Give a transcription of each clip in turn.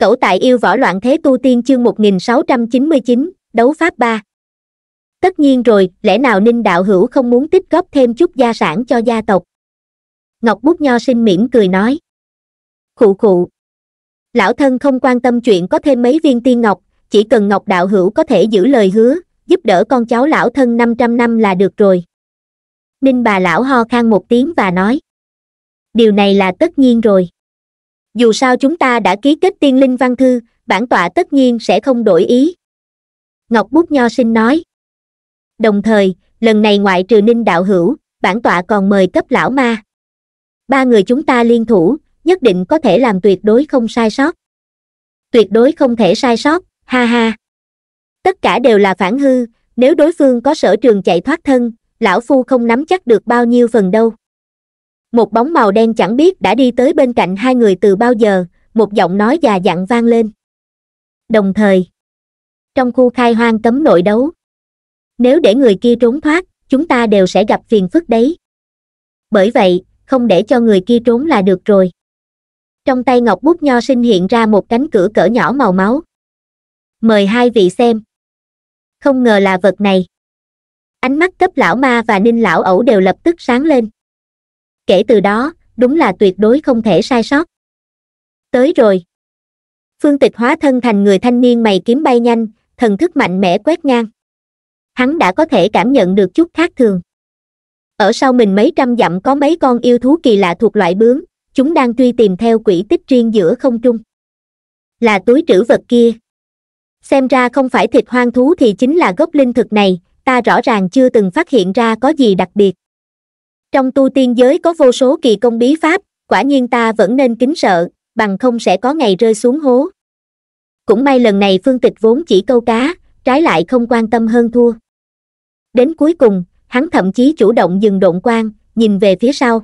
Cẩu tại yêu võ loạn thế tu tiên chương 1699, đấu pháp 3. Tất nhiên rồi, lẽ nào Ninh Đạo Hữu không muốn tích góp thêm chút gia sản cho gia tộc? Ngọc Bút Nho sinh mỉm cười nói. Khụ khụ. Lão thân không quan tâm chuyện có thêm mấy viên tiên ngọc, chỉ cần Ngọc Đạo Hữu có thể giữ lời hứa, giúp đỡ con cháu lão thân 500 năm là được rồi. Ninh bà lão ho khan một tiếng và nói. Điều này là tất nhiên rồi dù sao chúng ta đã ký kết tiên linh văn thư bản tọa tất nhiên sẽ không đổi ý ngọc bút nho sinh nói đồng thời lần này ngoại trừ ninh đạo hữu bản tọa còn mời cấp lão ma ba người chúng ta liên thủ nhất định có thể làm tuyệt đối không sai sót tuyệt đối không thể sai sót ha ha tất cả đều là phản hư nếu đối phương có sở trường chạy thoát thân lão phu không nắm chắc được bao nhiêu phần đâu một bóng màu đen chẳng biết đã đi tới bên cạnh hai người từ bao giờ một giọng nói già dặn vang lên đồng thời trong khu khai hoang cấm nội đấu nếu để người kia trốn thoát chúng ta đều sẽ gặp phiền phức đấy bởi vậy không để cho người kia trốn là được rồi trong tay ngọc bút nho sinh hiện ra một cánh cửa cỡ nhỏ màu máu mời hai vị xem không ngờ là vật này ánh mắt cấp lão ma và ninh lão ẩu đều lập tức sáng lên kể từ đó đúng là tuyệt đối không thể sai sót tới rồi phương tịch hóa thân thành người thanh niên mày kiếm bay nhanh thần thức mạnh mẽ quét ngang hắn đã có thể cảm nhận được chút khác thường ở sau mình mấy trăm dặm có mấy con yêu thú kỳ lạ thuộc loại bướm chúng đang truy tìm theo quỹ tích riêng giữa không trung là túi trữ vật kia xem ra không phải thịt hoang thú thì chính là gốc linh thực này ta rõ ràng chưa từng phát hiện ra có gì đặc biệt trong tu tiên giới có vô số kỳ công bí pháp quả nhiên ta vẫn nên kính sợ bằng không sẽ có ngày rơi xuống hố cũng may lần này phương tịch vốn chỉ câu cá trái lại không quan tâm hơn thua đến cuối cùng hắn thậm chí chủ động dừng độn quan nhìn về phía sau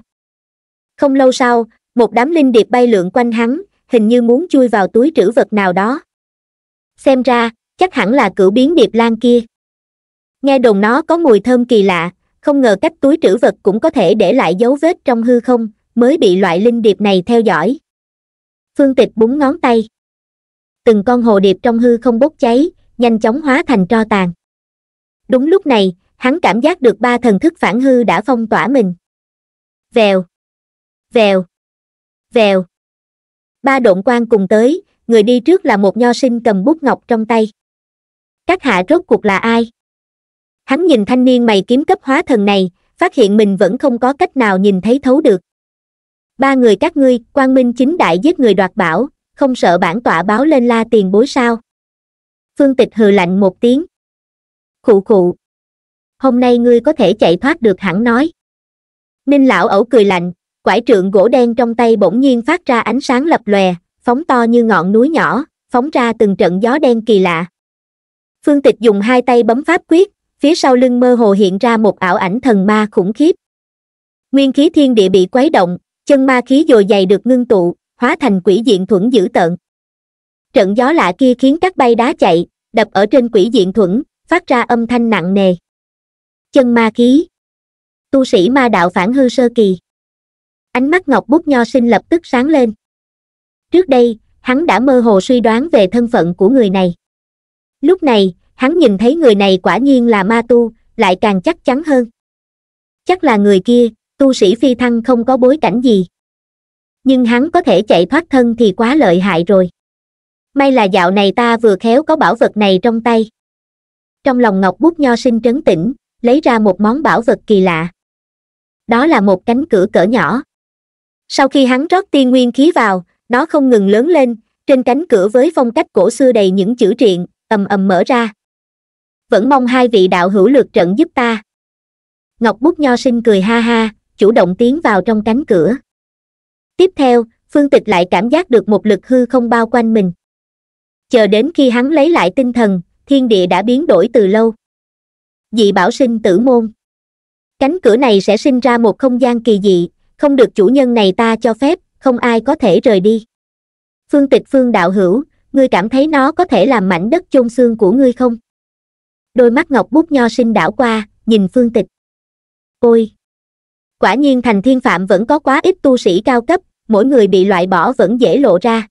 không lâu sau một đám linh điệp bay lượn quanh hắn hình như muốn chui vào túi trữ vật nào đó xem ra chắc hẳn là cửu biến điệp lan kia nghe đồn nó có mùi thơm kỳ lạ không ngờ cách túi trữ vật cũng có thể để lại dấu vết trong hư không mới bị loại linh điệp này theo dõi phương tịch búng ngón tay từng con hồ điệp trong hư không bốc cháy nhanh chóng hóa thành tro tàn đúng lúc này hắn cảm giác được ba thần thức phản hư đã phong tỏa mình vèo vèo vèo ba độn quan cùng tới người đi trước là một nho sinh cầm bút ngọc trong tay các hạ rốt cuộc là ai hắn nhìn thanh niên mày kiếm cấp hóa thần này phát hiện mình vẫn không có cách nào nhìn thấy thấu được ba người các ngươi quang minh chính đại giết người đoạt bảo không sợ bản tọa báo lên la tiền bối sao phương tịch hừ lạnh một tiếng khụ khụ hôm nay ngươi có thể chạy thoát được hẳn nói ninh lão ẩu cười lạnh quải trượng gỗ đen trong tay bỗng nhiên phát ra ánh sáng lập lòe phóng to như ngọn núi nhỏ phóng ra từng trận gió đen kỳ lạ phương tịch dùng hai tay bấm pháp quyết phía sau lưng mơ hồ hiện ra một ảo ảnh thần ma khủng khiếp nguyên khí thiên địa bị quấy động chân ma khí dồi dày được ngưng tụ hóa thành quỷ diện thuẫn dữ tợn trận gió lạ kia khiến các bay đá chạy đập ở trên quỷ diện thuẫn phát ra âm thanh nặng nề chân ma khí tu sĩ ma đạo phản hư sơ kỳ ánh mắt ngọc bút nho sinh lập tức sáng lên trước đây hắn đã mơ hồ suy đoán về thân phận của người này lúc này hắn nhìn thấy người này quả nhiên là ma tu lại càng chắc chắn hơn chắc là người kia tu sĩ phi thăng không có bối cảnh gì nhưng hắn có thể chạy thoát thân thì quá lợi hại rồi may là dạo này ta vừa khéo có bảo vật này trong tay trong lòng ngọc bút nho sinh trấn tĩnh lấy ra một món bảo vật kỳ lạ đó là một cánh cửa cỡ nhỏ sau khi hắn rót tiên nguyên khí vào nó không ngừng lớn lên trên cánh cửa với phong cách cổ xưa đầy những chữ triện ầm ầm mở ra vẫn mong hai vị đạo hữu lượt trận giúp ta ngọc bút nho sinh cười ha ha chủ động tiến vào trong cánh cửa tiếp theo phương tịch lại cảm giác được một lực hư không bao quanh mình chờ đến khi hắn lấy lại tinh thần thiên địa đã biến đổi từ lâu dị bảo sinh tử môn cánh cửa này sẽ sinh ra một không gian kỳ dị không được chủ nhân này ta cho phép không ai có thể rời đi phương tịch phương đạo hữu ngươi cảm thấy nó có thể làm mảnh đất chôn xương của ngươi không đôi mắt ngọc bút nho sinh đảo qua nhìn phương tịch ôi quả nhiên thành thiên phạm vẫn có quá ít tu sĩ cao cấp mỗi người bị loại bỏ vẫn dễ lộ ra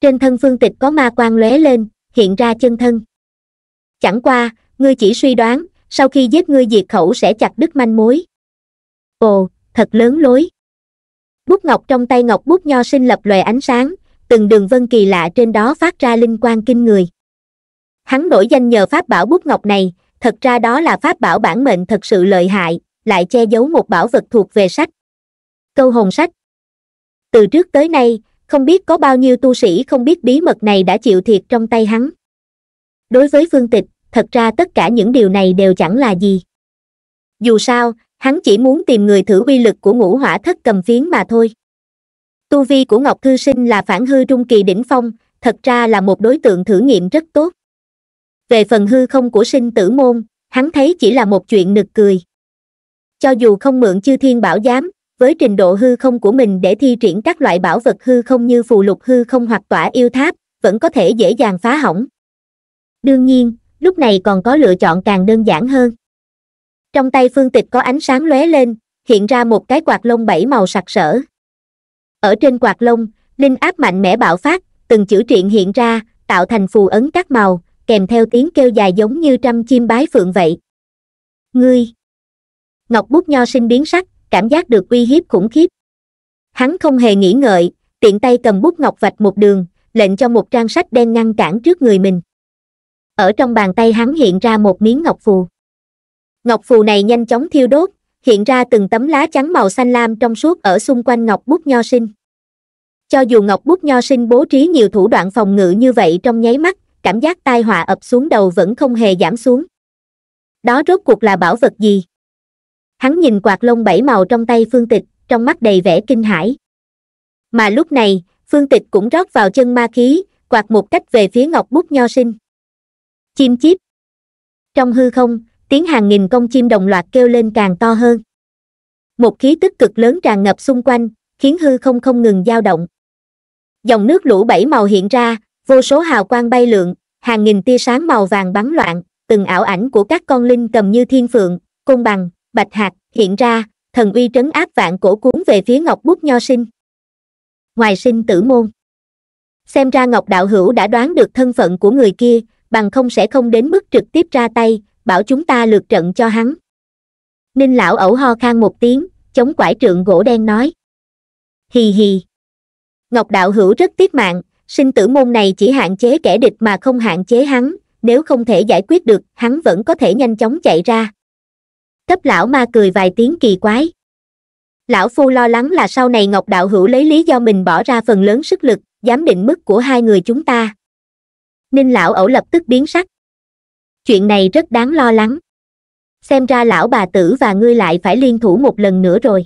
trên thân phương tịch có ma quan lóe lên hiện ra chân thân chẳng qua ngươi chỉ suy đoán sau khi giết ngươi diệt khẩu sẽ chặt đứt manh mối ồ thật lớn lối bút ngọc trong tay ngọc bút nho sinh lập lòe ánh sáng từng đường vân kỳ lạ trên đó phát ra linh quan kinh người hắn đổi danh nhờ pháp bảo bút ngọc này thật ra đó là pháp bảo bản mệnh thật sự lợi hại lại che giấu một bảo vật thuộc về sách câu hồn sách từ trước tới nay không biết có bao nhiêu tu sĩ không biết bí mật này đã chịu thiệt trong tay hắn đối với phương tịch thật ra tất cả những điều này đều chẳng là gì dù sao hắn chỉ muốn tìm người thử uy lực của ngũ hỏa thất cầm phiến mà thôi tu vi của ngọc thư sinh là phản hư trung kỳ đỉnh phong thật ra là một đối tượng thử nghiệm rất tốt về phần hư không của sinh tử môn, hắn thấy chỉ là một chuyện nực cười. Cho dù không mượn chư thiên bảo giám, với trình độ hư không của mình để thi triển các loại bảo vật hư không như phù lục hư không hoặc tỏa yêu tháp, vẫn có thể dễ dàng phá hỏng. Đương nhiên, lúc này còn có lựa chọn càng đơn giản hơn. Trong tay phương tịch có ánh sáng lóe lên, hiện ra một cái quạt lông bảy màu sặc sỡ. Ở trên quạt lông, linh áp mạnh mẽ bạo phát, từng chữ triện hiện ra, tạo thành phù ấn các màu, kèm theo tiếng kêu dài giống như trăm chim bái phượng vậy ngươi ngọc bút nho sinh biến sắc cảm giác được uy hiếp khủng khiếp hắn không hề nghĩ ngợi tiện tay cầm bút ngọc vạch một đường lệnh cho một trang sách đen ngăn cản trước người mình ở trong bàn tay hắn hiện ra một miếng ngọc phù ngọc phù này nhanh chóng thiêu đốt hiện ra từng tấm lá trắng màu xanh lam trong suốt ở xung quanh ngọc bút nho sinh cho dù ngọc bút nho sinh bố trí nhiều thủ đoạn phòng ngự như vậy trong nháy mắt cảm giác tai họa ập xuống đầu vẫn không hề giảm xuống đó rốt cuộc là bảo vật gì hắn nhìn quạt lông bảy màu trong tay phương tịch trong mắt đầy vẻ kinh hãi mà lúc này phương tịch cũng rót vào chân ma khí quạt một cách về phía ngọc bút nho sinh chim chip trong hư không tiếng hàng nghìn con chim đồng loạt kêu lên càng to hơn một khí tức cực lớn tràn ngập xung quanh khiến hư không không ngừng dao động dòng nước lũ bảy màu hiện ra vô số hào quang bay lượn hàng nghìn tia sáng màu vàng bắn loạn từng ảo ảnh của các con linh cầm như thiên phượng côn bằng bạch hạt hiện ra thần uy trấn áp vạn cổ cuốn về phía ngọc bút nho sinh ngoài sinh tử môn xem ra ngọc đạo hữu đã đoán được thân phận của người kia bằng không sẽ không đến mức trực tiếp ra tay bảo chúng ta lượt trận cho hắn ninh lão ẩu ho khan một tiếng chống quải trượng gỗ đen nói hì hì ngọc đạo hữu rất tiếc mạng sinh tử môn này chỉ hạn chế kẻ địch mà không hạn chế hắn nếu không thể giải quyết được hắn vẫn có thể nhanh chóng chạy ra cấp lão ma cười vài tiếng kỳ quái lão phu lo lắng là sau này ngọc đạo hữu lấy lý do mình bỏ ra phần lớn sức lực giám định mức của hai người chúng ta ninh lão ẩu lập tức biến sắc chuyện này rất đáng lo lắng xem ra lão bà tử và ngươi lại phải liên thủ một lần nữa rồi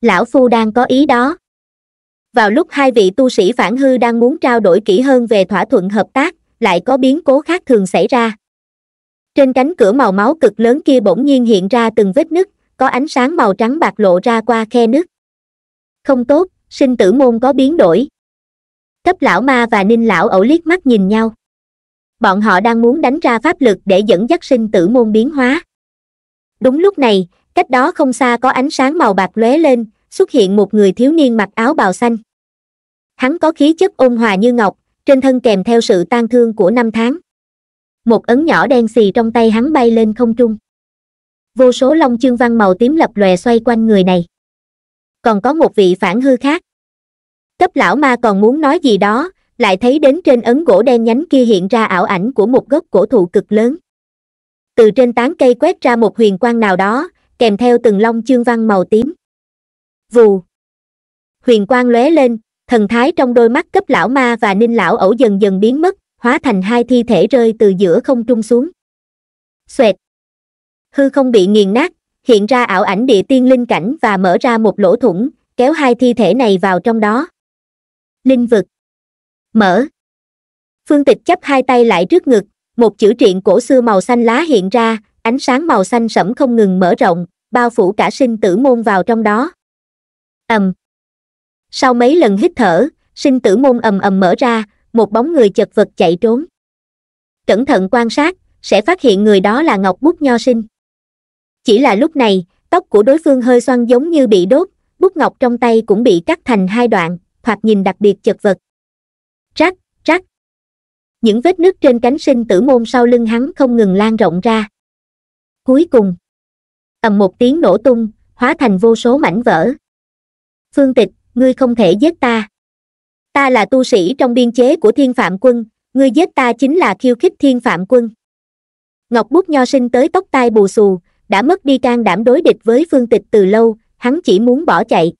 lão phu đang có ý đó vào lúc hai vị tu sĩ phản hư đang muốn trao đổi kỹ hơn về thỏa thuận hợp tác lại có biến cố khác thường xảy ra trên cánh cửa màu máu cực lớn kia bỗng nhiên hiện ra từng vết nứt có ánh sáng màu trắng bạc lộ ra qua khe nứt không tốt sinh tử môn có biến đổi cấp lão ma và ninh lão ẩu liếc mắt nhìn nhau bọn họ đang muốn đánh ra pháp lực để dẫn dắt sinh tử môn biến hóa đúng lúc này cách đó không xa có ánh sáng màu bạc lóe lên xuất hiện một người thiếu niên mặc áo bào xanh hắn có khí chất ôn hòa như ngọc trên thân kèm theo sự tan thương của năm tháng một ấn nhỏ đen xì trong tay hắn bay lên không trung vô số long chương văn màu tím lập lòe xoay quanh người này còn có một vị phản hư khác cấp lão ma còn muốn nói gì đó lại thấy đến trên ấn gỗ đen nhánh kia hiện ra ảo ảnh của một gốc cổ thụ cực lớn từ trên tán cây quét ra một huyền quang nào đó kèm theo từng long chương văn màu tím vù huyền quang lóe lên thần thái trong đôi mắt cấp lão ma và ninh lão ẩu dần dần biến mất hóa thành hai thi thể rơi từ giữa không trung xuống xoẹt hư không bị nghiền nát hiện ra ảo ảnh địa tiên linh cảnh và mở ra một lỗ thủng kéo hai thi thể này vào trong đó linh vực mở phương tịch chấp hai tay lại trước ngực một chữ triện cổ xưa màu xanh lá hiện ra ánh sáng màu xanh sẫm không ngừng mở rộng bao phủ cả sinh tử môn vào trong đó ầm sau mấy lần hít thở sinh tử môn ầm ầm mở ra một bóng người chật vật chạy trốn cẩn thận quan sát sẽ phát hiện người đó là ngọc bút nho sinh chỉ là lúc này tóc của đối phương hơi xoăn giống như bị đốt bút ngọc trong tay cũng bị cắt thành hai đoạn Hoặc nhìn đặc biệt chật vật rắc rắc những vết nứt trên cánh sinh tử môn sau lưng hắn không ngừng lan rộng ra cuối cùng ầm một tiếng nổ tung hóa thành vô số mảnh vỡ phương tịch ngươi không thể giết ta ta là tu sĩ trong biên chế của thiên phạm quân ngươi giết ta chính là khiêu khích thiên phạm quân ngọc bút nho sinh tới tóc tai bù xù đã mất đi can đảm đối địch với phương tịch từ lâu hắn chỉ muốn bỏ chạy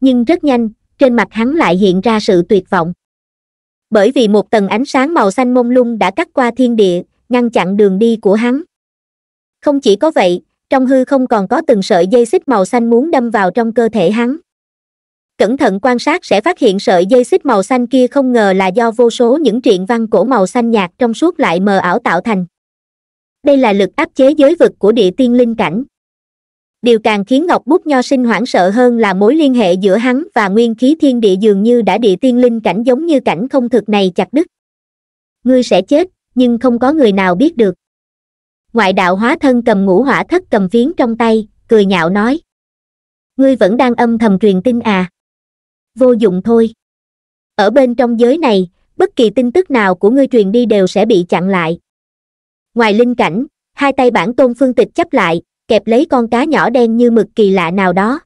nhưng rất nhanh trên mặt hắn lại hiện ra sự tuyệt vọng bởi vì một tầng ánh sáng màu xanh mông lung đã cắt qua thiên địa ngăn chặn đường đi của hắn không chỉ có vậy trong hư không còn có từng sợi dây xích màu xanh muốn đâm vào trong cơ thể hắn cẩn thận quan sát sẽ phát hiện sợi dây xích màu xanh kia không ngờ là do vô số những triện văn cổ màu xanh nhạt trong suốt lại mờ ảo tạo thành đây là lực áp chế giới vực của địa tiên linh cảnh điều càng khiến ngọc bút nho sinh hoảng sợ hơn là mối liên hệ giữa hắn và nguyên khí thiên địa dường như đã địa tiên linh cảnh giống như cảnh không thực này chặt đứt ngươi sẽ chết nhưng không có người nào biết được ngoại đạo hóa thân cầm ngũ hỏa thất cầm phiến trong tay cười nhạo nói ngươi vẫn đang âm thầm truyền tin à vô dụng thôi ở bên trong giới này bất kỳ tin tức nào của ngươi truyền đi đều sẽ bị chặn lại ngoài linh cảnh hai tay bản tôn phương tịch chấp lại kẹp lấy con cá nhỏ đen như mực kỳ lạ nào đó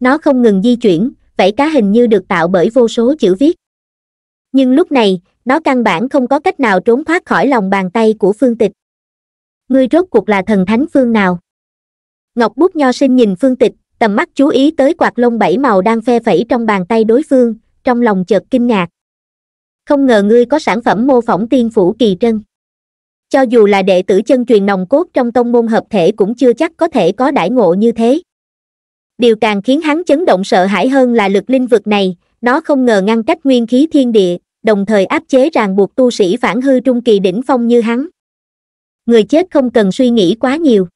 nó không ngừng di chuyển vảy cá hình như được tạo bởi vô số chữ viết nhưng lúc này nó căn bản không có cách nào trốn thoát khỏi lòng bàn tay của phương tịch ngươi rốt cuộc là thần thánh phương nào ngọc bút nho sinh nhìn phương tịch tầm mắt chú ý tới quạt lông bảy màu đang phe phẩy trong bàn tay đối phương trong lòng chợt kinh ngạc không ngờ ngươi có sản phẩm mô phỏng tiên phủ kỳ trân cho dù là đệ tử chân truyền nồng cốt trong tông môn hợp thể cũng chưa chắc có thể có đại ngộ như thế điều càng khiến hắn chấn động sợ hãi hơn là lực linh vực này nó không ngờ ngăn cách nguyên khí thiên địa đồng thời áp chế ràng buộc tu sĩ phản hư trung kỳ đỉnh phong như hắn người chết không cần suy nghĩ quá nhiều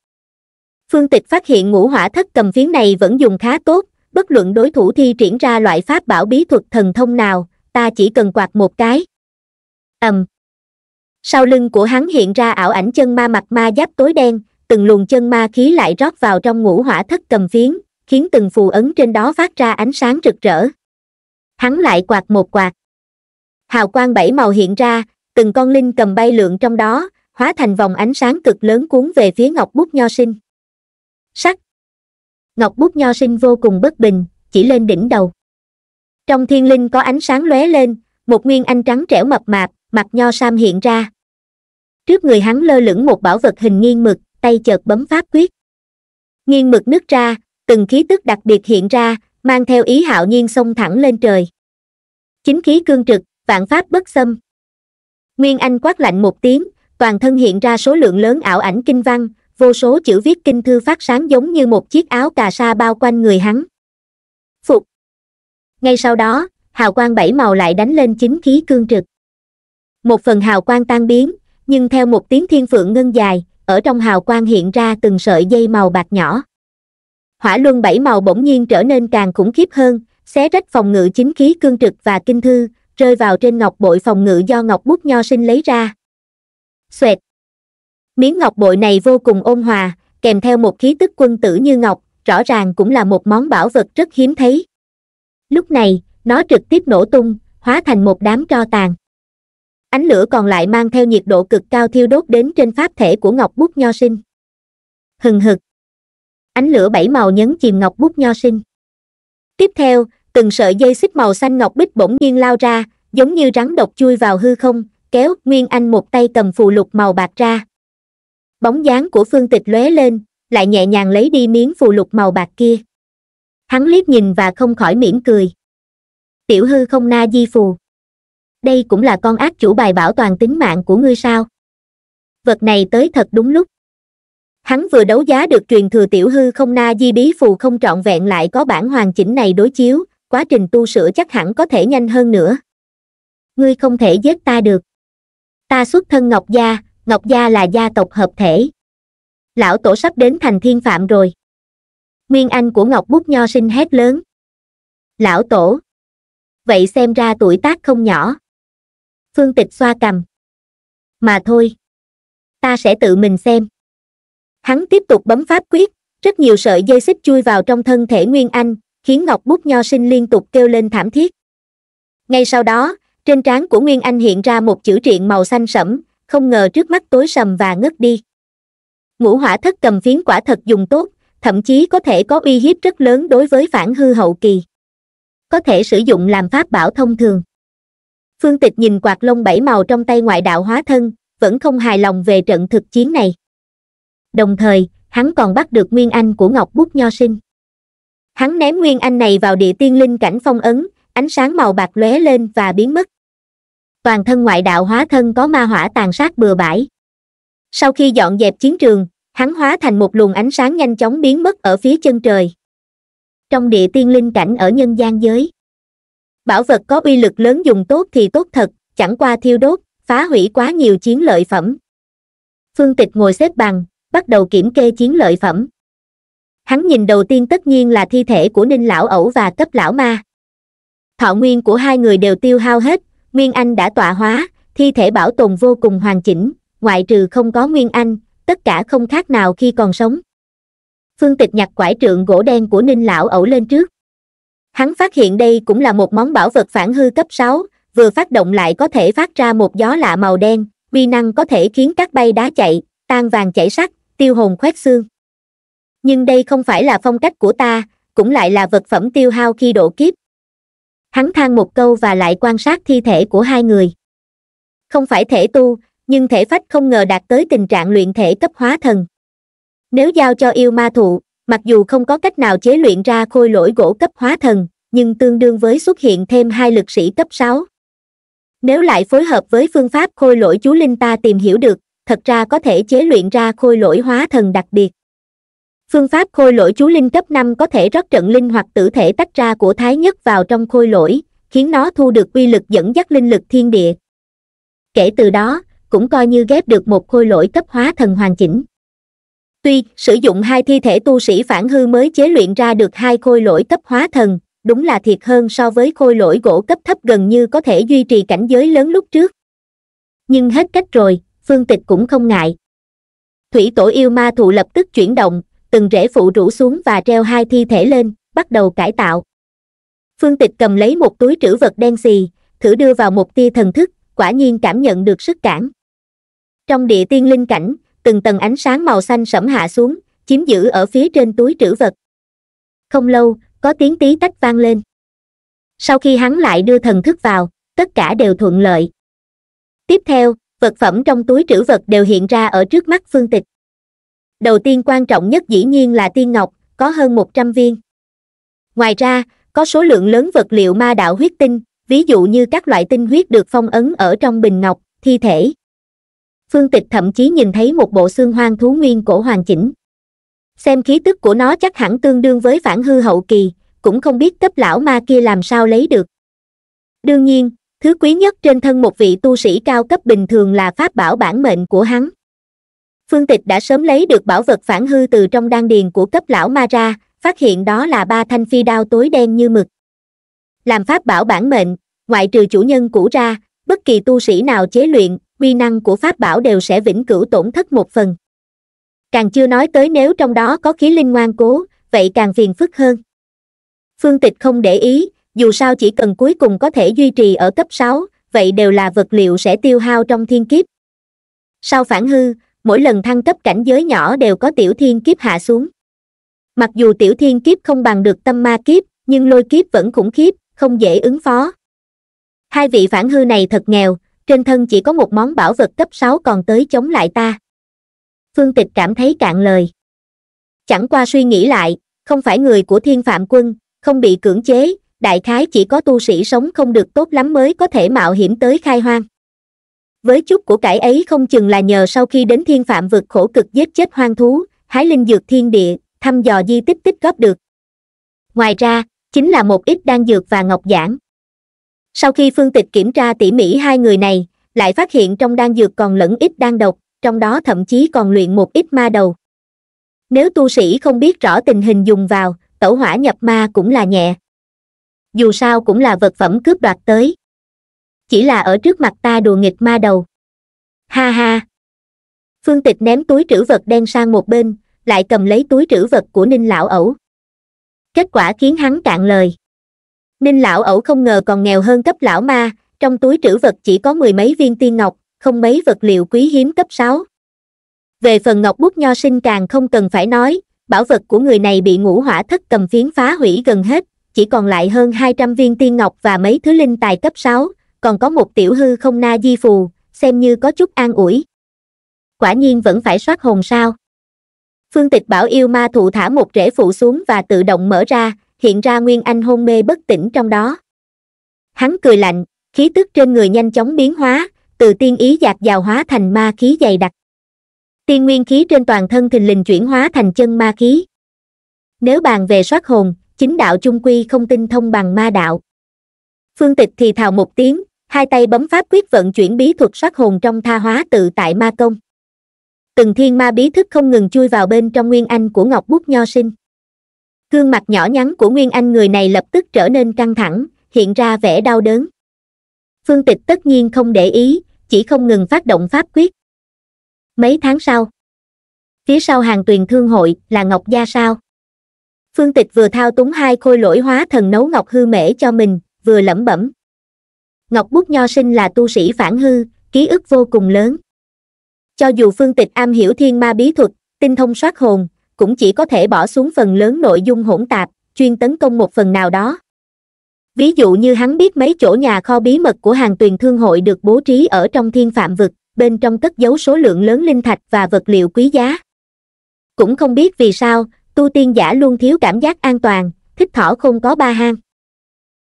Phương Tịch phát hiện ngũ hỏa thất cầm phiến này vẫn dùng khá tốt, bất luận đối thủ thi triển ra loại pháp bảo bí thuật thần thông nào, ta chỉ cần quạt một cái. ầm. Um. Sau lưng của hắn hiện ra ảo ảnh chân ma mặt ma giáp tối đen, từng luồng chân ma khí lại rót vào trong ngũ hỏa thất cầm phiến, khiến từng phù ấn trên đó phát ra ánh sáng rực rỡ. Hắn lại quạt một quạt. Hào quang bảy màu hiện ra, từng con linh cầm bay lượn trong đó, hóa thành vòng ánh sáng cực lớn cuốn về phía ngọc bút nho sinh sắt ngọc bút nho sinh vô cùng bất bình chỉ lên đỉnh đầu trong thiên linh có ánh sáng lóe lên một nguyên anh trắng trẻo mập mạp mặt nho sam hiện ra trước người hắn lơ lửng một bảo vật hình nghiêng mực tay chợt bấm pháp quyết nghiêng mực nứt ra từng khí tức đặc biệt hiện ra mang theo ý hạo nhiên xông thẳng lên trời chính khí cương trực vạn pháp bất xâm nguyên anh quát lạnh một tiếng toàn thân hiện ra số lượng lớn ảo ảnh kinh văn vô số chữ viết kinh thư phát sáng giống như một chiếc áo cà sa bao quanh người hắn. Phục. Ngay sau đó, hào quang bảy màu lại đánh lên chính khí cương trực. Một phần hào quang tan biến, nhưng theo một tiếng thiên phượng ngân dài, ở trong hào quang hiện ra từng sợi dây màu bạc nhỏ. Hỏa luân bảy màu bỗng nhiên trở nên càng khủng khiếp hơn, xé rách phòng ngự chính khí cương trực và kinh thư, rơi vào trên ngọc bội phòng ngự do ngọc bút nho sinh lấy ra. Xoẹt miếng ngọc bội này vô cùng ôn hòa kèm theo một khí tức quân tử như ngọc rõ ràng cũng là một món bảo vật rất hiếm thấy lúc này nó trực tiếp nổ tung hóa thành một đám tro tàn ánh lửa còn lại mang theo nhiệt độ cực cao thiêu đốt đến trên pháp thể của ngọc bút nho sinh hừng hực ánh lửa bảy màu nhấn chìm ngọc bút nho sinh tiếp theo từng sợi dây xích màu xanh ngọc bích bỗng nhiên lao ra giống như rắn độc chui vào hư không kéo nguyên anh một tay cầm phù lục màu bạc ra bóng dáng của phương tịch lóe lên lại nhẹ nhàng lấy đi miếng phù lục màu bạc kia hắn liếc nhìn và không khỏi mỉm cười tiểu hư không na di phù đây cũng là con ác chủ bài bảo toàn tính mạng của ngươi sao vật này tới thật đúng lúc hắn vừa đấu giá được truyền thừa tiểu hư không na di bí phù không trọn vẹn lại có bản hoàn chỉnh này đối chiếu quá trình tu sửa chắc hẳn có thể nhanh hơn nữa ngươi không thể giết ta được ta xuất thân ngọc gia ngọc gia là gia tộc hợp thể lão tổ sắp đến thành thiên phạm rồi nguyên anh của ngọc bút nho sinh hét lớn lão tổ vậy xem ra tuổi tác không nhỏ phương tịch xoa cầm mà thôi ta sẽ tự mình xem hắn tiếp tục bấm pháp quyết rất nhiều sợi dây xích chui vào trong thân thể nguyên anh khiến ngọc bút nho sinh liên tục kêu lên thảm thiết ngay sau đó trên trán của nguyên anh hiện ra một chữ triện màu xanh sẫm không ngờ trước mắt tối sầm và ngất đi ngũ hỏa thất cầm phiến quả thật dùng tốt thậm chí có thể có uy hiếp rất lớn đối với phản hư hậu kỳ có thể sử dụng làm pháp bảo thông thường phương tịch nhìn quạt lông bảy màu trong tay ngoại đạo hóa thân vẫn không hài lòng về trận thực chiến này đồng thời hắn còn bắt được nguyên anh của ngọc bút nho sinh hắn ném nguyên anh này vào địa tiên linh cảnh phong ấn ánh sáng màu bạc lóe lên và biến mất toàn thân ngoại đạo hóa thân có ma hỏa tàn sát bừa bãi sau khi dọn dẹp chiến trường hắn hóa thành một luồng ánh sáng nhanh chóng biến mất ở phía chân trời trong địa tiên linh cảnh ở nhân gian giới bảo vật có uy lực lớn dùng tốt thì tốt thật chẳng qua thiêu đốt phá hủy quá nhiều chiến lợi phẩm phương tịch ngồi xếp bằng bắt đầu kiểm kê chiến lợi phẩm hắn nhìn đầu tiên tất nhiên là thi thể của ninh lão ẩu và cấp lão ma thọ nguyên của hai người đều tiêu hao hết nguyên anh đã tọa hóa thi thể bảo tồn vô cùng hoàn chỉnh ngoại trừ không có nguyên anh tất cả không khác nào khi còn sống phương tịch nhặt quải trượng gỗ đen của ninh lão ẩu lên trước hắn phát hiện đây cũng là một món bảo vật phản hư cấp sáu vừa phát động lại có thể phát ra một gió lạ màu đen bi năng có thể khiến các bay đá chạy tan vàng chảy sắt tiêu hồn khoét xương nhưng đây không phải là phong cách của ta cũng lại là vật phẩm tiêu hao khi độ kiếp hắn than một câu và lại quan sát thi thể của hai người không phải thể tu nhưng thể phách không ngờ đạt tới tình trạng luyện thể cấp hóa thần nếu giao cho yêu ma thụ mặc dù không có cách nào chế luyện ra khôi lỗi gỗ cấp hóa thần nhưng tương đương với xuất hiện thêm hai lực sĩ cấp sáu nếu lại phối hợp với phương pháp khôi lỗi chú linh ta tìm hiểu được thật ra có thể chế luyện ra khôi lỗi hóa thần đặc biệt Phương pháp khôi lỗi chú linh cấp 5 có thể rót trận linh hoặc tử thể tách ra của Thái Nhất vào trong khôi lỗi, khiến nó thu được quy lực dẫn dắt linh lực thiên địa. Kể từ đó, cũng coi như ghép được một khôi lỗi cấp hóa thần hoàn chỉnh. Tuy, sử dụng hai thi thể tu sĩ phản hư mới chế luyện ra được hai khôi lỗi cấp hóa thần, đúng là thiệt hơn so với khôi lỗi gỗ cấp thấp gần như có thể duy trì cảnh giới lớn lúc trước. Nhưng hết cách rồi, phương tịch cũng không ngại. Thủy tổ yêu ma thụ lập tức chuyển động, từng rễ phụ rủ xuống và treo hai thi thể lên, bắt đầu cải tạo. Phương Tịch cầm lấy một túi trữ vật đen xì, thử đưa vào một tia thần thức, quả nhiên cảm nhận được sức cản. Trong địa tiên linh cảnh, từng tầng ánh sáng màu xanh sẫm hạ xuống, chiếm giữ ở phía trên túi trữ vật. Không lâu, có tiếng tí tách vang lên. Sau khi hắn lại đưa thần thức vào, tất cả đều thuận lợi. Tiếp theo, vật phẩm trong túi trữ vật đều hiện ra ở trước mắt Phương Tịch đầu tiên quan trọng nhất dĩ nhiên là tiên ngọc có hơn một trăm viên ngoài ra có số lượng lớn vật liệu ma đạo huyết tinh ví dụ như các loại tinh huyết được phong ấn ở trong bình ngọc thi thể phương tịch thậm chí nhìn thấy một bộ xương hoang thú nguyên cổ hoàn chỉnh xem khí tức của nó chắc hẳn tương đương với phản hư hậu kỳ cũng không biết cấp lão ma kia làm sao lấy được đương nhiên thứ quý nhất trên thân một vị tu sĩ cao cấp bình thường là pháp bảo bản mệnh của hắn Phương Tịch đã sớm lấy được bảo vật phản hư từ trong đan điền của cấp lão ma ra, phát hiện đó là ba thanh phi đao tối đen như mực. Làm pháp bảo bản mệnh, ngoại trừ chủ nhân cũ ra, bất kỳ tu sĩ nào chế luyện, uy năng của pháp bảo đều sẽ vĩnh cửu tổn thất một phần. Càng chưa nói tới nếu trong đó có khí linh ngoan cố, vậy càng phiền phức hơn. Phương Tịch không để ý, dù sao chỉ cần cuối cùng có thể duy trì ở cấp 6, vậy đều là vật liệu sẽ tiêu hao trong thiên kiếp. Sau phản hư, mỗi lần thăng cấp cảnh giới nhỏ đều có tiểu thiên kiếp hạ xuống mặc dù tiểu thiên kiếp không bằng được tâm ma kiếp nhưng lôi kiếp vẫn khủng khiếp không dễ ứng phó hai vị phản hư này thật nghèo trên thân chỉ có một món bảo vật cấp sáu còn tới chống lại ta phương tịch cảm thấy cạn lời chẳng qua suy nghĩ lại không phải người của thiên phạm quân không bị cưỡng chế đại khái chỉ có tu sĩ sống không được tốt lắm mới có thể mạo hiểm tới khai hoang với chút của cải ấy không chừng là nhờ sau khi đến thiên phạm vượt khổ cực giết chết hoang thú hái linh dược thiên địa thăm dò di tích tích góp được ngoài ra chính là một ít đan dược và ngọc giản sau khi phương tịch kiểm tra tỉ mỉ hai người này lại phát hiện trong đan dược còn lẫn ít đan độc trong đó thậm chí còn luyện một ít ma đầu nếu tu sĩ không biết rõ tình hình dùng vào tẩu hỏa nhập ma cũng là nhẹ dù sao cũng là vật phẩm cướp đoạt tới chỉ là ở trước mặt ta đùa nghịch ma đầu ha ha phương tịch ném túi trữ vật đen sang một bên lại cầm lấy túi trữ vật của ninh lão ẩu kết quả khiến hắn cạn lời ninh lão ẩu không ngờ còn nghèo hơn cấp lão ma trong túi trữ vật chỉ có mười mấy viên tiên ngọc không mấy vật liệu quý hiếm cấp sáu về phần ngọc bút nho sinh càng không cần phải nói bảo vật của người này bị ngũ hỏa thất cầm phiến phá hủy gần hết chỉ còn lại hơn hai trăm viên tiên ngọc và mấy thứ linh tài cấp sáu còn có một tiểu hư không na di phù, xem như có chút an ủi. Quả nhiên vẫn phải soát hồn sao. Phương tịch bảo yêu ma thụ thả một rễ phụ xuống và tự động mở ra, hiện ra Nguyên Anh hôn mê bất tỉnh trong đó. Hắn cười lạnh, khí tức trên người nhanh chóng biến hóa, từ tiên ý giạt vào hóa thành ma khí dày đặc. Tiên nguyên khí trên toàn thân thình lình chuyển hóa thành chân ma khí. Nếu bàn về soát hồn, chính đạo chung quy không tinh thông bằng ma đạo. Phương tịch thì thào một tiếng, hai tay bấm pháp quyết vận chuyển bí thuật sát hồn trong tha hóa tự tại ma công từng thiên ma bí thức không ngừng chui vào bên trong nguyên anh của ngọc bút nho sinh gương mặt nhỏ nhắn của nguyên anh người này lập tức trở nên căng thẳng hiện ra vẻ đau đớn phương tịch tất nhiên không để ý chỉ không ngừng phát động pháp quyết mấy tháng sau phía sau hàng tuyền thương hội là ngọc gia sao phương tịch vừa thao túng hai khôi lỗi hóa thần nấu ngọc hư mễ cho mình vừa lẩm bẩm ngọc bút nho sinh là tu sĩ phản hư ký ức vô cùng lớn cho dù phương tịch am hiểu thiên ma bí thuật tinh thông soát hồn cũng chỉ có thể bỏ xuống phần lớn nội dung hỗn tạp chuyên tấn công một phần nào đó ví dụ như hắn biết mấy chỗ nhà kho bí mật của hàng tuyền thương hội được bố trí ở trong thiên phạm vực bên trong cất giấu số lượng lớn linh thạch và vật liệu quý giá cũng không biết vì sao tu tiên giả luôn thiếu cảm giác an toàn thích thỏ không có ba hang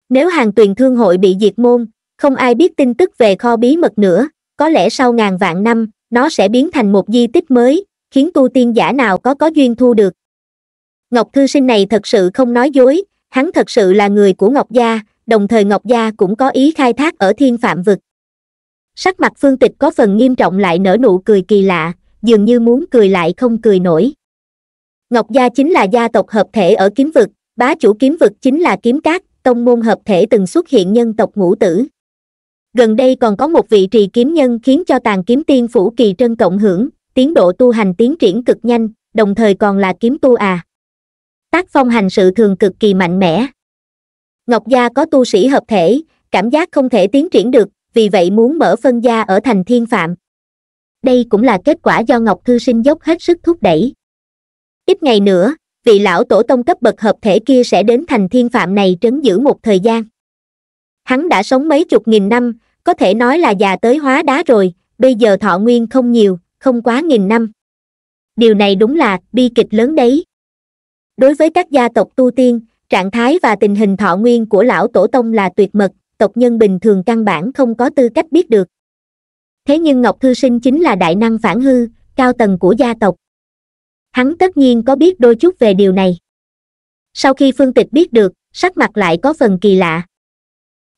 nếu hàng tuyền thương hội bị diệt môn không ai biết tin tức về kho bí mật nữa có lẽ sau ngàn vạn năm nó sẽ biến thành một di tích mới khiến tu tiên giả nào có có duyên thu được ngọc thư sinh này thật sự không nói dối hắn thật sự là người của ngọc gia đồng thời ngọc gia cũng có ý khai thác ở thiên phạm vực sắc mặt phương tịch có phần nghiêm trọng lại nở nụ cười kỳ lạ dường như muốn cười lại không cười nổi ngọc gia chính là gia tộc hợp thể ở kiếm vực bá chủ kiếm vực chính là kiếm cát tông môn hợp thể từng xuất hiện nhân tộc ngũ tử gần đây còn có một vị trì kiếm nhân khiến cho tàn kiếm tiên phủ kỳ trân cộng hưởng tiến độ tu hành tiến triển cực nhanh đồng thời còn là kiếm tu à tác phong hành sự thường cực kỳ mạnh mẽ ngọc gia có tu sĩ hợp thể cảm giác không thể tiến triển được vì vậy muốn mở phân gia ở thành thiên phạm đây cũng là kết quả do ngọc thư sinh dốc hết sức thúc đẩy ít ngày nữa vị lão tổ tông cấp bậc hợp thể kia sẽ đến thành thiên phạm này trấn giữ một thời gian hắn đã sống mấy chục nghìn năm có thể nói là già tới hóa đá rồi bây giờ thọ nguyên không nhiều không quá nghìn năm điều này đúng là bi kịch lớn đấy đối với các gia tộc tu tiên trạng thái và tình hình thọ nguyên của lão tổ tông là tuyệt mật tộc nhân bình thường căn bản không có tư cách biết được thế nhưng ngọc thư sinh chính là đại năng phản hư cao tầng của gia tộc hắn tất nhiên có biết đôi chút về điều này sau khi phương tịch biết được sắc mặt lại có phần kỳ lạ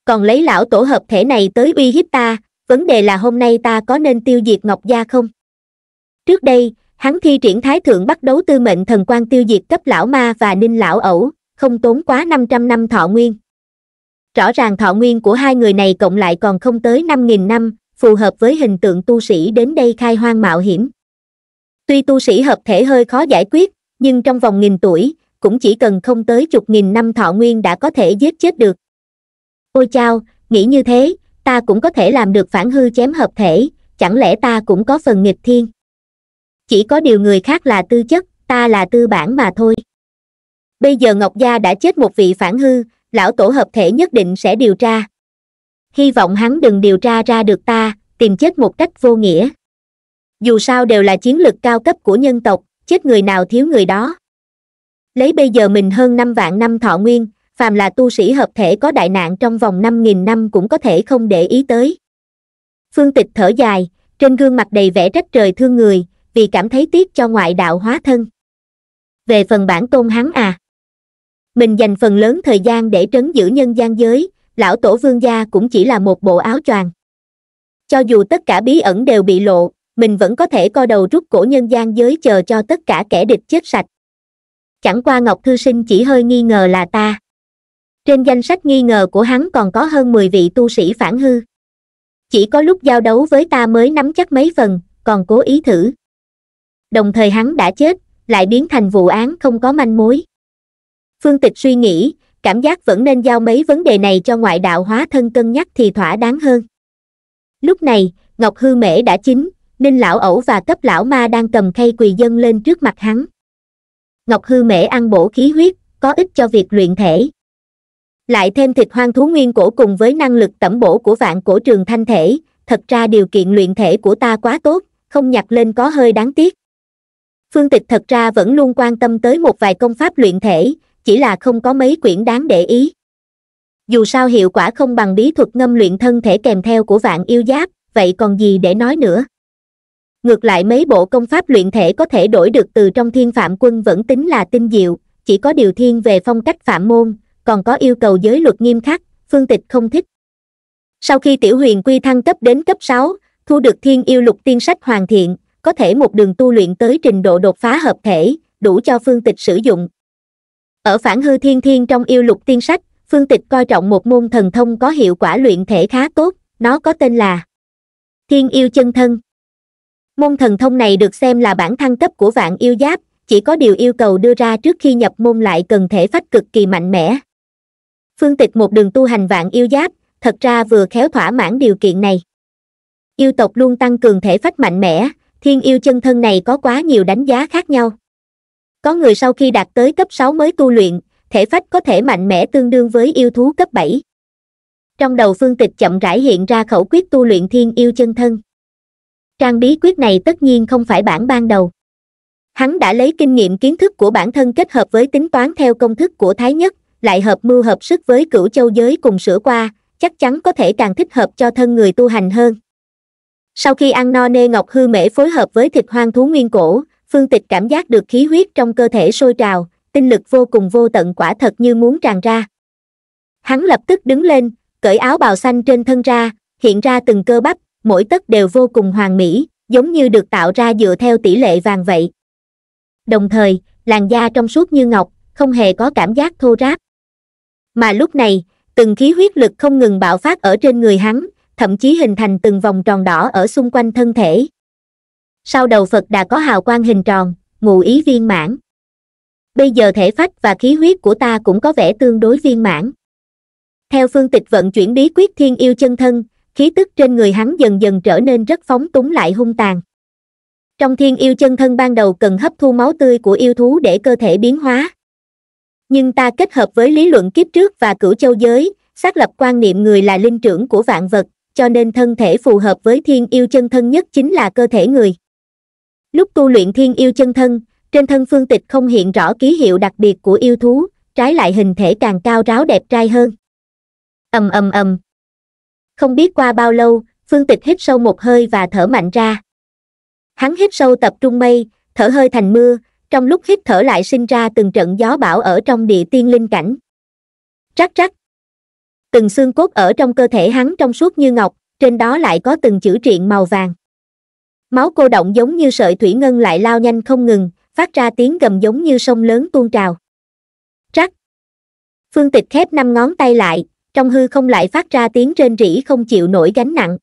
còn lấy lão tổ hợp thể này tới uy hiếp ta vấn đề là hôm nay ta có nên tiêu diệt ngọc gia không trước đây hắn thi triển thái thượng bắt đấu tư mệnh thần quan tiêu diệt cấp lão ma và ninh lão ẩu không tốn quá năm trăm năm thọ nguyên rõ ràng thọ nguyên của hai người này cộng lại còn không tới năm nghìn năm phù hợp với hình tượng tu sĩ đến đây khai hoang mạo hiểm tuy tu sĩ hợp thể hơi khó giải quyết nhưng trong vòng nghìn tuổi cũng chỉ cần không tới chục nghìn năm thọ nguyên đã có thể giết chết được ôi chao nghĩ như thế ta cũng có thể làm được phản hư chém hợp thể chẳng lẽ ta cũng có phần nghịch thiên chỉ có điều người khác là tư chất ta là tư bản mà thôi bây giờ ngọc gia đã chết một vị phản hư lão tổ hợp thể nhất định sẽ điều tra hy vọng hắn đừng điều tra ra được ta tìm chết một cách vô nghĩa dù sao đều là chiến lược cao cấp của nhân tộc chết người nào thiếu người đó lấy bây giờ mình hơn năm vạn năm thọ nguyên phàm là tu sĩ hợp thể có đại nạn trong vòng năm nghìn năm cũng có thể không để ý tới phương tịch thở dài trên gương mặt đầy vẻ trách trời thương người vì cảm thấy tiếc cho ngoại đạo hóa thân về phần bản tôn hắn à mình dành phần lớn thời gian để trấn giữ nhân gian giới lão tổ vương gia cũng chỉ là một bộ áo choàng cho dù tất cả bí ẩn đều bị lộ mình vẫn có thể co đầu rút cổ nhân gian giới chờ cho tất cả kẻ địch chết sạch chẳng qua ngọc thư sinh chỉ hơi nghi ngờ là ta trên danh sách nghi ngờ của hắn còn có hơn mười vị tu sĩ phản hư chỉ có lúc giao đấu với ta mới nắm chắc mấy phần còn cố ý thử đồng thời hắn đã chết lại biến thành vụ án không có manh mối phương tịch suy nghĩ cảm giác vẫn nên giao mấy vấn đề này cho ngoại đạo hóa thân cân nhắc thì thỏa đáng hơn lúc này ngọc hư mễ đã chín ninh lão ẩu và cấp lão ma đang cầm khay quỳ dân lên trước mặt hắn ngọc hư mễ ăn bổ khí huyết có ích cho việc luyện thể lại thêm thịt hoang thú nguyên cổ cùng với năng lực tẩm bổ của vạn cổ trường thanh thể thật ra điều kiện luyện thể của ta quá tốt không nhặt lên có hơi đáng tiếc phương tịch thật ra vẫn luôn quan tâm tới một vài công pháp luyện thể chỉ là không có mấy quyển đáng để ý dù sao hiệu quả không bằng bí thuật ngâm luyện thân thể kèm theo của vạn yêu giáp vậy còn gì để nói nữa ngược lại mấy bộ công pháp luyện thể có thể đổi được từ trong thiên phạm quân vẫn tính là tinh diệu chỉ có điều thiên về phong cách phạm môn còn có yêu cầu giới luật nghiêm khắc phương tịch không thích sau khi tiểu huyền quy thăng cấp đến cấp sáu thu được thiên yêu lục tiên sách hoàn thiện có thể một đường tu luyện tới trình độ đột phá hợp thể đủ cho phương tịch sử dụng ở phản hư thiên thiên trong yêu lục tiên sách phương tịch coi trọng một môn thần thông có hiệu quả luyện thể khá tốt nó có tên là thiên yêu chân thân môn thần thông này được xem là bản thăng cấp của vạn yêu giáp chỉ có điều yêu cầu đưa ra trước khi nhập môn lại cần thể phách cực kỳ mạnh mẽ phương tịch một đường tu hành vạn yêu giáp thật ra vừa khéo thỏa mãn điều kiện này yêu tộc luôn tăng cường thể phách mạnh mẽ thiên yêu chân thân này có quá nhiều đánh giá khác nhau có người sau khi đạt tới cấp sáu mới tu luyện thể phách có thể mạnh mẽ tương đương với yêu thú cấp bảy trong đầu phương tịch chậm rãi hiện ra khẩu quyết tu luyện thiên yêu chân thân trang bí quyết này tất nhiên không phải bản ban đầu hắn đã lấy kinh nghiệm kiến thức của bản thân kết hợp với tính toán theo công thức của thái nhất lại hợp mưu hợp sức với cửu châu giới cùng sửa qua chắc chắn có thể càng thích hợp cho thân người tu hành hơn sau khi ăn no nê ngọc hư mễ phối hợp với thịt hoang thú nguyên cổ phương tịch cảm giác được khí huyết trong cơ thể sôi trào tinh lực vô cùng vô tận quả thật như muốn tràn ra hắn lập tức đứng lên cởi áo bào xanh trên thân ra hiện ra từng cơ bắp mỗi tấc đều vô cùng hoàn mỹ giống như được tạo ra dựa theo tỷ lệ vàng vậy đồng thời làn da trong suốt như ngọc không hề có cảm giác thô ráp mà lúc này từng khí huyết lực không ngừng bạo phát ở trên người hắn thậm chí hình thành từng vòng tròn đỏ ở xung quanh thân thể sau đầu phật đã có hào quang hình tròn ngụ ý viên mãn bây giờ thể phách và khí huyết của ta cũng có vẻ tương đối viên mãn theo phương tịch vận chuyển bí quyết thiên yêu chân thân khí tức trên người hắn dần dần trở nên rất phóng túng lại hung tàn trong thiên yêu chân thân ban đầu cần hấp thu máu tươi của yêu thú để cơ thể biến hóa nhưng ta kết hợp với lý luận kiếp trước và cửu châu giới xác lập quan niệm người là linh trưởng của vạn vật cho nên thân thể phù hợp với thiên yêu chân thân nhất chính là cơ thể người lúc tu luyện thiên yêu chân thân trên thân phương tịch không hiện rõ ký hiệu đặc biệt của yêu thú trái lại hình thể càng cao ráo đẹp trai hơn ầm ầm ầm không biết qua bao lâu phương tịch hít sâu một hơi và thở mạnh ra hắn hít sâu tập trung mây thở hơi thành mưa trong lúc hít thở lại sinh ra từng trận gió bão ở trong địa tiên linh cảnh rắc rắc từng xương cốt ở trong cơ thể hắn trong suốt như ngọc trên đó lại có từng chữ triện màu vàng máu cô động giống như sợi thủy ngân lại lao nhanh không ngừng phát ra tiếng gầm giống như sông lớn tuôn trào rắc phương tịch khép năm ngón tay lại trong hư không lại phát ra tiếng trên rỉ không chịu nổi gánh nặng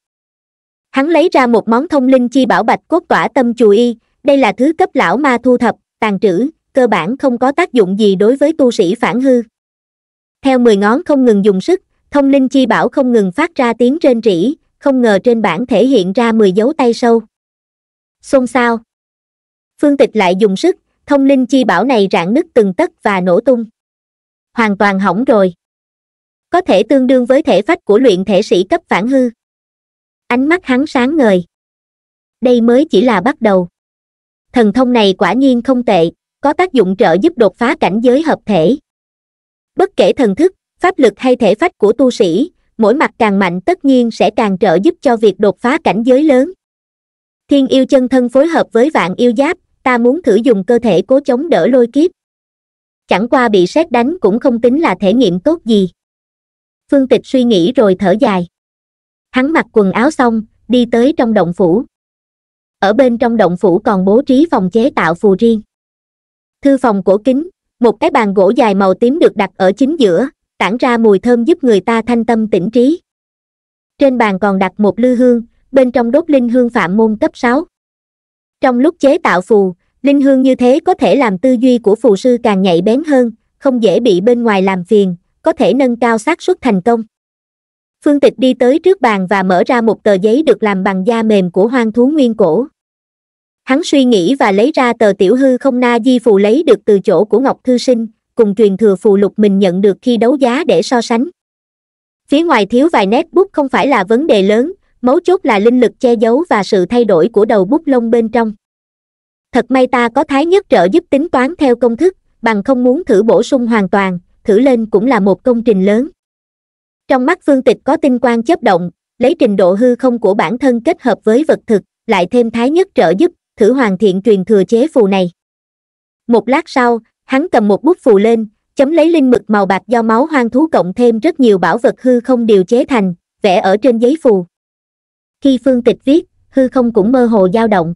hắn lấy ra một món thông linh chi bảo bạch cốt tỏa tâm chùi y đây là thứ cấp lão ma thu thập tàn trữ, cơ bản không có tác dụng gì đối với tu sĩ phản hư. Theo mười ngón không ngừng dùng sức, thông linh chi bảo không ngừng phát ra tiếng trên rỉ, không ngờ trên bản thể hiện ra 10 dấu tay sâu. Xôn xao. Phương tịch lại dùng sức, thông linh chi bảo này rạn nứt từng tấc và nổ tung. Hoàn toàn hỏng rồi. Có thể tương đương với thể phách của luyện thể sĩ cấp phản hư. Ánh mắt hắn sáng ngời. Đây mới chỉ là bắt đầu thần thông này quả nhiên không tệ có tác dụng trợ giúp đột phá cảnh giới hợp thể bất kể thần thức pháp lực hay thể phách của tu sĩ mỗi mặt càng mạnh tất nhiên sẽ càng trợ giúp cho việc đột phá cảnh giới lớn thiên yêu chân thân phối hợp với vạn yêu giáp ta muốn thử dùng cơ thể cố chống đỡ lôi kiếp chẳng qua bị sét đánh cũng không tính là thể nghiệm tốt gì phương tịch suy nghĩ rồi thở dài hắn mặc quần áo xong đi tới trong động phủ ở bên trong động phủ còn bố trí phòng chế tạo phù riêng thư phòng cổ kính một cái bàn gỗ dài màu tím được đặt ở chính giữa tản ra mùi thơm giúp người ta thanh tâm tỉnh trí trên bàn còn đặt một lư hương bên trong đốt linh hương phạm môn cấp sáu trong lúc chế tạo phù linh hương như thế có thể làm tư duy của phù sư càng nhạy bén hơn không dễ bị bên ngoài làm phiền có thể nâng cao xác suất thành công phương tịch đi tới trước bàn và mở ra một tờ giấy được làm bằng da mềm của hoang thú nguyên cổ hắn suy nghĩ và lấy ra tờ tiểu hư không na di phù lấy được từ chỗ của ngọc thư sinh cùng truyền thừa phù lục mình nhận được khi đấu giá để so sánh phía ngoài thiếu vài nét bút không phải là vấn đề lớn mấu chốt là linh lực che giấu và sự thay đổi của đầu bút lông bên trong thật may ta có thái nhất trợ giúp tính toán theo công thức bằng không muốn thử bổ sung hoàn toàn thử lên cũng là một công trình lớn trong mắt phương tịch có tinh quang chớp động lấy trình độ hư không của bản thân kết hợp với vật thực lại thêm thái nhất trợ giúp thử hoàn thiện truyền thừa chế phù này một lát sau hắn cầm một bút phù lên chấm lấy linh mực màu bạc do máu hoang thú cộng thêm rất nhiều bảo vật hư không điều chế thành vẽ ở trên giấy phù khi phương tịch viết hư không cũng mơ hồ dao động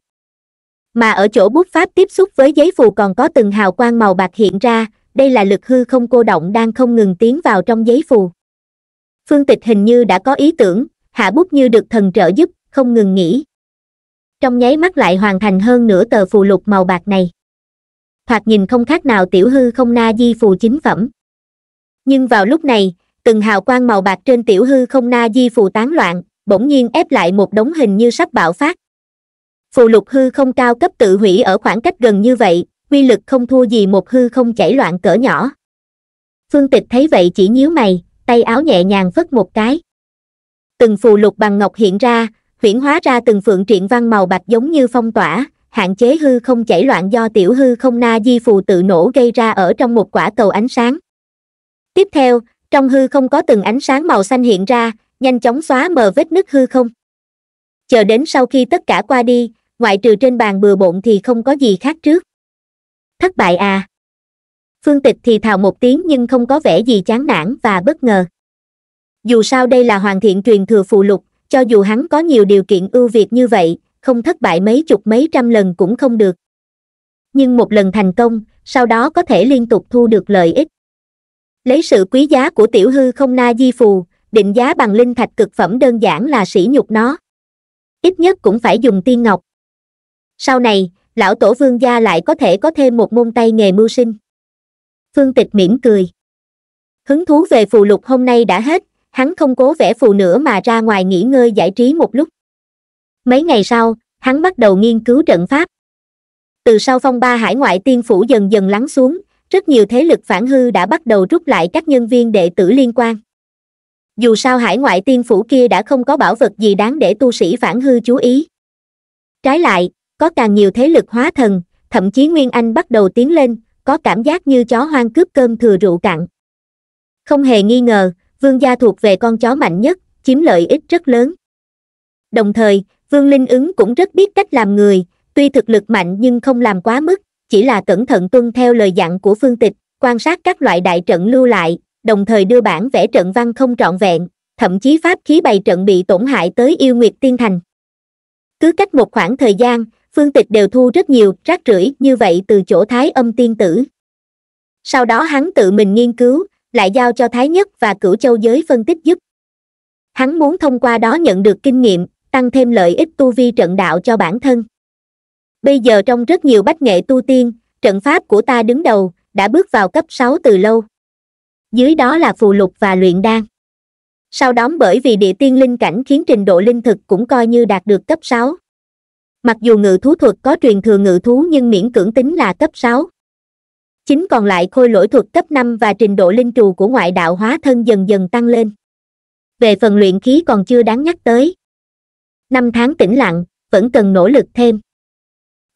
mà ở chỗ bút pháp tiếp xúc với giấy phù còn có từng hào quang màu bạc hiện ra đây là lực hư không cô động đang không ngừng tiến vào trong giấy phù phương tịch hình như đã có ý tưởng hạ bút như được thần trợ giúp không ngừng nghỉ trong nháy mắt lại hoàn thành hơn nửa tờ phù lục màu bạc này thoạt nhìn không khác nào tiểu hư không na di phù chính phẩm nhưng vào lúc này từng hào quang màu bạc trên tiểu hư không na di phù tán loạn bỗng nhiên ép lại một đống hình như sắp bạo phát phù lục hư không cao cấp tự hủy ở khoảng cách gần như vậy quy lực không thua gì một hư không chảy loạn cỡ nhỏ phương tịch thấy vậy chỉ nhíu mày tay áo nhẹ nhàng phất một cái từng phù lục bằng ngọc hiện ra huyển hóa ra từng phượng triện văn màu bạch giống như phong tỏa hạn chế hư không chảy loạn do tiểu hư không na di phù tự nổ gây ra ở trong một quả cầu ánh sáng tiếp theo trong hư không có từng ánh sáng màu xanh hiện ra nhanh chóng xóa mờ vết nứt hư không chờ đến sau khi tất cả qua đi ngoại trừ trên bàn bừa bộn thì không có gì khác trước thất bại à phương tịch thì thào một tiếng nhưng không có vẻ gì chán nản và bất ngờ dù sao đây là hoàn thiện truyền thừa phụ lục cho dù hắn có nhiều điều kiện ưu việt như vậy không thất bại mấy chục mấy trăm lần cũng không được nhưng một lần thành công sau đó có thể liên tục thu được lợi ích lấy sự quý giá của tiểu hư không na di phù định giá bằng linh thạch cực phẩm đơn giản là sỉ nhục nó ít nhất cũng phải dùng tiên ngọc sau này lão tổ vương gia lại có thể có thêm một môn tay nghề mưu sinh phương tịch mỉm cười hứng thú về phù lục hôm nay đã hết hắn không cố vẽ phù nữa mà ra ngoài nghỉ ngơi giải trí một lúc mấy ngày sau hắn bắt đầu nghiên cứu trận pháp từ sau phong ba hải ngoại tiên phủ dần dần lắng xuống rất nhiều thế lực phản hư đã bắt đầu rút lại các nhân viên đệ tử liên quan dù sao hải ngoại tiên phủ kia đã không có bảo vật gì đáng để tu sĩ phản hư chú ý trái lại có càng nhiều thế lực hóa thần thậm chí nguyên anh bắt đầu tiến lên có cảm giác như chó hoang cướp cơm thừa rượu cạn. Không hề nghi ngờ, vương gia thuộc về con chó mạnh nhất, chiếm lợi ích rất lớn. Đồng thời, vương linh ứng cũng rất biết cách làm người, tuy thực lực mạnh nhưng không làm quá mức, chỉ là cẩn thận tuân theo lời dặn của phương tịch, quan sát các loại đại trận lưu lại, đồng thời đưa bản vẽ trận văn không trọn vẹn, thậm chí pháp khí bày trận bị tổn hại tới yêu nguyệt tiên thành. Cứ cách một khoảng thời gian, phương tịch đều thu rất nhiều rác rưởi như vậy từ chỗ thái âm tiên tử sau đó hắn tự mình nghiên cứu lại giao cho thái nhất và cửu châu giới phân tích giúp hắn muốn thông qua đó nhận được kinh nghiệm tăng thêm lợi ích tu vi trận đạo cho bản thân bây giờ trong rất nhiều bách nghệ tu tiên trận pháp của ta đứng đầu đã bước vào cấp sáu từ lâu dưới đó là phù lục và luyện đan sau đó bởi vì địa tiên linh cảnh khiến trình độ linh thực cũng coi như đạt được cấp sáu mặc dù ngự thú thuật có truyền thừa ngự thú nhưng miễn cưỡng tính là cấp sáu chính còn lại khôi lỗi thuật cấp năm và trình độ linh trù của ngoại đạo hóa thân dần dần tăng lên về phần luyện khí còn chưa đáng nhắc tới năm tháng tĩnh lặng vẫn cần nỗ lực thêm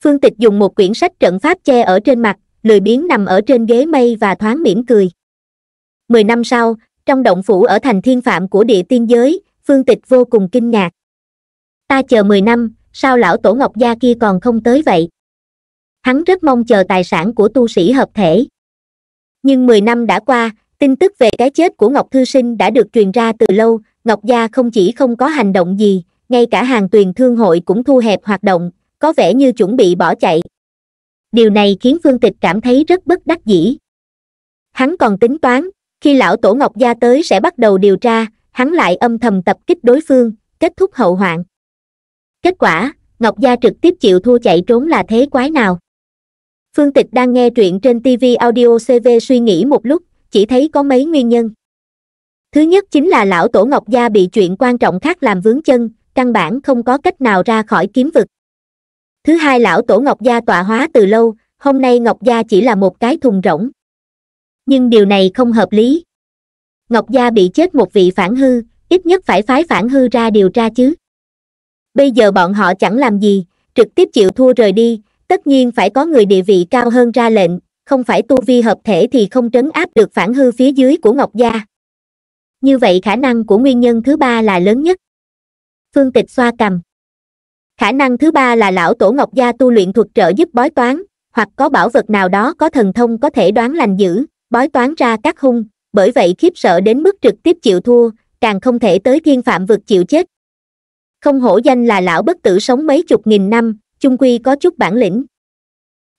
phương tịch dùng một quyển sách trận pháp che ở trên mặt lười biếng nằm ở trên ghế mây và thoáng mỉm cười mười năm sau trong động phủ ở thành thiên phạm của địa tiên giới phương tịch vô cùng kinh ngạc ta chờ mười năm sao lão tổ ngọc gia kia còn không tới vậy hắn rất mong chờ tài sản của tu sĩ hợp thể nhưng mười năm đã qua tin tức về cái chết của ngọc thư sinh đã được truyền ra từ lâu ngọc gia không chỉ không có hành động gì ngay cả hàng tuyền thương hội cũng thu hẹp hoạt động có vẻ như chuẩn bị bỏ chạy điều này khiến phương tịch cảm thấy rất bất đắc dĩ hắn còn tính toán khi lão tổ ngọc gia tới sẽ bắt đầu điều tra hắn lại âm thầm tập kích đối phương kết thúc hậu hoạn kết quả ngọc gia trực tiếp chịu thua chạy trốn là thế quái nào phương tịch đang nghe truyện trên tv audio cv suy nghĩ một lúc chỉ thấy có mấy nguyên nhân thứ nhất chính là lão tổ ngọc gia bị chuyện quan trọng khác làm vướng chân căn bản không có cách nào ra khỏi kiếm vực thứ hai lão tổ ngọc gia tọa hóa từ lâu hôm nay ngọc gia chỉ là một cái thùng rỗng nhưng điều này không hợp lý ngọc gia bị chết một vị phản hư ít nhất phải phái phản hư ra điều tra chứ bây giờ bọn họ chẳng làm gì trực tiếp chịu thua rời đi tất nhiên phải có người địa vị cao hơn ra lệnh không phải tu vi hợp thể thì không trấn áp được phản hư phía dưới của ngọc gia như vậy khả năng của nguyên nhân thứ ba là lớn nhất phương tịch xoa cầm khả năng thứ ba là lão tổ ngọc gia tu luyện thuật trợ giúp bói toán hoặc có bảo vật nào đó có thần thông có thể đoán lành dữ bói toán ra các hung bởi vậy khiếp sợ đến mức trực tiếp chịu thua càng không thể tới thiên phạm vực chịu chết không hổ danh là lão bất tử sống mấy chục nghìn năm chung quy có chút bản lĩnh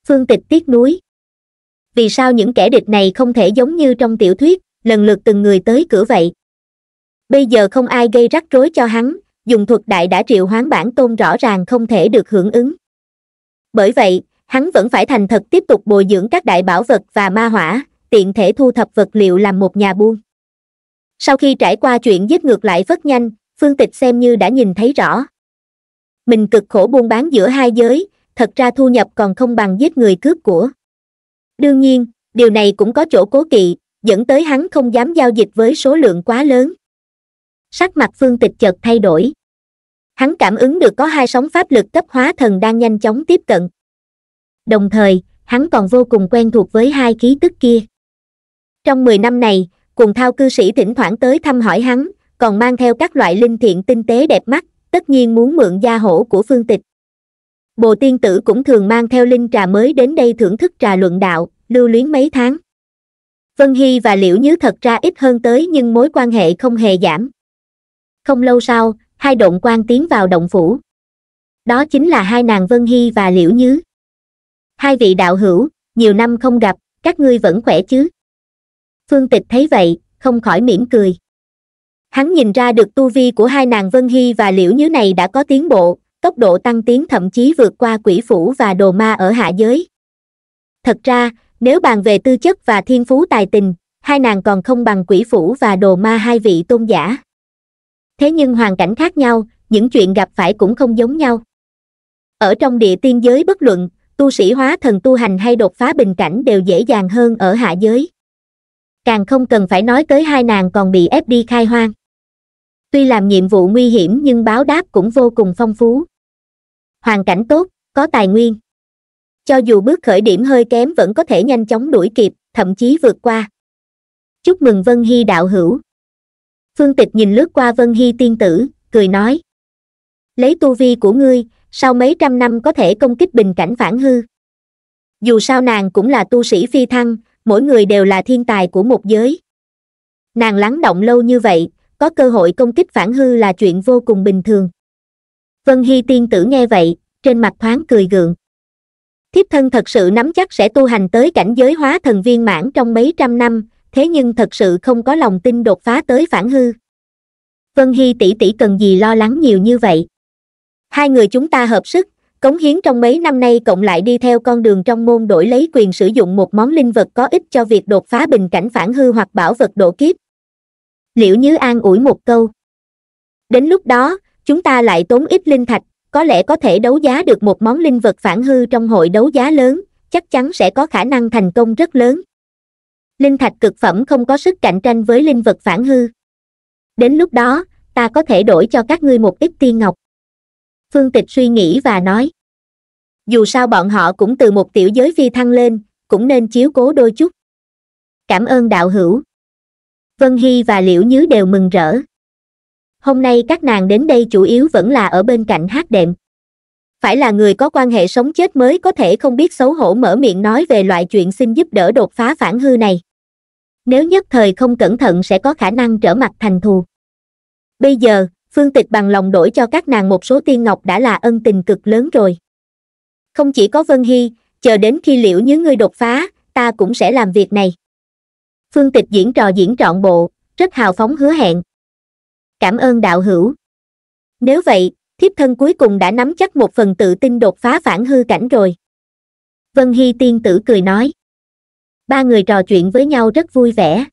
phương tịch tiếc núi vì sao những kẻ địch này không thể giống như trong tiểu thuyết lần lượt từng người tới cửa vậy bây giờ không ai gây rắc rối cho hắn dùng thuật đại đã triệu hoán bản tôn rõ ràng không thể được hưởng ứng bởi vậy hắn vẫn phải thành thật tiếp tục bồi dưỡng các đại bảo vật và ma hỏa tiện thể thu thập vật liệu làm một nhà buôn sau khi trải qua chuyện giết ngược lại phất nhanh phương tịch xem như đã nhìn thấy rõ mình cực khổ buôn bán giữa hai giới thật ra thu nhập còn không bằng giết người cướp của đương nhiên điều này cũng có chỗ cố kỵ dẫn tới hắn không dám giao dịch với số lượng quá lớn sắc mặt phương tịch chợt thay đổi hắn cảm ứng được có hai sóng pháp lực cấp hóa thần đang nhanh chóng tiếp cận đồng thời hắn còn vô cùng quen thuộc với hai khí tức kia trong mười năm này cùng thao cư sĩ thỉnh thoảng tới thăm hỏi hắn còn mang theo các loại linh thiện tinh tế đẹp mắt tất nhiên muốn mượn gia hổ của phương tịch bồ tiên tử cũng thường mang theo linh trà mới đến đây thưởng thức trà luận đạo lưu luyến mấy tháng vân hy và liễu nhứ thật ra ít hơn tới nhưng mối quan hệ không hề giảm không lâu sau hai động quan tiến vào động phủ đó chính là hai nàng vân hy và liễu nhứ hai vị đạo hữu nhiều năm không gặp các ngươi vẫn khỏe chứ phương tịch thấy vậy không khỏi mỉm cười hắn nhìn ra được tu vi của hai nàng vân hy và liễu nhứ này đã có tiến bộ tốc độ tăng tiến thậm chí vượt qua quỷ phủ và đồ ma ở hạ giới thật ra nếu bàn về tư chất và thiên phú tài tình hai nàng còn không bằng quỷ phủ và đồ ma hai vị tôn giả thế nhưng hoàn cảnh khác nhau những chuyện gặp phải cũng không giống nhau ở trong địa tiên giới bất luận tu sĩ hóa thần tu hành hay đột phá bình cảnh đều dễ dàng hơn ở hạ giới càng không cần phải nói tới hai nàng còn bị ép đi khai hoang tuy làm nhiệm vụ nguy hiểm nhưng báo đáp cũng vô cùng phong phú hoàn cảnh tốt có tài nguyên cho dù bước khởi điểm hơi kém vẫn có thể nhanh chóng đuổi kịp thậm chí vượt qua chúc mừng vân hy đạo hữu phương tịch nhìn lướt qua vân hy tiên tử cười nói lấy tu vi của ngươi sau mấy trăm năm có thể công kích bình cảnh phản hư dù sao nàng cũng là tu sĩ phi thăng mỗi người đều là thiên tài của một giới nàng lắng động lâu như vậy có cơ hội công kích phản hư là chuyện vô cùng bình thường vân hy tiên tử nghe vậy trên mặt thoáng cười gượng thiếp thân thật sự nắm chắc sẽ tu hành tới cảnh giới hóa thần viên mãn trong mấy trăm năm thế nhưng thật sự không có lòng tin đột phá tới phản hư vân hy tỷ tỷ cần gì lo lắng nhiều như vậy hai người chúng ta hợp sức cống hiến trong mấy năm nay cộng lại đi theo con đường trong môn đổi lấy quyền sử dụng một món linh vật có ích cho việc đột phá bình cảnh phản hư hoặc bảo vật độ kiếp liễu như an ủi một câu đến lúc đó chúng ta lại tốn ít linh thạch có lẽ có thể đấu giá được một món linh vật phản hư trong hội đấu giá lớn chắc chắn sẽ có khả năng thành công rất lớn linh thạch cực phẩm không có sức cạnh tranh với linh vật phản hư đến lúc đó ta có thể đổi cho các ngươi một ít tiên ngọc phương tịch suy nghĩ và nói dù sao bọn họ cũng từ một tiểu giới phi thăng lên cũng nên chiếu cố đôi chút cảm ơn đạo hữu Vân Hy và Liễu Nhứ đều mừng rỡ. Hôm nay các nàng đến đây chủ yếu vẫn là ở bên cạnh hát đệm. Phải là người có quan hệ sống chết mới có thể không biết xấu hổ mở miệng nói về loại chuyện xin giúp đỡ đột phá phản hư này. Nếu nhất thời không cẩn thận sẽ có khả năng trở mặt thành thù. Bây giờ, Phương Tịch bằng lòng đổi cho các nàng một số tiên ngọc đã là ân tình cực lớn rồi. Không chỉ có Vân Hy, chờ đến khi liễu những ngươi đột phá, ta cũng sẽ làm việc này phương tịch diễn trò diễn trọn bộ rất hào phóng hứa hẹn cảm ơn đạo hữu nếu vậy thiếp thân cuối cùng đã nắm chắc một phần tự tin đột phá phản hư cảnh rồi vân hy tiên tử cười nói ba người trò chuyện với nhau rất vui vẻ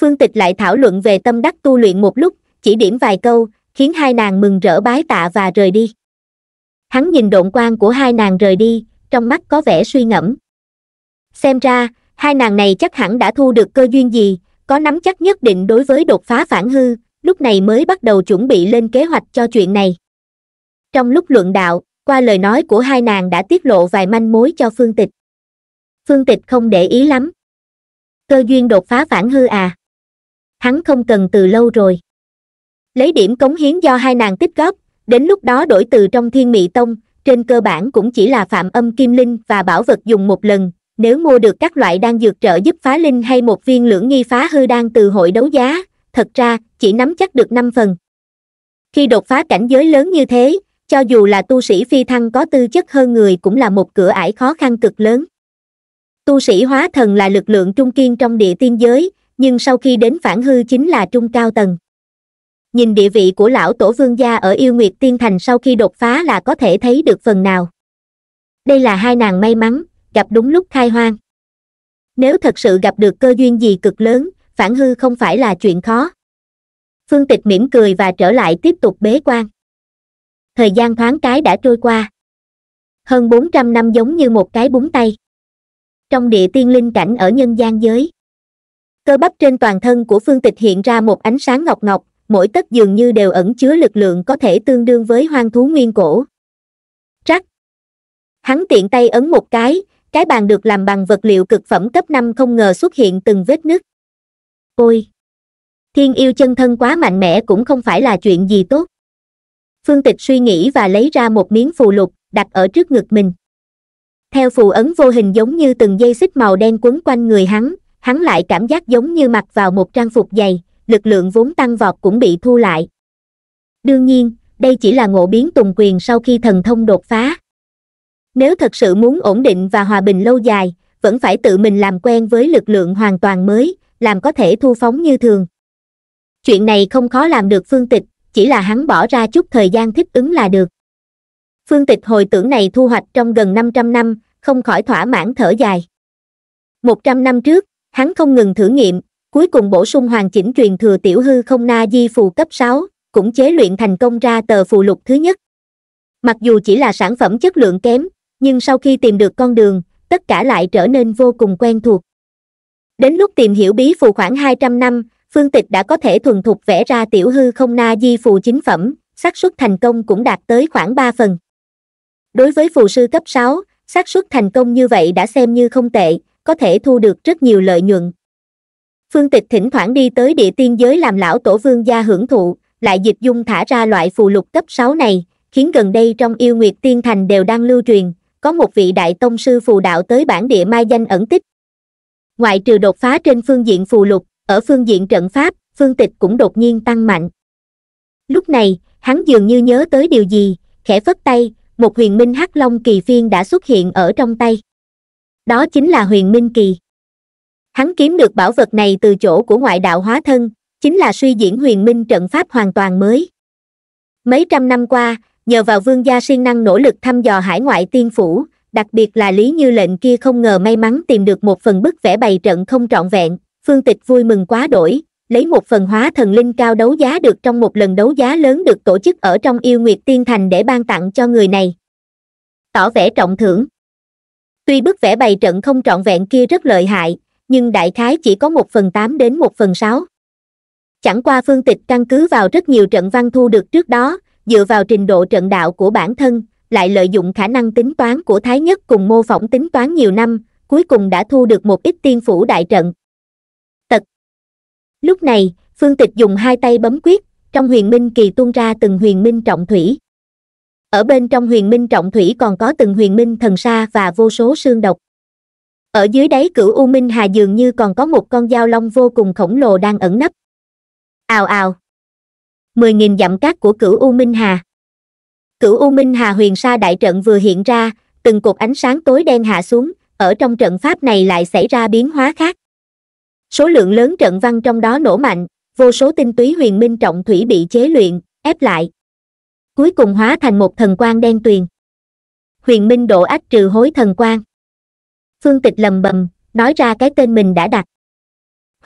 phương tịch lại thảo luận về tâm đắc tu luyện một lúc chỉ điểm vài câu khiến hai nàng mừng rỡ bái tạ và rời đi hắn nhìn độn quan của hai nàng rời đi trong mắt có vẻ suy ngẫm xem ra hai nàng này chắc hẳn đã thu được cơ duyên gì có nắm chắc nhất định đối với đột phá phản hư lúc này mới bắt đầu chuẩn bị lên kế hoạch cho chuyện này trong lúc luận đạo qua lời nói của hai nàng đã tiết lộ vài manh mối cho phương tịch phương tịch không để ý lắm cơ duyên đột phá phản hư à hắn không cần từ lâu rồi lấy điểm cống hiến do hai nàng tích góp đến lúc đó đổi từ trong thiên mị tông trên cơ bản cũng chỉ là phạm âm kim linh và bảo vật dùng một lần nếu mua được các loại đan dược trợ giúp phá linh hay một viên lưỡng nghi phá hư đan từ hội đấu giá, thật ra, chỉ nắm chắc được 5 phần. Khi đột phá cảnh giới lớn như thế, cho dù là tu sĩ phi thăng có tư chất hơn người cũng là một cửa ải khó khăn cực lớn. Tu sĩ hóa thần là lực lượng trung kiên trong địa tiên giới, nhưng sau khi đến phản hư chính là trung cao tầng. Nhìn địa vị của lão tổ vương gia ở yêu nguyệt tiên thành sau khi đột phá là có thể thấy được phần nào. Đây là hai nàng may mắn, gặp đúng lúc khai hoang nếu thật sự gặp được cơ duyên gì cực lớn phản hư không phải là chuyện khó phương tịch mỉm cười và trở lại tiếp tục bế quan thời gian thoáng cái đã trôi qua hơn bốn trăm năm giống như một cái búng tay trong địa tiên linh cảnh ở nhân gian giới cơ bắp trên toàn thân của phương tịch hiện ra một ánh sáng ngọc ngọc mỗi tấc dường như đều ẩn chứa lực lượng có thể tương đương với hoang thú nguyên cổ trắc hắn tiện tay ấn một cái cái bàn được làm bằng vật liệu cực phẩm cấp năm không ngờ xuất hiện từng vết nứt ôi thiên yêu chân thân quá mạnh mẽ cũng không phải là chuyện gì tốt phương tịch suy nghĩ và lấy ra một miếng phù lục đặt ở trước ngực mình theo phù ấn vô hình giống như từng dây xích màu đen quấn quanh người hắn hắn lại cảm giác giống như mặc vào một trang phục dày lực lượng vốn tăng vọt cũng bị thu lại đương nhiên đây chỉ là ngộ biến tùng quyền sau khi thần thông đột phá nếu thật sự muốn ổn định và hòa bình lâu dài, vẫn phải tự mình làm quen với lực lượng hoàn toàn mới, làm có thể thu phóng như thường. Chuyện này không khó làm được Phương Tịch, chỉ là hắn bỏ ra chút thời gian thích ứng là được. Phương Tịch hồi tưởng này thu hoạch trong gần 500 năm, không khỏi thỏa mãn thở dài. 100 năm trước, hắn không ngừng thử nghiệm, cuối cùng bổ sung hoàn chỉnh truyền thừa tiểu hư không na di phù cấp 6, cũng chế luyện thành công ra tờ phù lục thứ nhất. Mặc dù chỉ là sản phẩm chất lượng kém, nhưng sau khi tìm được con đường tất cả lại trở nên vô cùng quen thuộc đến lúc tìm hiểu bí phù khoảng hai trăm năm phương tịch đã có thể thuần thục vẽ ra tiểu hư không na di phù chính phẩm xác suất thành công cũng đạt tới khoảng ba phần đối với phù sư cấp sáu xác suất thành công như vậy đã xem như không tệ có thể thu được rất nhiều lợi nhuận phương tịch thỉnh thoảng đi tới địa tiên giới làm lão tổ vương gia hưởng thụ lại dịch dung thả ra loại phù lục cấp sáu này khiến gần đây trong yêu nguyệt tiên thành đều đang lưu truyền có một vị đại tông sư phù đạo tới bản địa mai danh ẩn tích ngoại trừ đột phá trên phương diện phù lục ở phương diện trận pháp phương tịch cũng đột nhiên tăng mạnh lúc này hắn dường như nhớ tới điều gì khẽ phất tay một huyền minh hắc long kỳ phiên đã xuất hiện ở trong tay đó chính là huyền minh kỳ hắn kiếm được bảo vật này từ chỗ của ngoại đạo hóa thân chính là suy diễn huyền minh trận pháp hoàn toàn mới mấy trăm năm qua nhờ vào vương gia siêng năng nỗ lực thăm dò hải ngoại tiên phủ đặc biệt là lý như lệnh kia không ngờ may mắn tìm được một phần bức vẽ bày trận không trọn vẹn phương tịch vui mừng quá đổi lấy một phần hóa thần linh cao đấu giá được trong một lần đấu giá lớn được tổ chức ở trong yêu nguyệt tiên thành để ban tặng cho người này tỏ vẻ trọng thưởng tuy bức vẽ bày trận không trọn vẹn kia rất lợi hại nhưng đại khái chỉ có một phần tám đến một phần sáu chẳng qua phương tịch căn cứ vào rất nhiều trận văn thu được trước đó dựa vào trình độ trận đạo của bản thân lại lợi dụng khả năng tính toán của thái nhất cùng mô phỏng tính toán nhiều năm cuối cùng đã thu được một ít tiên phủ đại trận tật lúc này phương tịch dùng hai tay bấm quyết trong huyền minh kỳ tuôn ra từng huyền minh trọng thủy ở bên trong huyền minh trọng thủy còn có từng huyền minh thần sa và vô số xương độc ở dưới đáy cửu u minh hà dường như còn có một con dao long vô cùng khổng lồ đang ẩn nấp ào ào mười nghìn dặm cát của cửu u minh hà cửu u minh hà huyền sa đại trận vừa hiện ra từng cột ánh sáng tối đen hạ xuống ở trong trận pháp này lại xảy ra biến hóa khác số lượng lớn trận văn trong đó nổ mạnh vô số tinh túy huyền minh trọng thủy bị chế luyện ép lại cuối cùng hóa thành một thần quan đen tuyền huyền minh độ ách trừ hối thần quan phương tịch lầm bầm nói ra cái tên mình đã đặt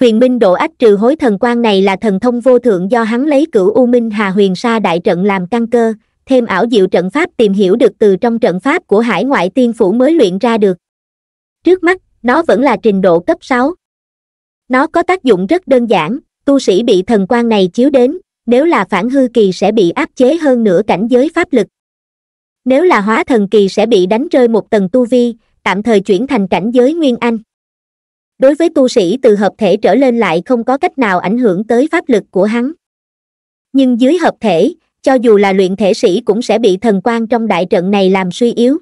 huyền minh độ ách trừ hối thần quan này là thần thông vô thượng do hắn lấy cửu u minh hà huyền sa đại trận làm căn cơ thêm ảo diệu trận pháp tìm hiểu được từ trong trận pháp của hải ngoại tiên phủ mới luyện ra được trước mắt nó vẫn là trình độ cấp 6. nó có tác dụng rất đơn giản tu sĩ bị thần quan này chiếu đến nếu là phản hư kỳ sẽ bị áp chế hơn nửa cảnh giới pháp lực nếu là hóa thần kỳ sẽ bị đánh rơi một tầng tu vi tạm thời chuyển thành cảnh giới nguyên anh đối với tu sĩ từ hợp thể trở lên lại không có cách nào ảnh hưởng tới pháp lực của hắn nhưng dưới hợp thể cho dù là luyện thể sĩ cũng sẽ bị thần quan trong đại trận này làm suy yếu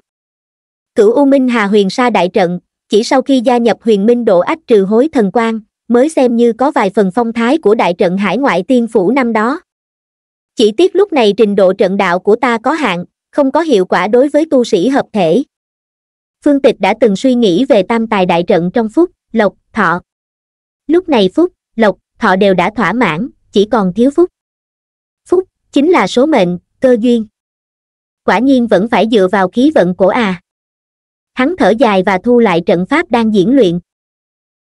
cửu u minh hà huyền sa đại trận chỉ sau khi gia nhập huyền minh độ ách trừ hối thần quan mới xem như có vài phần phong thái của đại trận hải ngoại tiên phủ năm đó chỉ tiếc lúc này trình độ trận đạo của ta có hạn không có hiệu quả đối với tu sĩ hợp thể phương tịch đã từng suy nghĩ về tam tài đại trận trong phút lộc thọ lúc này phúc lộc thọ đều đã thỏa mãn chỉ còn thiếu phúc phúc chính là số mệnh cơ duyên quả nhiên vẫn phải dựa vào khí vận của à hắn thở dài và thu lại trận pháp đang diễn luyện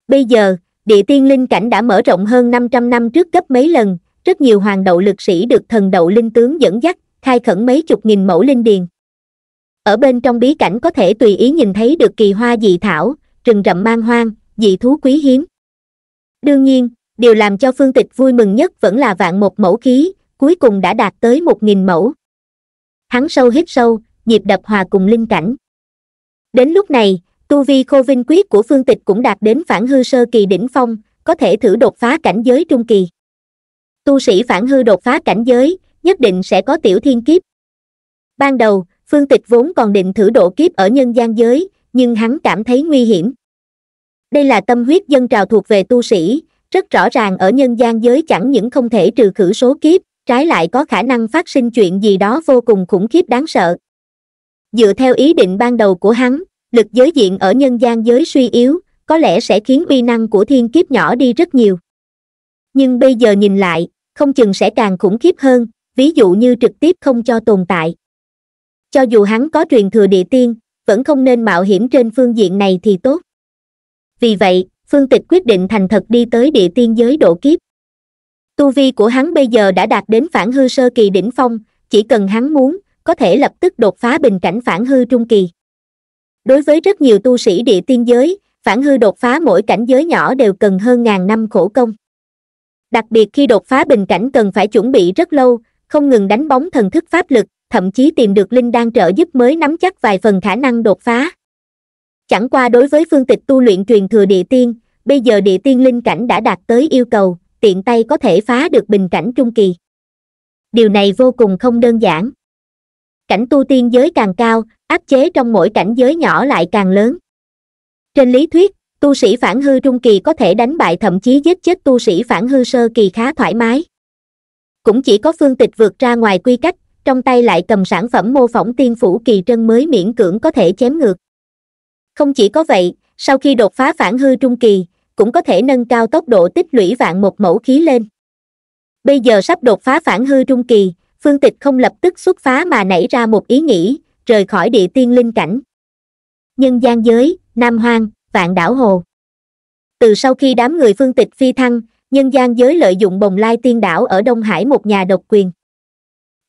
bây giờ địa tiên linh cảnh đã mở rộng hơn 500 năm trước gấp mấy lần rất nhiều hoàng đậu lực sĩ được thần đậu linh tướng dẫn dắt khai khẩn mấy chục nghìn mẫu linh điền ở bên trong bí cảnh có thể tùy ý nhìn thấy được kỳ hoa dị thảo rừng rậm mang hoang dị thú quý hiếm. Đương nhiên, điều làm cho Phương Tịch vui mừng nhất vẫn là vạn một mẫu khí, cuối cùng đã đạt tới một nghìn mẫu. Hắn sâu hít sâu, nhịp đập hòa cùng linh cảnh. Đến lúc này, tu vi khô vinh quyết của Phương Tịch cũng đạt đến phản hư sơ kỳ đỉnh phong, có thể thử đột phá cảnh giới trung kỳ. Tu sĩ phản hư đột phá cảnh giới, nhất định sẽ có tiểu thiên kiếp. Ban đầu, Phương Tịch vốn còn định thử độ kiếp ở nhân gian giới, nhưng hắn cảm thấy nguy hiểm đây là tâm huyết dân trào thuộc về tu sĩ rất rõ ràng ở nhân gian giới chẳng những không thể trừ khử số kiếp trái lại có khả năng phát sinh chuyện gì đó vô cùng khủng khiếp đáng sợ dựa theo ý định ban đầu của hắn lực giới diện ở nhân gian giới suy yếu có lẽ sẽ khiến uy năng của thiên kiếp nhỏ đi rất nhiều nhưng bây giờ nhìn lại không chừng sẽ càng khủng khiếp hơn ví dụ như trực tiếp không cho tồn tại cho dù hắn có truyền thừa địa tiên vẫn không nên mạo hiểm trên phương diện này thì tốt vì vậy phương tịch quyết định thành thật đi tới địa tiên giới độ kiếp tu vi của hắn bây giờ đã đạt đến phản hư sơ kỳ đỉnh phong chỉ cần hắn muốn có thể lập tức đột phá bình cảnh phản hư trung kỳ đối với rất nhiều tu sĩ địa tiên giới phản hư đột phá mỗi cảnh giới nhỏ đều cần hơn ngàn năm khổ công đặc biệt khi đột phá bình cảnh cần phải chuẩn bị rất lâu không ngừng đánh bóng thần thức pháp lực thậm chí tìm được linh đang trợ giúp mới nắm chắc vài phần khả năng đột phá chẳng qua đối với phương tịch tu luyện truyền thừa địa tiên bây giờ địa tiên linh cảnh đã đạt tới yêu cầu tiện tay có thể phá được bình cảnh trung kỳ điều này vô cùng không đơn giản cảnh tu tiên giới càng cao áp chế trong mỗi cảnh giới nhỏ lại càng lớn trên lý thuyết tu sĩ phản hư trung kỳ có thể đánh bại thậm chí giết chết tu sĩ phản hư sơ kỳ khá thoải mái cũng chỉ có phương tịch vượt ra ngoài quy cách trong tay lại cầm sản phẩm mô phỏng tiên phủ kỳ trân mới miễn cưỡng có thể chém ngược không chỉ có vậy sau khi đột phá phản hư trung kỳ cũng có thể nâng cao tốc độ tích lũy vạn một mẫu khí lên bây giờ sắp đột phá phản hư trung kỳ phương tịch không lập tức xuất phá mà nảy ra một ý nghĩ rời khỏi địa tiên linh cảnh nhân gian giới nam hoang vạn đảo hồ từ sau khi đám người phương tịch phi thăng nhân gian giới lợi dụng bồng lai tiên đảo ở đông hải một nhà độc quyền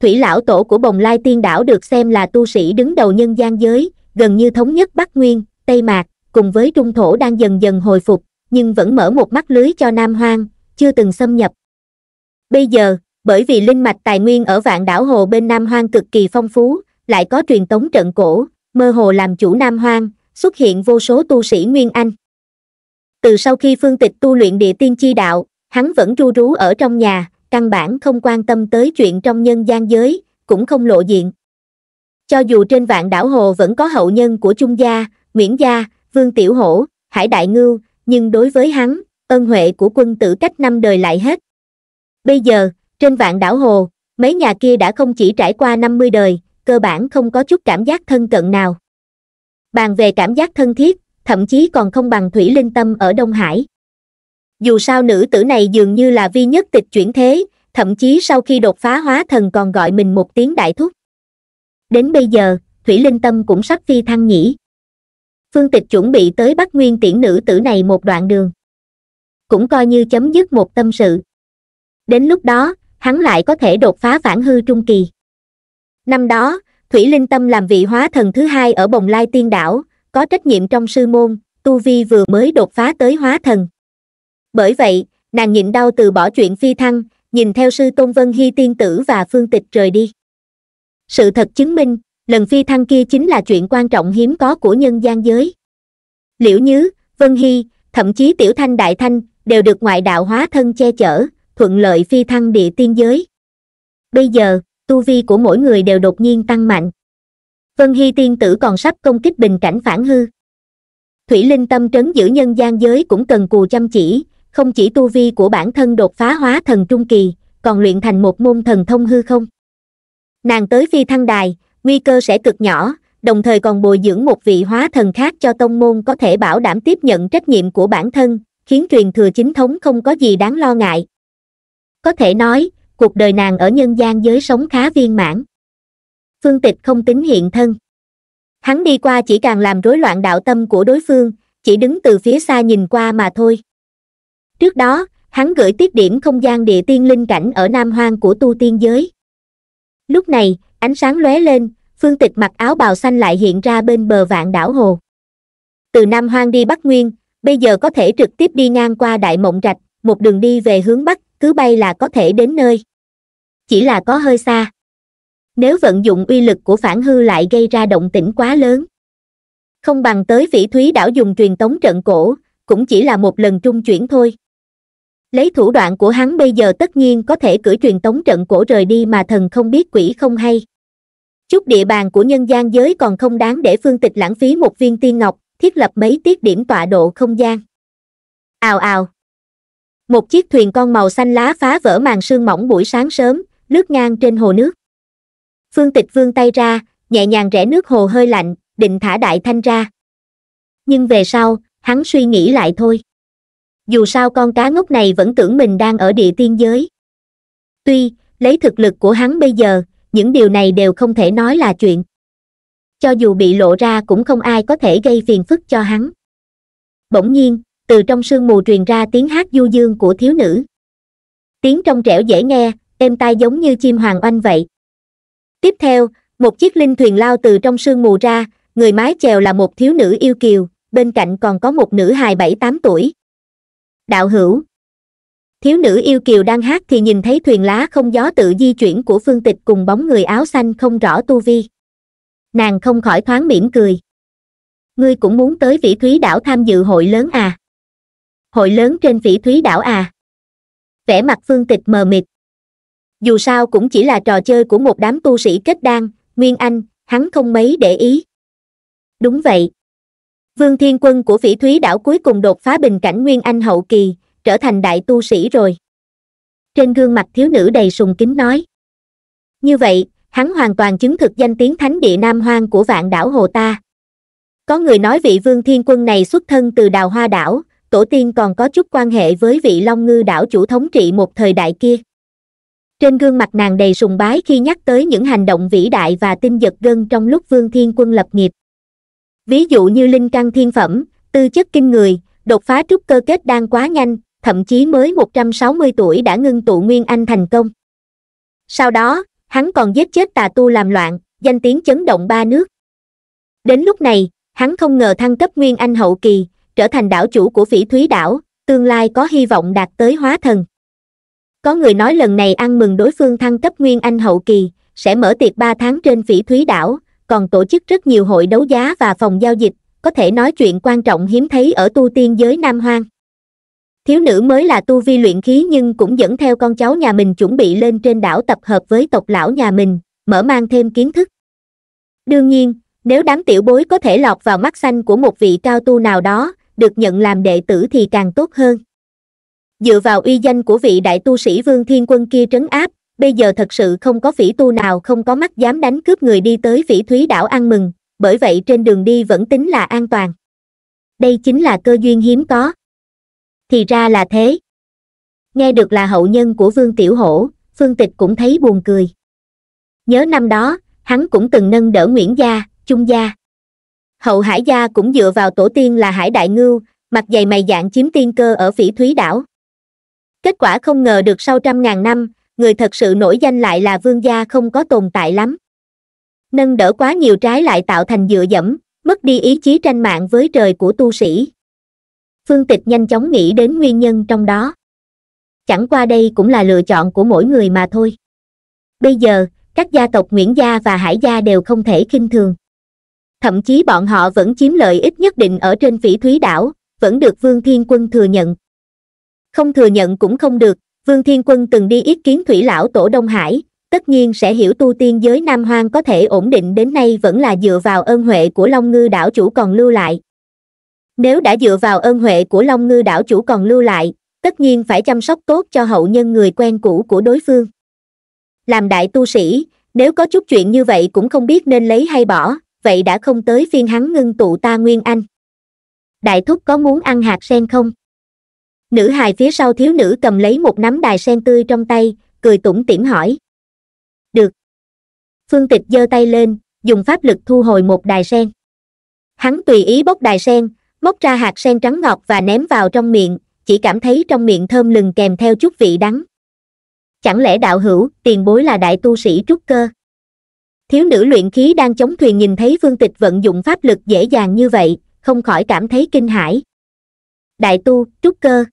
thủy lão tổ của bồng lai tiên đảo được xem là tu sĩ đứng đầu nhân gian giới gần như thống nhất bắc nguyên Tây Mạc, cùng với trung thổ đang dần dần hồi phục, nhưng vẫn mở một mắt lưới cho Nam Hoang, chưa từng xâm nhập. Bây giờ, bởi vì linh mạch tài nguyên ở vạn đảo hồ bên Nam Hoang cực kỳ phong phú, lại có truyền tống trận cổ, mơ hồ làm chủ Nam Hoang, xuất hiện vô số tu sĩ Nguyên Anh. Từ sau khi phương tịch tu luyện địa tiên chi đạo, hắn vẫn ru rú ở trong nhà, căn bản không quan tâm tới chuyện trong nhân gian giới, cũng không lộ diện. Cho dù trên vạn đảo hồ vẫn có hậu nhân của Trung gia, Nguyễn Gia, Vương Tiểu Hổ, Hải Đại Ngưu, nhưng đối với hắn, ân huệ của quân tử cách năm đời lại hết. Bây giờ, trên vạn đảo Hồ, mấy nhà kia đã không chỉ trải qua 50 đời, cơ bản không có chút cảm giác thân cận nào. Bàn về cảm giác thân thiết, thậm chí còn không bằng Thủy Linh Tâm ở Đông Hải. Dù sao nữ tử này dường như là vi nhất tịch chuyển thế, thậm chí sau khi đột phá hóa thần còn gọi mình một tiếng đại thúc. Đến bây giờ, Thủy Linh Tâm cũng sắp phi thăng nhỉ phương tịch chuẩn bị tới bắt nguyên tiễn nữ tử này một đoạn đường cũng coi như chấm dứt một tâm sự đến lúc đó hắn lại có thể đột phá phản hư trung kỳ năm đó thủy linh tâm làm vị hóa thần thứ hai ở bồng lai tiên đảo có trách nhiệm trong sư môn tu vi vừa mới đột phá tới hóa thần bởi vậy nàng nhịn đau từ bỏ chuyện phi thăng nhìn theo sư tôn vân hy tiên tử và phương tịch rời đi sự thật chứng minh lần phi thăng kia chính là chuyện quan trọng hiếm có của nhân gian giới liễu nhứ vân hy thậm chí tiểu thanh đại thanh đều được ngoại đạo hóa thân che chở thuận lợi phi thăng địa tiên giới bây giờ tu vi của mỗi người đều đột nhiên tăng mạnh vân hy tiên tử còn sắp công kích bình cảnh phản hư thủy linh tâm trấn giữ nhân gian giới cũng cần cù chăm chỉ không chỉ tu vi của bản thân đột phá hóa thần trung kỳ còn luyện thành một môn thần thông hư không nàng tới phi thăng đài nguy cơ sẽ cực nhỏ đồng thời còn bồi dưỡng một vị hóa thần khác cho tông môn có thể bảo đảm tiếp nhận trách nhiệm của bản thân khiến truyền thừa chính thống không có gì đáng lo ngại có thể nói cuộc đời nàng ở nhân gian giới sống khá viên mãn phương tịch không tính hiện thân hắn đi qua chỉ càng làm rối loạn đạo tâm của đối phương chỉ đứng từ phía xa nhìn qua mà thôi trước đó hắn gửi tiếp điểm không gian địa tiên linh cảnh ở nam hoang của tu tiên giới lúc này ánh sáng lóe lên, phương tịch mặc áo bào xanh lại hiện ra bên bờ vạn đảo hồ. Từ Nam Hoang đi Bắc Nguyên, bây giờ có thể trực tiếp đi ngang qua Đại Mộng Rạch, một đường đi về hướng Bắc, cứ bay là có thể đến nơi. Chỉ là có hơi xa. Nếu vận dụng uy lực của phản hư lại gây ra động tĩnh quá lớn. Không bằng tới vĩ thúy đảo dùng truyền tống trận cổ, cũng chỉ là một lần trung chuyển thôi. Lấy thủ đoạn của hắn bây giờ tất nhiên có thể cử truyền tống trận cổ rời đi mà thần không biết quỷ không hay. Chút địa bàn của nhân gian giới còn không đáng để phương tịch lãng phí một viên tiên ngọc, thiết lập mấy tiết điểm tọa độ không gian. Ào ào. Một chiếc thuyền con màu xanh lá phá vỡ màn sương mỏng buổi sáng sớm, lướt ngang trên hồ nước. Phương tịch vươn tay ra, nhẹ nhàng rẽ nước hồ hơi lạnh, định thả đại thanh ra. Nhưng về sau, hắn suy nghĩ lại thôi dù sao con cá ngốc này vẫn tưởng mình đang ở địa tiên giới tuy lấy thực lực của hắn bây giờ những điều này đều không thể nói là chuyện cho dù bị lộ ra cũng không ai có thể gây phiền phức cho hắn bỗng nhiên từ trong sương mù truyền ra tiếng hát du dương của thiếu nữ tiếng trong trẻo dễ nghe êm tai giống như chim hoàng oanh vậy tiếp theo một chiếc linh thuyền lao từ trong sương mù ra người mái chèo là một thiếu nữ yêu kiều bên cạnh còn có một nữ hài bảy tám tuổi đạo hữu thiếu nữ yêu kiều đang hát thì nhìn thấy thuyền lá không gió tự di chuyển của phương tịch cùng bóng người áo xanh không rõ tu vi nàng không khỏi thoáng mỉm cười ngươi cũng muốn tới vĩ thúy đảo tham dự hội lớn à hội lớn trên vĩ thúy đảo à vẻ mặt phương tịch mờ mịt dù sao cũng chỉ là trò chơi của một đám tu sĩ kết đan nguyên anh hắn không mấy để ý đúng vậy vương thiên quân của phỉ thúy đảo cuối cùng đột phá bình cảnh nguyên anh hậu kỳ trở thành đại tu sĩ rồi trên gương mặt thiếu nữ đầy sùng kính nói như vậy hắn hoàn toàn chứng thực danh tiếng thánh địa nam hoang của vạn đảo hồ ta có người nói vị vương thiên quân này xuất thân từ đào hoa đảo tổ tiên còn có chút quan hệ với vị long ngư đảo chủ thống trị một thời đại kia trên gương mặt nàng đầy sùng bái khi nhắc tới những hành động vĩ đại và tinh giật gân trong lúc vương thiên quân lập nghiệp ví dụ như linh căn thiên phẩm tư chất kinh người đột phá trúc cơ kết đang quá nhanh thậm chí mới 160 tuổi đã ngưng tụ nguyên anh thành công sau đó hắn còn giết chết tà tu làm loạn danh tiếng chấn động ba nước đến lúc này hắn không ngờ thăng cấp nguyên anh hậu kỳ trở thành đảo chủ của phỉ thúy đảo tương lai có hy vọng đạt tới hóa thần có người nói lần này ăn mừng đối phương thăng cấp nguyên anh hậu kỳ sẽ mở tiệc ba tháng trên phỉ thúy đảo còn tổ chức rất nhiều hội đấu giá và phòng giao dịch có thể nói chuyện quan trọng hiếm thấy ở tu tiên giới nam hoang thiếu nữ mới là tu vi luyện khí nhưng cũng dẫn theo con cháu nhà mình chuẩn bị lên trên đảo tập hợp với tộc lão nhà mình mở mang thêm kiến thức đương nhiên nếu đám tiểu bối có thể lọt vào mắt xanh của một vị cao tu nào đó được nhận làm đệ tử thì càng tốt hơn dựa vào uy danh của vị đại tu sĩ vương thiên quân kia trấn áp bây giờ thật sự không có phỉ tu nào không có mắt dám đánh cướp người đi tới phỉ thúy đảo ăn mừng bởi vậy trên đường đi vẫn tính là an toàn đây chính là cơ duyên hiếm có thì ra là thế nghe được là hậu nhân của vương tiểu hổ phương tịch cũng thấy buồn cười nhớ năm đó hắn cũng từng nâng đỡ nguyễn gia trung gia hậu hải gia cũng dựa vào tổ tiên là hải đại ngưu mặt dày mày dạng chiếm tiên cơ ở phỉ thúy đảo kết quả không ngờ được sau trăm ngàn năm người thật sự nổi danh lại là vương gia không có tồn tại lắm nâng đỡ quá nhiều trái lại tạo thành dựa dẫm mất đi ý chí tranh mạng với trời của tu sĩ phương tịch nhanh chóng nghĩ đến nguyên nhân trong đó chẳng qua đây cũng là lựa chọn của mỗi người mà thôi bây giờ các gia tộc nguyễn gia và hải gia đều không thể khinh thường thậm chí bọn họ vẫn chiếm lợi ích nhất định ở trên phỉ thúy đảo vẫn được vương thiên quân thừa nhận không thừa nhận cũng không được vương thiên quân từng đi ít kiến thủy lão tổ đông hải tất nhiên sẽ hiểu tu tiên giới nam hoang có thể ổn định đến nay vẫn là dựa vào ơn huệ của long ngư đảo chủ còn lưu lại nếu đã dựa vào ơn huệ của long ngư đảo chủ còn lưu lại tất nhiên phải chăm sóc tốt cho hậu nhân người quen cũ của đối phương làm đại tu sĩ nếu có chút chuyện như vậy cũng không biết nên lấy hay bỏ vậy đã không tới phiên hắn ngưng tụ ta nguyên anh đại thúc có muốn ăn hạt sen không nữ hài phía sau thiếu nữ cầm lấy một nắm đài sen tươi trong tay cười tủm tỉm hỏi được phương tịch giơ tay lên dùng pháp lực thu hồi một đài sen hắn tùy ý bốc đài sen móc ra hạt sen trắng ngọt và ném vào trong miệng chỉ cảm thấy trong miệng thơm lừng kèm theo chút vị đắng chẳng lẽ đạo hữu tiền bối là đại tu sĩ trúc cơ thiếu nữ luyện khí đang chống thuyền nhìn thấy phương tịch vận dụng pháp lực dễ dàng như vậy không khỏi cảm thấy kinh hãi đại tu trúc cơ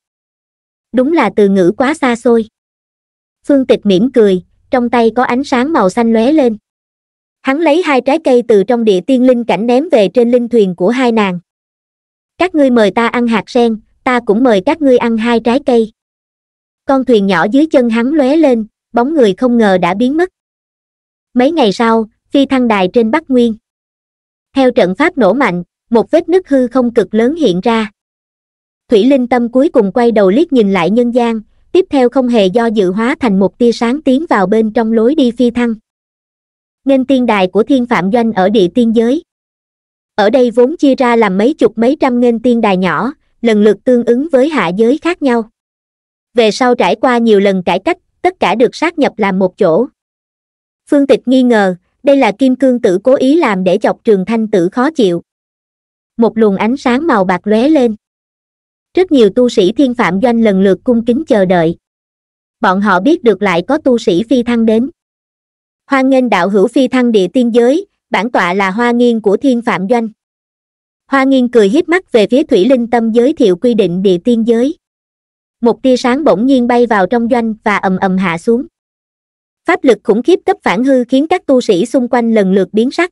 đúng là từ ngữ quá xa xôi phương tịch mỉm cười trong tay có ánh sáng màu xanh lóe lên hắn lấy hai trái cây từ trong địa tiên linh cảnh ném về trên linh thuyền của hai nàng các ngươi mời ta ăn hạt sen ta cũng mời các ngươi ăn hai trái cây con thuyền nhỏ dưới chân hắn lóe lên bóng người không ngờ đã biến mất mấy ngày sau phi thăng đài trên bắc nguyên theo trận pháp nổ mạnh một vết nứt hư không cực lớn hiện ra thủy linh tâm cuối cùng quay đầu liếc nhìn lại nhân gian tiếp theo không hề do dự hóa thành một tia sáng tiến vào bên trong lối đi phi thăng nên tiên đài của thiên phạm doanh ở địa tiên giới ở đây vốn chia ra làm mấy chục mấy trăm nên tiên đài nhỏ lần lượt tương ứng với hạ giới khác nhau về sau trải qua nhiều lần cải cách tất cả được sát nhập làm một chỗ phương tịch nghi ngờ đây là kim cương tử cố ý làm để chọc trường thanh tử khó chịu một luồng ánh sáng màu bạc lóe lên rất nhiều tu sĩ thiên phạm doanh lần lượt cung kính chờ đợi bọn họ biết được lại có tu sĩ phi thăng đến hoan nghênh đạo hữu phi thăng địa tiên giới bản tọa là hoa nghiên của thiên phạm doanh hoa nghiên cười hiếp mắt về phía thủy linh tâm giới thiệu quy định địa tiên giới một tia sáng bỗng nhiên bay vào trong doanh và ầm ầm hạ xuống pháp lực khủng khiếp cấp phản hư khiến các tu sĩ xung quanh lần lượt biến sắc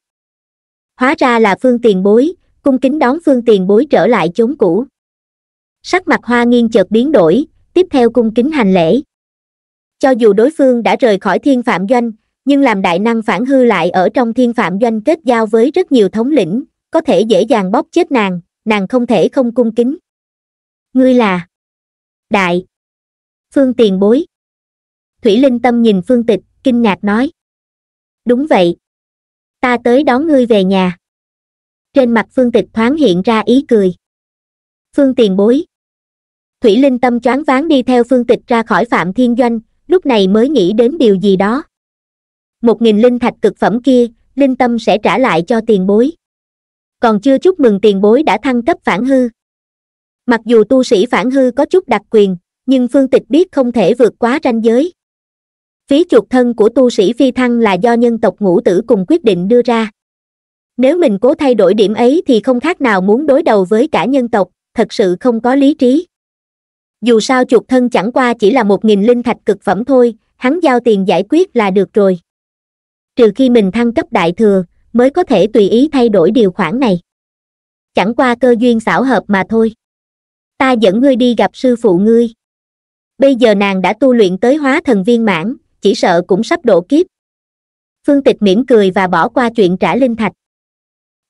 hóa ra là phương tiền bối cung kính đón phương tiền bối trở lại chốn cũ sắc mặt hoa nghiêng chợt biến đổi tiếp theo cung kính hành lễ cho dù đối phương đã rời khỏi thiên phạm doanh nhưng làm đại năng phản hư lại ở trong thiên phạm doanh kết giao với rất nhiều thống lĩnh có thể dễ dàng bóp chết nàng nàng không thể không cung kính ngươi là đại phương tiền bối thủy linh tâm nhìn phương tịch kinh ngạc nói đúng vậy ta tới đón ngươi về nhà trên mặt phương tịch thoáng hiện ra ý cười phương tiền bối thủy linh tâm choáng váng đi theo phương tịch ra khỏi phạm thiên doanh lúc này mới nghĩ đến điều gì đó một nghìn linh thạch cực phẩm kia linh tâm sẽ trả lại cho tiền bối còn chưa chúc mừng tiền bối đã thăng cấp phản hư mặc dù tu sĩ phản hư có chút đặc quyền nhưng phương tịch biết không thể vượt quá ranh giới phí chuột thân của tu sĩ phi thăng là do nhân tộc ngũ tử cùng quyết định đưa ra nếu mình cố thay đổi điểm ấy thì không khác nào muốn đối đầu với cả nhân tộc thật sự không có lý trí dù sao chuột thân chẳng qua chỉ là một nghìn linh thạch cực phẩm thôi hắn giao tiền giải quyết là được rồi trừ khi mình thăng cấp đại thừa mới có thể tùy ý thay đổi điều khoản này chẳng qua cơ duyên xảo hợp mà thôi ta dẫn ngươi đi gặp sư phụ ngươi bây giờ nàng đã tu luyện tới hóa thần viên mãn chỉ sợ cũng sắp độ kiếp phương tịch mỉm cười và bỏ qua chuyện trả linh thạch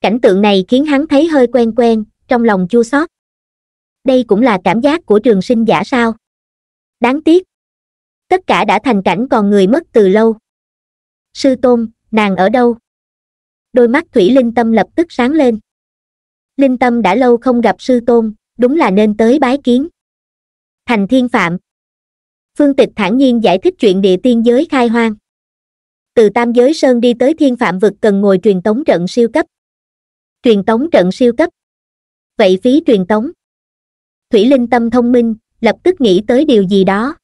cảnh tượng này khiến hắn thấy hơi quen quen trong lòng chua xót đây cũng là cảm giác của trường sinh giả sao đáng tiếc tất cả đã thành cảnh còn người mất từ lâu sư tôn nàng ở đâu đôi mắt thủy linh tâm lập tức sáng lên linh tâm đã lâu không gặp sư tôn đúng là nên tới bái kiến thành thiên phạm phương tịch thản nhiên giải thích chuyện địa tiên giới khai hoang từ tam giới sơn đi tới thiên phạm vực cần ngồi truyền tống trận siêu cấp truyền tống trận siêu cấp vậy phí truyền tống thủy linh tâm thông minh lập tức nghĩ tới điều gì đó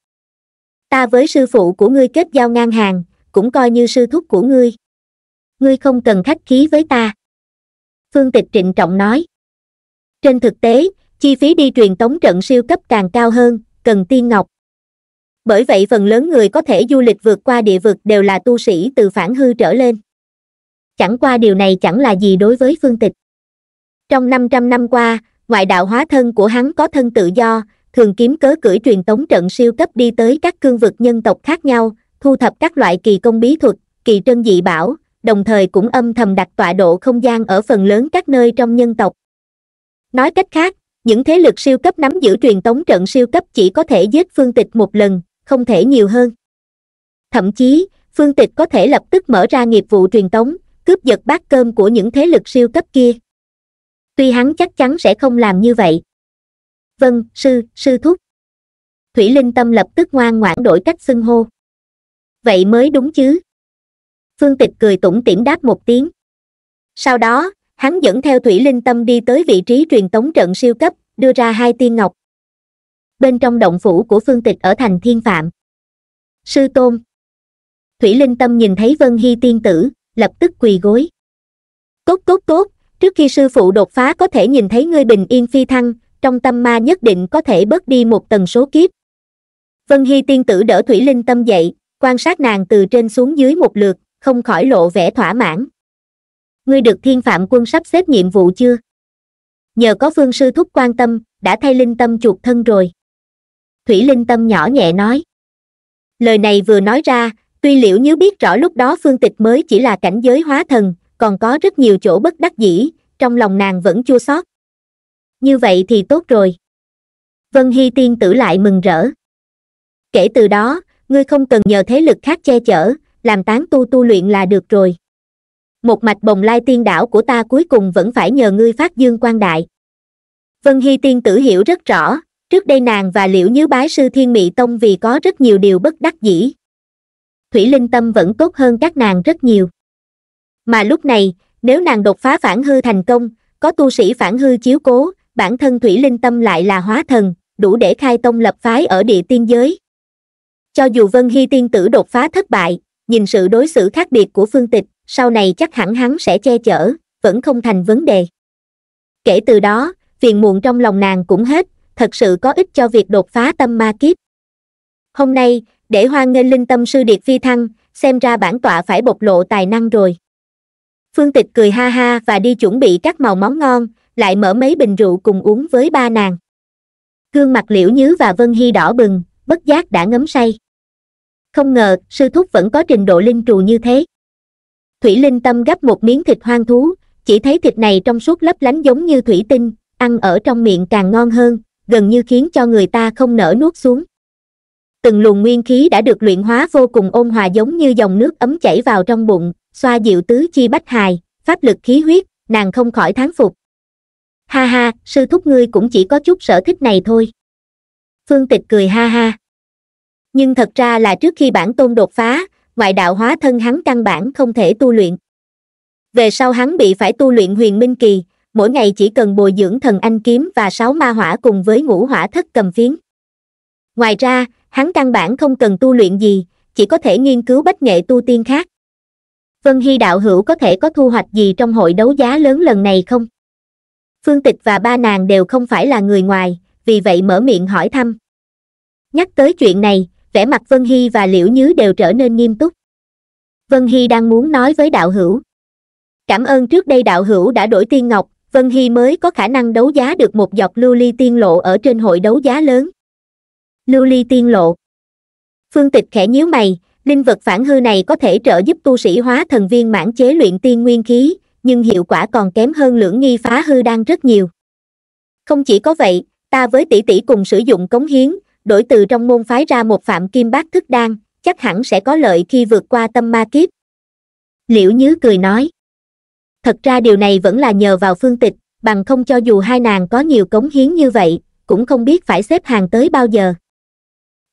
ta với sư phụ của ngươi kết giao ngang hàng cũng coi như sư thúc của ngươi ngươi không cần khách khí với ta phương tịch trịnh trọng nói trên thực tế chi phí đi truyền tống trận siêu cấp càng cao hơn cần tiên ngọc bởi vậy phần lớn người có thể du lịch vượt qua địa vực đều là tu sĩ từ phản hư trở lên chẳng qua điều này chẳng là gì đối với phương tịch trong 500 năm qua ngoại đạo hóa thân của hắn có thân tự do, thường kiếm cớ cưỡi truyền tống trận siêu cấp đi tới các cương vực nhân tộc khác nhau, thu thập các loại kỳ công bí thuật, kỳ trân dị bảo, đồng thời cũng âm thầm đặt tọa độ không gian ở phần lớn các nơi trong nhân tộc. Nói cách khác, những thế lực siêu cấp nắm giữ truyền tống trận siêu cấp chỉ có thể giết phương tịch một lần, không thể nhiều hơn. Thậm chí, phương tịch có thể lập tức mở ra nghiệp vụ truyền tống, cướp giật bát cơm của những thế lực siêu cấp kia tuy hắn chắc chắn sẽ không làm như vậy vâng sư sư thúc thủy linh tâm lập tức ngoan ngoãn đổi cách xưng hô vậy mới đúng chứ phương tịch cười tủm tỉm đáp một tiếng sau đó hắn dẫn theo thủy linh tâm đi tới vị trí truyền tống trận siêu cấp đưa ra hai tiên ngọc bên trong động phủ của phương tịch ở thành thiên phạm sư tôn thủy linh tâm nhìn thấy vân hy tiên tử lập tức quỳ gối cốt cốt cốt trước khi sư phụ đột phá có thể nhìn thấy ngươi bình yên phi thăng, trong tâm ma nhất định có thể bớt đi một tầng số kiếp. Vân Hy tiên tử đỡ Thủy Linh tâm dậy, quan sát nàng từ trên xuống dưới một lượt, không khỏi lộ vẻ thỏa mãn. Ngươi được thiên phạm quân sắp xếp nhiệm vụ chưa? Nhờ có phương sư thúc quan tâm, đã thay linh tâm chuột thân rồi. Thủy Linh tâm nhỏ nhẹ nói. Lời này vừa nói ra, tuy liễu nhớ biết rõ lúc đó phương tịch mới chỉ là cảnh giới hóa thần, còn có rất nhiều chỗ bất đắc dĩ trong lòng nàng vẫn chua xót như vậy thì tốt rồi vân hy tiên tử lại mừng rỡ kể từ đó ngươi không cần nhờ thế lực khác che chở làm tán tu tu luyện là được rồi một mạch bồng lai tiên đảo của ta cuối cùng vẫn phải nhờ ngươi phát dương quan đại vân hy tiên tử hiểu rất rõ trước đây nàng và liễu nhứ bái sư thiên mị tông vì có rất nhiều điều bất đắc dĩ thủy linh tâm vẫn tốt hơn các nàng rất nhiều mà lúc này nếu nàng đột phá phản hư thành công có tu sĩ phản hư chiếu cố bản thân thủy linh tâm lại là hóa thần đủ để khai tông lập phái ở địa tiên giới cho dù vân hy tiên tử đột phá thất bại nhìn sự đối xử khác biệt của phương tịch sau này chắc hẳn hắn sẽ che chở vẫn không thành vấn đề kể từ đó phiền muộn trong lòng nàng cũng hết thật sự có ích cho việc đột phá tâm ma kiếp hôm nay để hoan nghênh linh tâm sư điệt phi thăng xem ra bản tọa phải bộc lộ tài năng rồi phương tịch cười ha ha và đi chuẩn bị các màu món ngon lại mở mấy bình rượu cùng uống với ba nàng gương mặt liễu nhứ và vân hy đỏ bừng bất giác đã ngấm say không ngờ sư thúc vẫn có trình độ linh trù như thế thủy linh tâm gấp một miếng thịt hoang thú chỉ thấy thịt này trong suốt lấp lánh giống như thủy tinh ăn ở trong miệng càng ngon hơn gần như khiến cho người ta không nở nuốt xuống từng luồng nguyên khí đã được luyện hóa vô cùng ôn hòa giống như dòng nước ấm chảy vào trong bụng xoa dịu tứ chi bách hài pháp lực khí huyết nàng không khỏi thán phục ha ha sư thúc ngươi cũng chỉ có chút sở thích này thôi phương tịch cười ha ha nhưng thật ra là trước khi bản tôn đột phá ngoại đạo hóa thân hắn căn bản không thể tu luyện về sau hắn bị phải tu luyện huyền minh kỳ mỗi ngày chỉ cần bồi dưỡng thần anh kiếm và sáu ma hỏa cùng với ngũ hỏa thất cầm phiến ngoài ra hắn căn bản không cần tu luyện gì chỉ có thể nghiên cứu bách nghệ tu tiên khác vân hy đạo hữu có thể có thu hoạch gì trong hội đấu giá lớn lần này không phương tịch và ba nàng đều không phải là người ngoài vì vậy mở miệng hỏi thăm nhắc tới chuyện này vẻ mặt vân hy và liễu nhứ đều trở nên nghiêm túc vân hy đang muốn nói với đạo hữu cảm ơn trước đây đạo hữu đã đổi tiên ngọc vân hy mới có khả năng đấu giá được một dọc lưu ly tiên lộ ở trên hội đấu giá lớn lưu ly tiên lộ phương tịch khẽ nhíu mày linh vật phản hư này có thể trợ giúp tu sĩ hóa thần viên mãn chế luyện tiên nguyên khí nhưng hiệu quả còn kém hơn lưỡng nghi phá hư đang rất nhiều không chỉ có vậy ta với tỷ tỷ cùng sử dụng cống hiến đổi từ trong môn phái ra một phạm kim bát thức đan chắc hẳn sẽ có lợi khi vượt qua tâm ma kiếp liễu nhứ cười nói thật ra điều này vẫn là nhờ vào phương tịch bằng không cho dù hai nàng có nhiều cống hiến như vậy cũng không biết phải xếp hàng tới bao giờ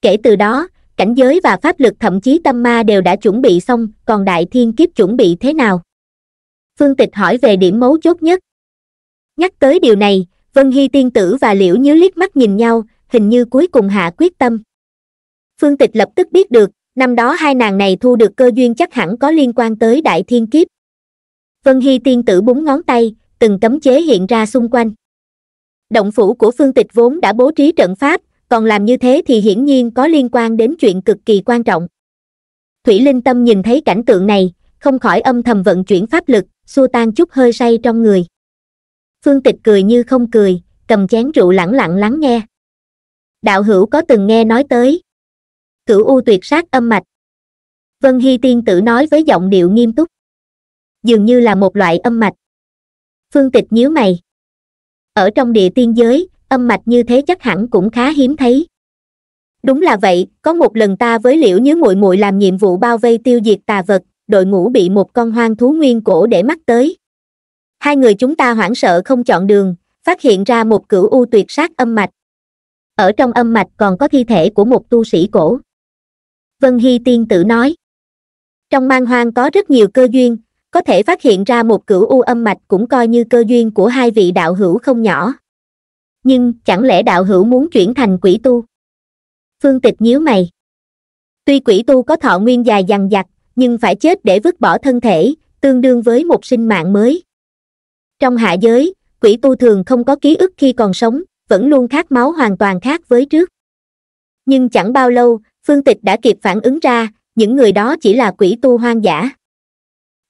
kể từ đó cảnh giới và pháp lực thậm chí tâm ma đều đã chuẩn bị xong còn đại thiên kiếp chuẩn bị thế nào phương tịch hỏi về điểm mấu chốt nhất nhắc tới điều này vân hy tiên tử và liễu nhíu liếc mắt nhìn nhau hình như cuối cùng hạ quyết tâm phương tịch lập tức biết được năm đó hai nàng này thu được cơ duyên chắc hẳn có liên quan tới đại thiên kiếp vân hy tiên tử búng ngón tay từng cấm chế hiện ra xung quanh động phủ của phương tịch vốn đã bố trí trận pháp còn làm như thế thì hiển nhiên có liên quan đến chuyện cực kỳ quan trọng thủy linh tâm nhìn thấy cảnh tượng này không khỏi âm thầm vận chuyển pháp lực xua tan chút hơi say trong người phương tịch cười như không cười cầm chén rượu lẳng lặng lắng nghe đạo hữu có từng nghe nói tới cửu u tuyệt sát âm mạch vân hy tiên tử nói với giọng điệu nghiêm túc dường như là một loại âm mạch phương tịch nhíu mày ở trong địa tiên giới âm mạch như thế chắc hẳn cũng khá hiếm thấy đúng là vậy có một lần ta với liễu nhớ muội muội làm nhiệm vụ bao vây tiêu diệt tà vật đội ngũ bị một con hoang thú nguyên cổ để mắt tới hai người chúng ta hoảng sợ không chọn đường phát hiện ra một cửu u tuyệt sát âm mạch ở trong âm mạch còn có thi thể của một tu sĩ cổ vân hy tiên tử nói trong mang hoang có rất nhiều cơ duyên có thể phát hiện ra một cửu u âm mạch cũng coi như cơ duyên của hai vị đạo hữu không nhỏ nhưng chẳng lẽ đạo hữu muốn chuyển thành quỷ tu phương tịch nhíu mày tuy quỷ tu có thọ nguyên dài dằng dặc nhưng phải chết để vứt bỏ thân thể tương đương với một sinh mạng mới trong hạ giới quỷ tu thường không có ký ức khi còn sống vẫn luôn khát máu hoàn toàn khác với trước nhưng chẳng bao lâu phương tịch đã kịp phản ứng ra những người đó chỉ là quỷ tu hoang dã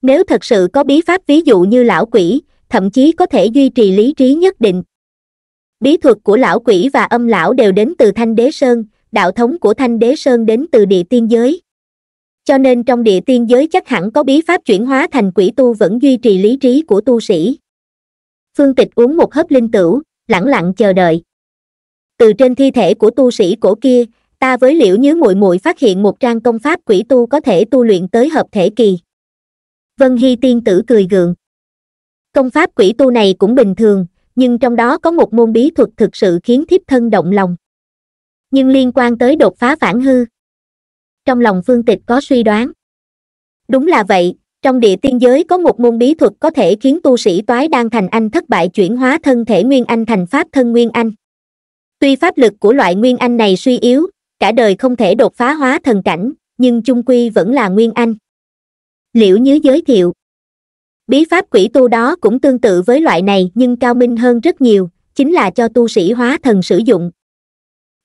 nếu thật sự có bí pháp ví dụ như lão quỷ thậm chí có thể duy trì lý trí nhất định bí thuật của lão quỷ và âm lão đều đến từ thanh đế sơn đạo thống của thanh đế sơn đến từ địa tiên giới cho nên trong địa tiên giới chắc hẳn có bí pháp chuyển hóa thành quỷ tu vẫn duy trì lý trí của tu sĩ phương tịch uống một hớp linh tửu lẳng lặng chờ đợi từ trên thi thể của tu sĩ cổ kia ta với liễu nhớ muội muội phát hiện một trang công pháp quỷ tu có thể tu luyện tới hợp thể kỳ vân hy tiên tử cười gượng công pháp quỷ tu này cũng bình thường nhưng trong đó có một môn bí thuật thực sự khiến thiếp thân động lòng nhưng liên quan tới đột phá phản hư trong lòng phương tịch có suy đoán đúng là vậy trong địa tiên giới có một môn bí thuật có thể khiến tu sĩ toái đang thành anh thất bại chuyển hóa thân thể nguyên anh thành pháp thân nguyên anh tuy pháp lực của loại nguyên anh này suy yếu cả đời không thể đột phá hóa thần cảnh nhưng chung quy vẫn là nguyên anh liễu nhứ giới thiệu bí pháp quỷ tu đó cũng tương tự với loại này nhưng cao minh hơn rất nhiều chính là cho tu sĩ hóa thần sử dụng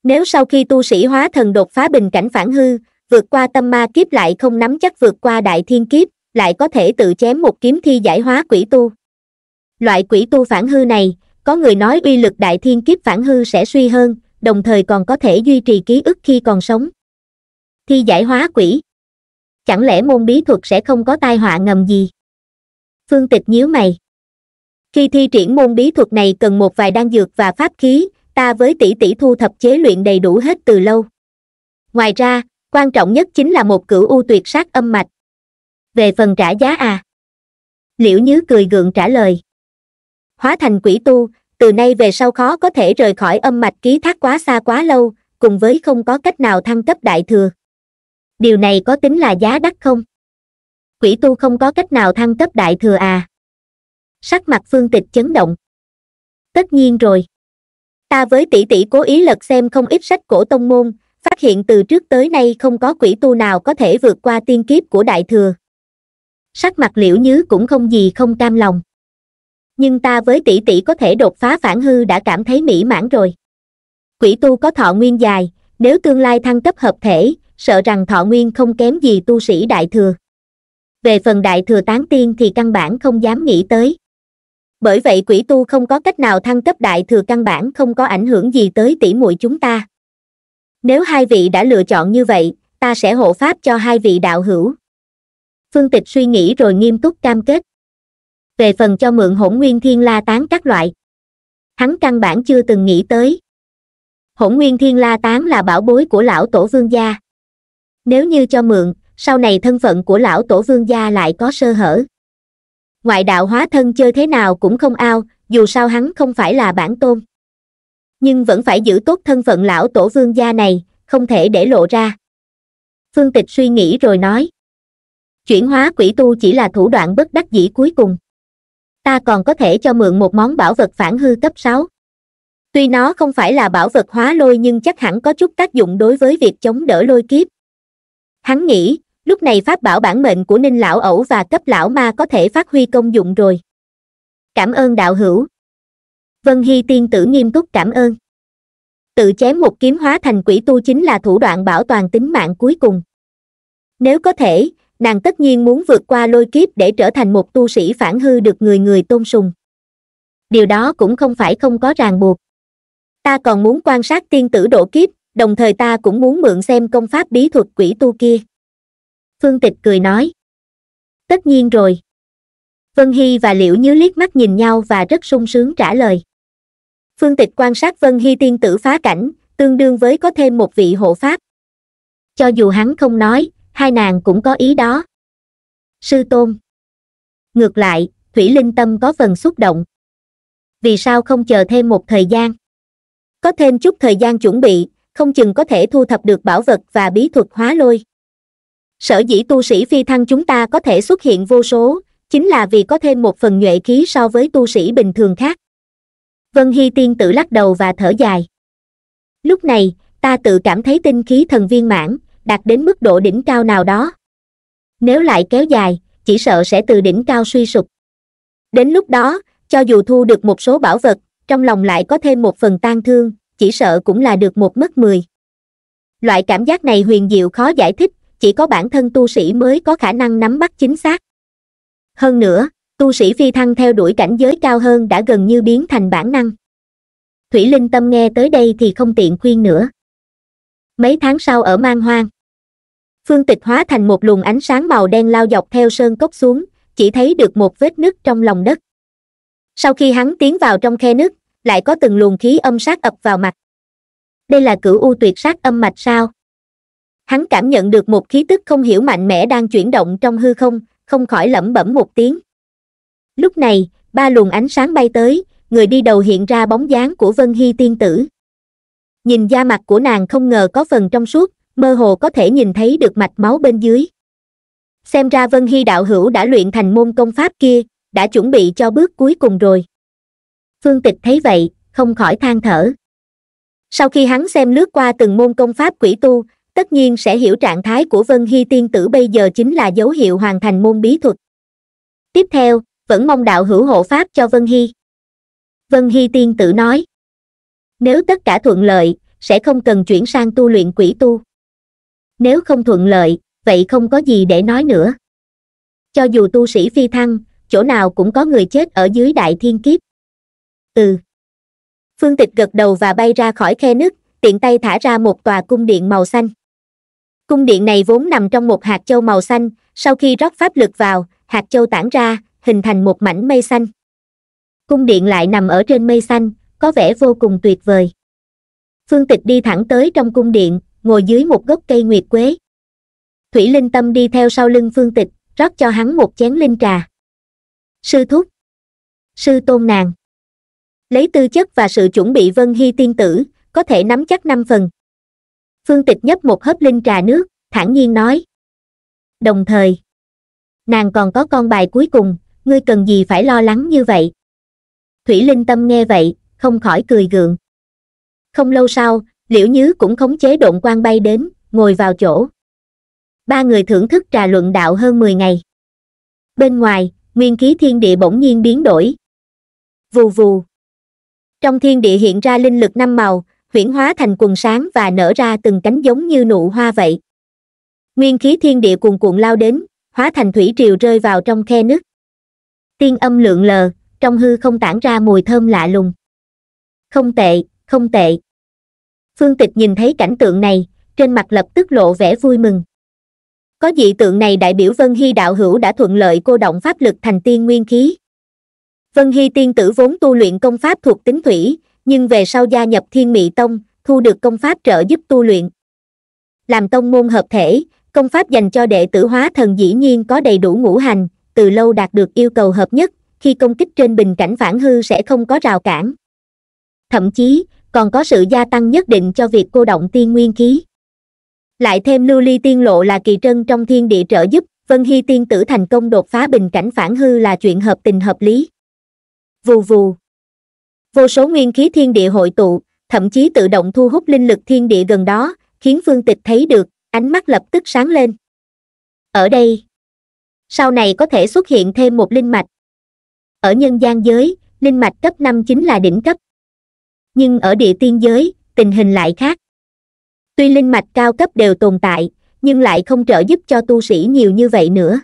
nếu sau khi tu sĩ hóa thần đột phá bình cảnh phản hư vượt qua tâm ma kiếp lại không nắm chắc vượt qua đại thiên kiếp lại có thể tự chém một kiếm thi giải hóa quỷ tu loại quỷ tu phản hư này có người nói uy lực đại thiên kiếp phản hư sẽ suy hơn đồng thời còn có thể duy trì ký ức khi còn sống thi giải hóa quỷ chẳng lẽ môn bí thuật sẽ không có tai họa ngầm gì phương tịch nhíu mày khi thi triển môn bí thuật này cần một vài đan dược và pháp khí ta với tỷ tỷ thu thập chế luyện đầy đủ hết từ lâu ngoài ra quan trọng nhất chính là một cửu u tuyệt sát âm mạch về phần trả giá à liễu nhứ cười gượng trả lời hóa thành quỷ tu từ nay về sau khó có thể rời khỏi âm mạch ký thác quá xa quá lâu cùng với không có cách nào thăng cấp đại thừa điều này có tính là giá đắt không quỷ tu không có cách nào thăng cấp đại thừa à sắc mặt phương tịch chấn động tất nhiên rồi ta với tỷ tỷ cố ý lật xem không ít sách cổ tông môn phát hiện từ trước tới nay không có quỷ tu nào có thể vượt qua tiên kiếp của đại thừa sắc mặt liễu nhứ cũng không gì không cam lòng nhưng ta với tỷ tỷ có thể đột phá phản hư đã cảm thấy mỹ mãn rồi quỷ tu có thọ nguyên dài nếu tương lai thăng cấp hợp thể sợ rằng thọ nguyên không kém gì tu sĩ đại thừa về phần đại thừa tán tiên thì căn bản không dám nghĩ tới bởi vậy quỷ tu không có cách nào thăng cấp đại thừa căn bản không có ảnh hưởng gì tới tỷ muội chúng ta nếu hai vị đã lựa chọn như vậy ta sẽ hộ pháp cho hai vị đạo hữu phương tịch suy nghĩ rồi nghiêm túc cam kết về phần cho mượn hỗn nguyên thiên la tán các loại hắn căn bản chưa từng nghĩ tới hỗn nguyên thiên la tán là bảo bối của lão tổ vương gia nếu như cho mượn sau này thân phận của lão tổ vương gia lại có sơ hở ngoại đạo hóa thân chơi thế nào cũng không ao dù sao hắn không phải là bản tôn nhưng vẫn phải giữ tốt thân phận lão tổ vương gia này không thể để lộ ra phương tịch suy nghĩ rồi nói chuyển hóa quỷ tu chỉ là thủ đoạn bất đắc dĩ cuối cùng ta còn có thể cho mượn một món bảo vật phản hư cấp sáu tuy nó không phải là bảo vật hóa lôi nhưng chắc hẳn có chút tác dụng đối với việc chống đỡ lôi kiếp hắn nghĩ lúc này pháp bảo bản mệnh của ninh lão ẩu và cấp lão ma có thể phát huy công dụng rồi cảm ơn đạo hữu vân hy tiên tử nghiêm túc cảm ơn tự chém một kiếm hóa thành quỷ tu chính là thủ đoạn bảo toàn tính mạng cuối cùng nếu có thể nàng tất nhiên muốn vượt qua lôi kiếp để trở thành một tu sĩ phản hư được người người tôn sùng điều đó cũng không phải không có ràng buộc ta còn muốn quan sát tiên tử độ kiếp đồng thời ta cũng muốn mượn xem công pháp bí thuật quỷ tu kia phương tịch cười nói tất nhiên rồi vân hy và liễu nhứ liếc mắt nhìn nhau và rất sung sướng trả lời phương tịch quan sát vân hy tiên tử phá cảnh tương đương với có thêm một vị hộ pháp cho dù hắn không nói hai nàng cũng có ý đó sư tôn ngược lại thủy linh tâm có phần xúc động vì sao không chờ thêm một thời gian có thêm chút thời gian chuẩn bị không chừng có thể thu thập được bảo vật và bí thuật hóa lôi sở dĩ tu sĩ phi thăng chúng ta có thể xuất hiện vô số chính là vì có thêm một phần nhuệ khí so với tu sĩ bình thường khác vân hy tiên tự lắc đầu và thở dài lúc này ta tự cảm thấy tinh khí thần viên mãn đạt đến mức độ đỉnh cao nào đó nếu lại kéo dài chỉ sợ sẽ từ đỉnh cao suy sụp đến lúc đó cho dù thu được một số bảo vật trong lòng lại có thêm một phần tan thương chỉ sợ cũng là được một mất mười loại cảm giác này huyền diệu khó giải thích chỉ có bản thân tu sĩ mới có khả năng nắm bắt chính xác hơn nữa tu sĩ phi thăng theo đuổi cảnh giới cao hơn đã gần như biến thành bản năng thủy linh tâm nghe tới đây thì không tiện khuyên nữa mấy tháng sau ở mang hoang phương tịch hóa thành một luồng ánh sáng màu đen lao dọc theo sơn cốc xuống chỉ thấy được một vết nứt trong lòng đất sau khi hắn tiến vào trong khe nứt lại có từng luồng khí âm sát ập vào mặt đây là cửu u tuyệt sát âm mạch sao hắn cảm nhận được một khí tức không hiểu mạnh mẽ đang chuyển động trong hư không không khỏi lẩm bẩm một tiếng lúc này ba luồng ánh sáng bay tới người đi đầu hiện ra bóng dáng của vân hy tiên tử nhìn da mặt của nàng không ngờ có phần trong suốt mơ hồ có thể nhìn thấy được mạch máu bên dưới xem ra vân hy đạo hữu đã luyện thành môn công pháp kia đã chuẩn bị cho bước cuối cùng rồi phương tịch thấy vậy không khỏi than thở sau khi hắn xem lướt qua từng môn công pháp quỷ tu tất nhiên sẽ hiểu trạng thái của vân hy tiên tử bây giờ chính là dấu hiệu hoàn thành môn bí thuật tiếp theo vẫn mong đạo hữu hộ pháp cho vân hy vân hy tiên tử nói nếu tất cả thuận lợi sẽ không cần chuyển sang tu luyện quỷ tu nếu không thuận lợi vậy không có gì để nói nữa cho dù tu sĩ phi thăng chỗ nào cũng có người chết ở dưới đại thiên kiếp ừ phương tịch gật đầu và bay ra khỏi khe nứt tiện tay thả ra một tòa cung điện màu xanh cung điện này vốn nằm trong một hạt châu màu xanh sau khi rót pháp lực vào hạt châu tản ra hình thành một mảnh mây xanh cung điện lại nằm ở trên mây xanh có vẻ vô cùng tuyệt vời phương tịch đi thẳng tới trong cung điện ngồi dưới một gốc cây nguyệt quế thủy linh tâm đi theo sau lưng phương tịch rót cho hắn một chén linh trà sư thúc sư tôn nàng lấy tư chất và sự chuẩn bị vân hy tiên tử có thể nắm chắc năm phần phương tịch nhấp một hớp linh trà nước thản nhiên nói đồng thời nàng còn có con bài cuối cùng ngươi cần gì phải lo lắng như vậy thủy linh tâm nghe vậy không khỏi cười gượng không lâu sau liễu nhứ cũng khống chế độn quan bay đến ngồi vào chỗ ba người thưởng thức trà luận đạo hơn mười ngày bên ngoài nguyên khí thiên địa bỗng nhiên biến đổi vù vù trong thiên địa hiện ra linh lực năm màu huyển hóa thành quần sáng và nở ra từng cánh giống như nụ hoa vậy nguyên khí thiên địa cuồn cuộn lao đến hóa thành thủy triều rơi vào trong khe nước tiên âm lượng lờ trong hư không tản ra mùi thơm lạ lùng không tệ không tệ phương tịch nhìn thấy cảnh tượng này trên mặt lập tức lộ vẻ vui mừng có dị tượng này đại biểu vân hy đạo hữu đã thuận lợi cô động pháp lực thành tiên nguyên khí vân hy tiên tử vốn tu luyện công pháp thuộc tính thủy nhưng về sau gia nhập thiên mị tông thu được công pháp trợ giúp tu luyện làm tông môn hợp thể công pháp dành cho đệ tử hóa thần dĩ nhiên có đầy đủ ngũ hành từ lâu đạt được yêu cầu hợp nhất khi công kích trên bình cảnh phản hư sẽ không có rào cản thậm chí còn có sự gia tăng nhất định cho việc cô động tiên nguyên khí lại thêm lưu ly tiên lộ là kỳ trân trong thiên địa trợ giúp vân hy tiên tử thành công đột phá bình cảnh phản hư là chuyện hợp tình hợp lý vù vù vô số nguyên khí thiên địa hội tụ thậm chí tự động thu hút linh lực thiên địa gần đó khiến phương tịch thấy được ánh mắt lập tức sáng lên ở đây sau này có thể xuất hiện thêm một linh mạch ở nhân gian giới linh mạch cấp năm chính là đỉnh cấp nhưng ở địa tiên giới tình hình lại khác tuy linh mạch cao cấp đều tồn tại nhưng lại không trợ giúp cho tu sĩ nhiều như vậy nữa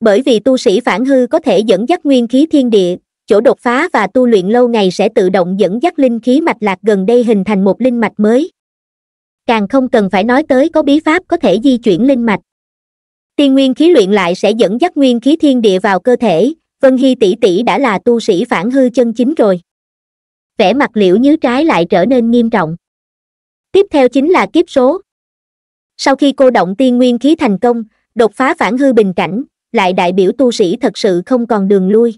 bởi vì tu sĩ phản hư có thể dẫn dắt nguyên khí thiên địa chỗ đột phá và tu luyện lâu ngày sẽ tự động dẫn dắt linh khí mạch lạc gần đây hình thành một linh mạch mới càng không cần phải nói tới có bí pháp có thể di chuyển linh mạch tiên nguyên khí luyện lại sẽ dẫn dắt nguyên khí thiên địa vào cơ thể vân hy tỷ tỷ đã là tu sĩ phản hư chân chính rồi vẻ mặt liễu như trái lại trở nên nghiêm trọng tiếp theo chính là kiếp số sau khi cô động tiên nguyên khí thành công đột phá phản hư bình cảnh lại đại biểu tu sĩ thật sự không còn đường lui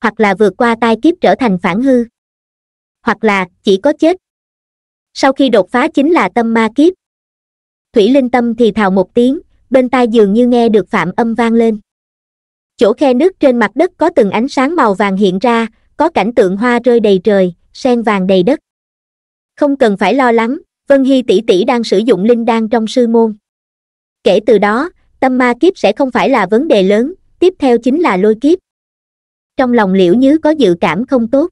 hoặc là vượt qua tai kiếp trở thành phản hư hoặc là chỉ có chết sau khi đột phá chính là tâm ma kiếp thủy linh tâm thì thào một tiếng bên tai dường như nghe được phạm âm vang lên chỗ khe nước trên mặt đất có từng ánh sáng màu vàng hiện ra có cảnh tượng hoa rơi đầy trời sen vàng đầy đất không cần phải lo lắng vân hy tỷ tỷ đang sử dụng linh đan trong sư môn kể từ đó tâm ma kiếp sẽ không phải là vấn đề lớn tiếp theo chính là lôi kiếp trong lòng liễu nhứ có dự cảm không tốt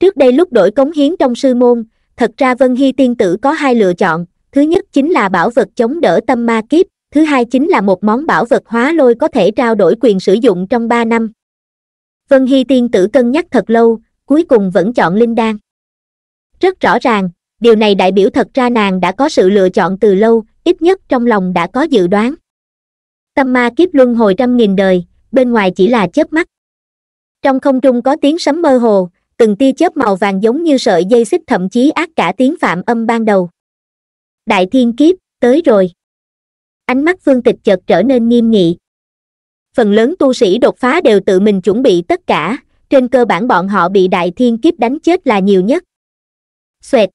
trước đây lúc đổi cống hiến trong sư môn thật ra vân hy tiên tử có hai lựa chọn thứ nhất chính là bảo vật chống đỡ tâm ma kiếp thứ hai chính là một món bảo vật hóa lôi có thể trao đổi quyền sử dụng trong ba năm vân hy tiên tử cân nhắc thật lâu cuối cùng vẫn chọn linh đan rất rõ ràng điều này đại biểu thật ra nàng đã có sự lựa chọn từ lâu ít nhất trong lòng đã có dự đoán tâm ma kiếp luân hồi trăm nghìn đời bên ngoài chỉ là chớp mắt trong không trung có tiếng sấm mơ hồ từng tia chớp màu vàng giống như sợi dây xích thậm chí ác cả tiếng phạm âm ban đầu đại thiên kiếp tới rồi ánh mắt phương tịch chợt trở nên nghiêm nghị phần lớn tu sĩ đột phá đều tự mình chuẩn bị tất cả trên cơ bản bọn họ bị đại thiên kiếp đánh chết là nhiều nhất xoẹt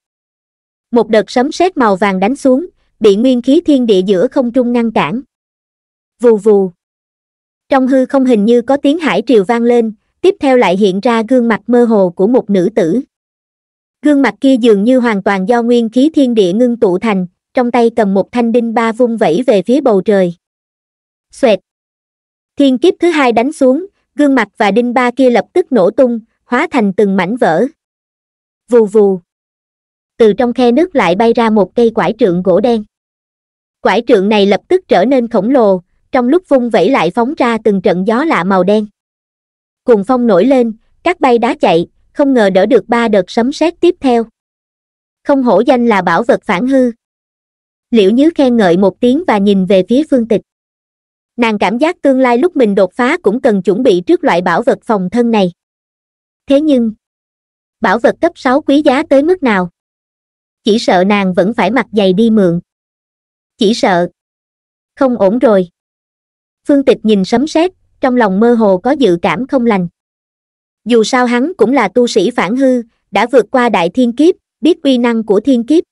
một đợt sấm sét màu vàng đánh xuống bị nguyên khí thiên địa giữa không trung ngăn cản vù vù trong hư không hình như có tiếng hải triều vang lên tiếp theo lại hiện ra gương mặt mơ hồ của một nữ tử gương mặt kia dường như hoàn toàn do nguyên khí thiên địa ngưng tụ thành trong tay cầm một thanh đinh ba vung vẩy về phía bầu trời xoẹt thiên kiếp thứ hai đánh xuống gương mặt và đinh ba kia lập tức nổ tung hóa thành từng mảnh vỡ vù vù từ trong khe nước lại bay ra một cây quải trượng gỗ đen quải trượng này lập tức trở nên khổng lồ trong lúc vung vẩy lại phóng ra từng trận gió lạ màu đen cùng phong nổi lên các bay đá chạy không ngờ đỡ được ba đợt sấm sét tiếp theo không hổ danh là bảo vật phản hư liễu nhứ khen ngợi một tiếng và nhìn về phía phương tịch nàng cảm giác tương lai lúc mình đột phá cũng cần chuẩn bị trước loại bảo vật phòng thân này thế nhưng bảo vật cấp sáu quý giá tới mức nào chỉ sợ nàng vẫn phải mặc giày đi mượn chỉ sợ không ổn rồi phương tịch nhìn sấm sét trong lòng mơ hồ có dự cảm không lành dù sao hắn cũng là tu sĩ phản hư đã vượt qua đại thiên kiếp biết quy năng của thiên kiếp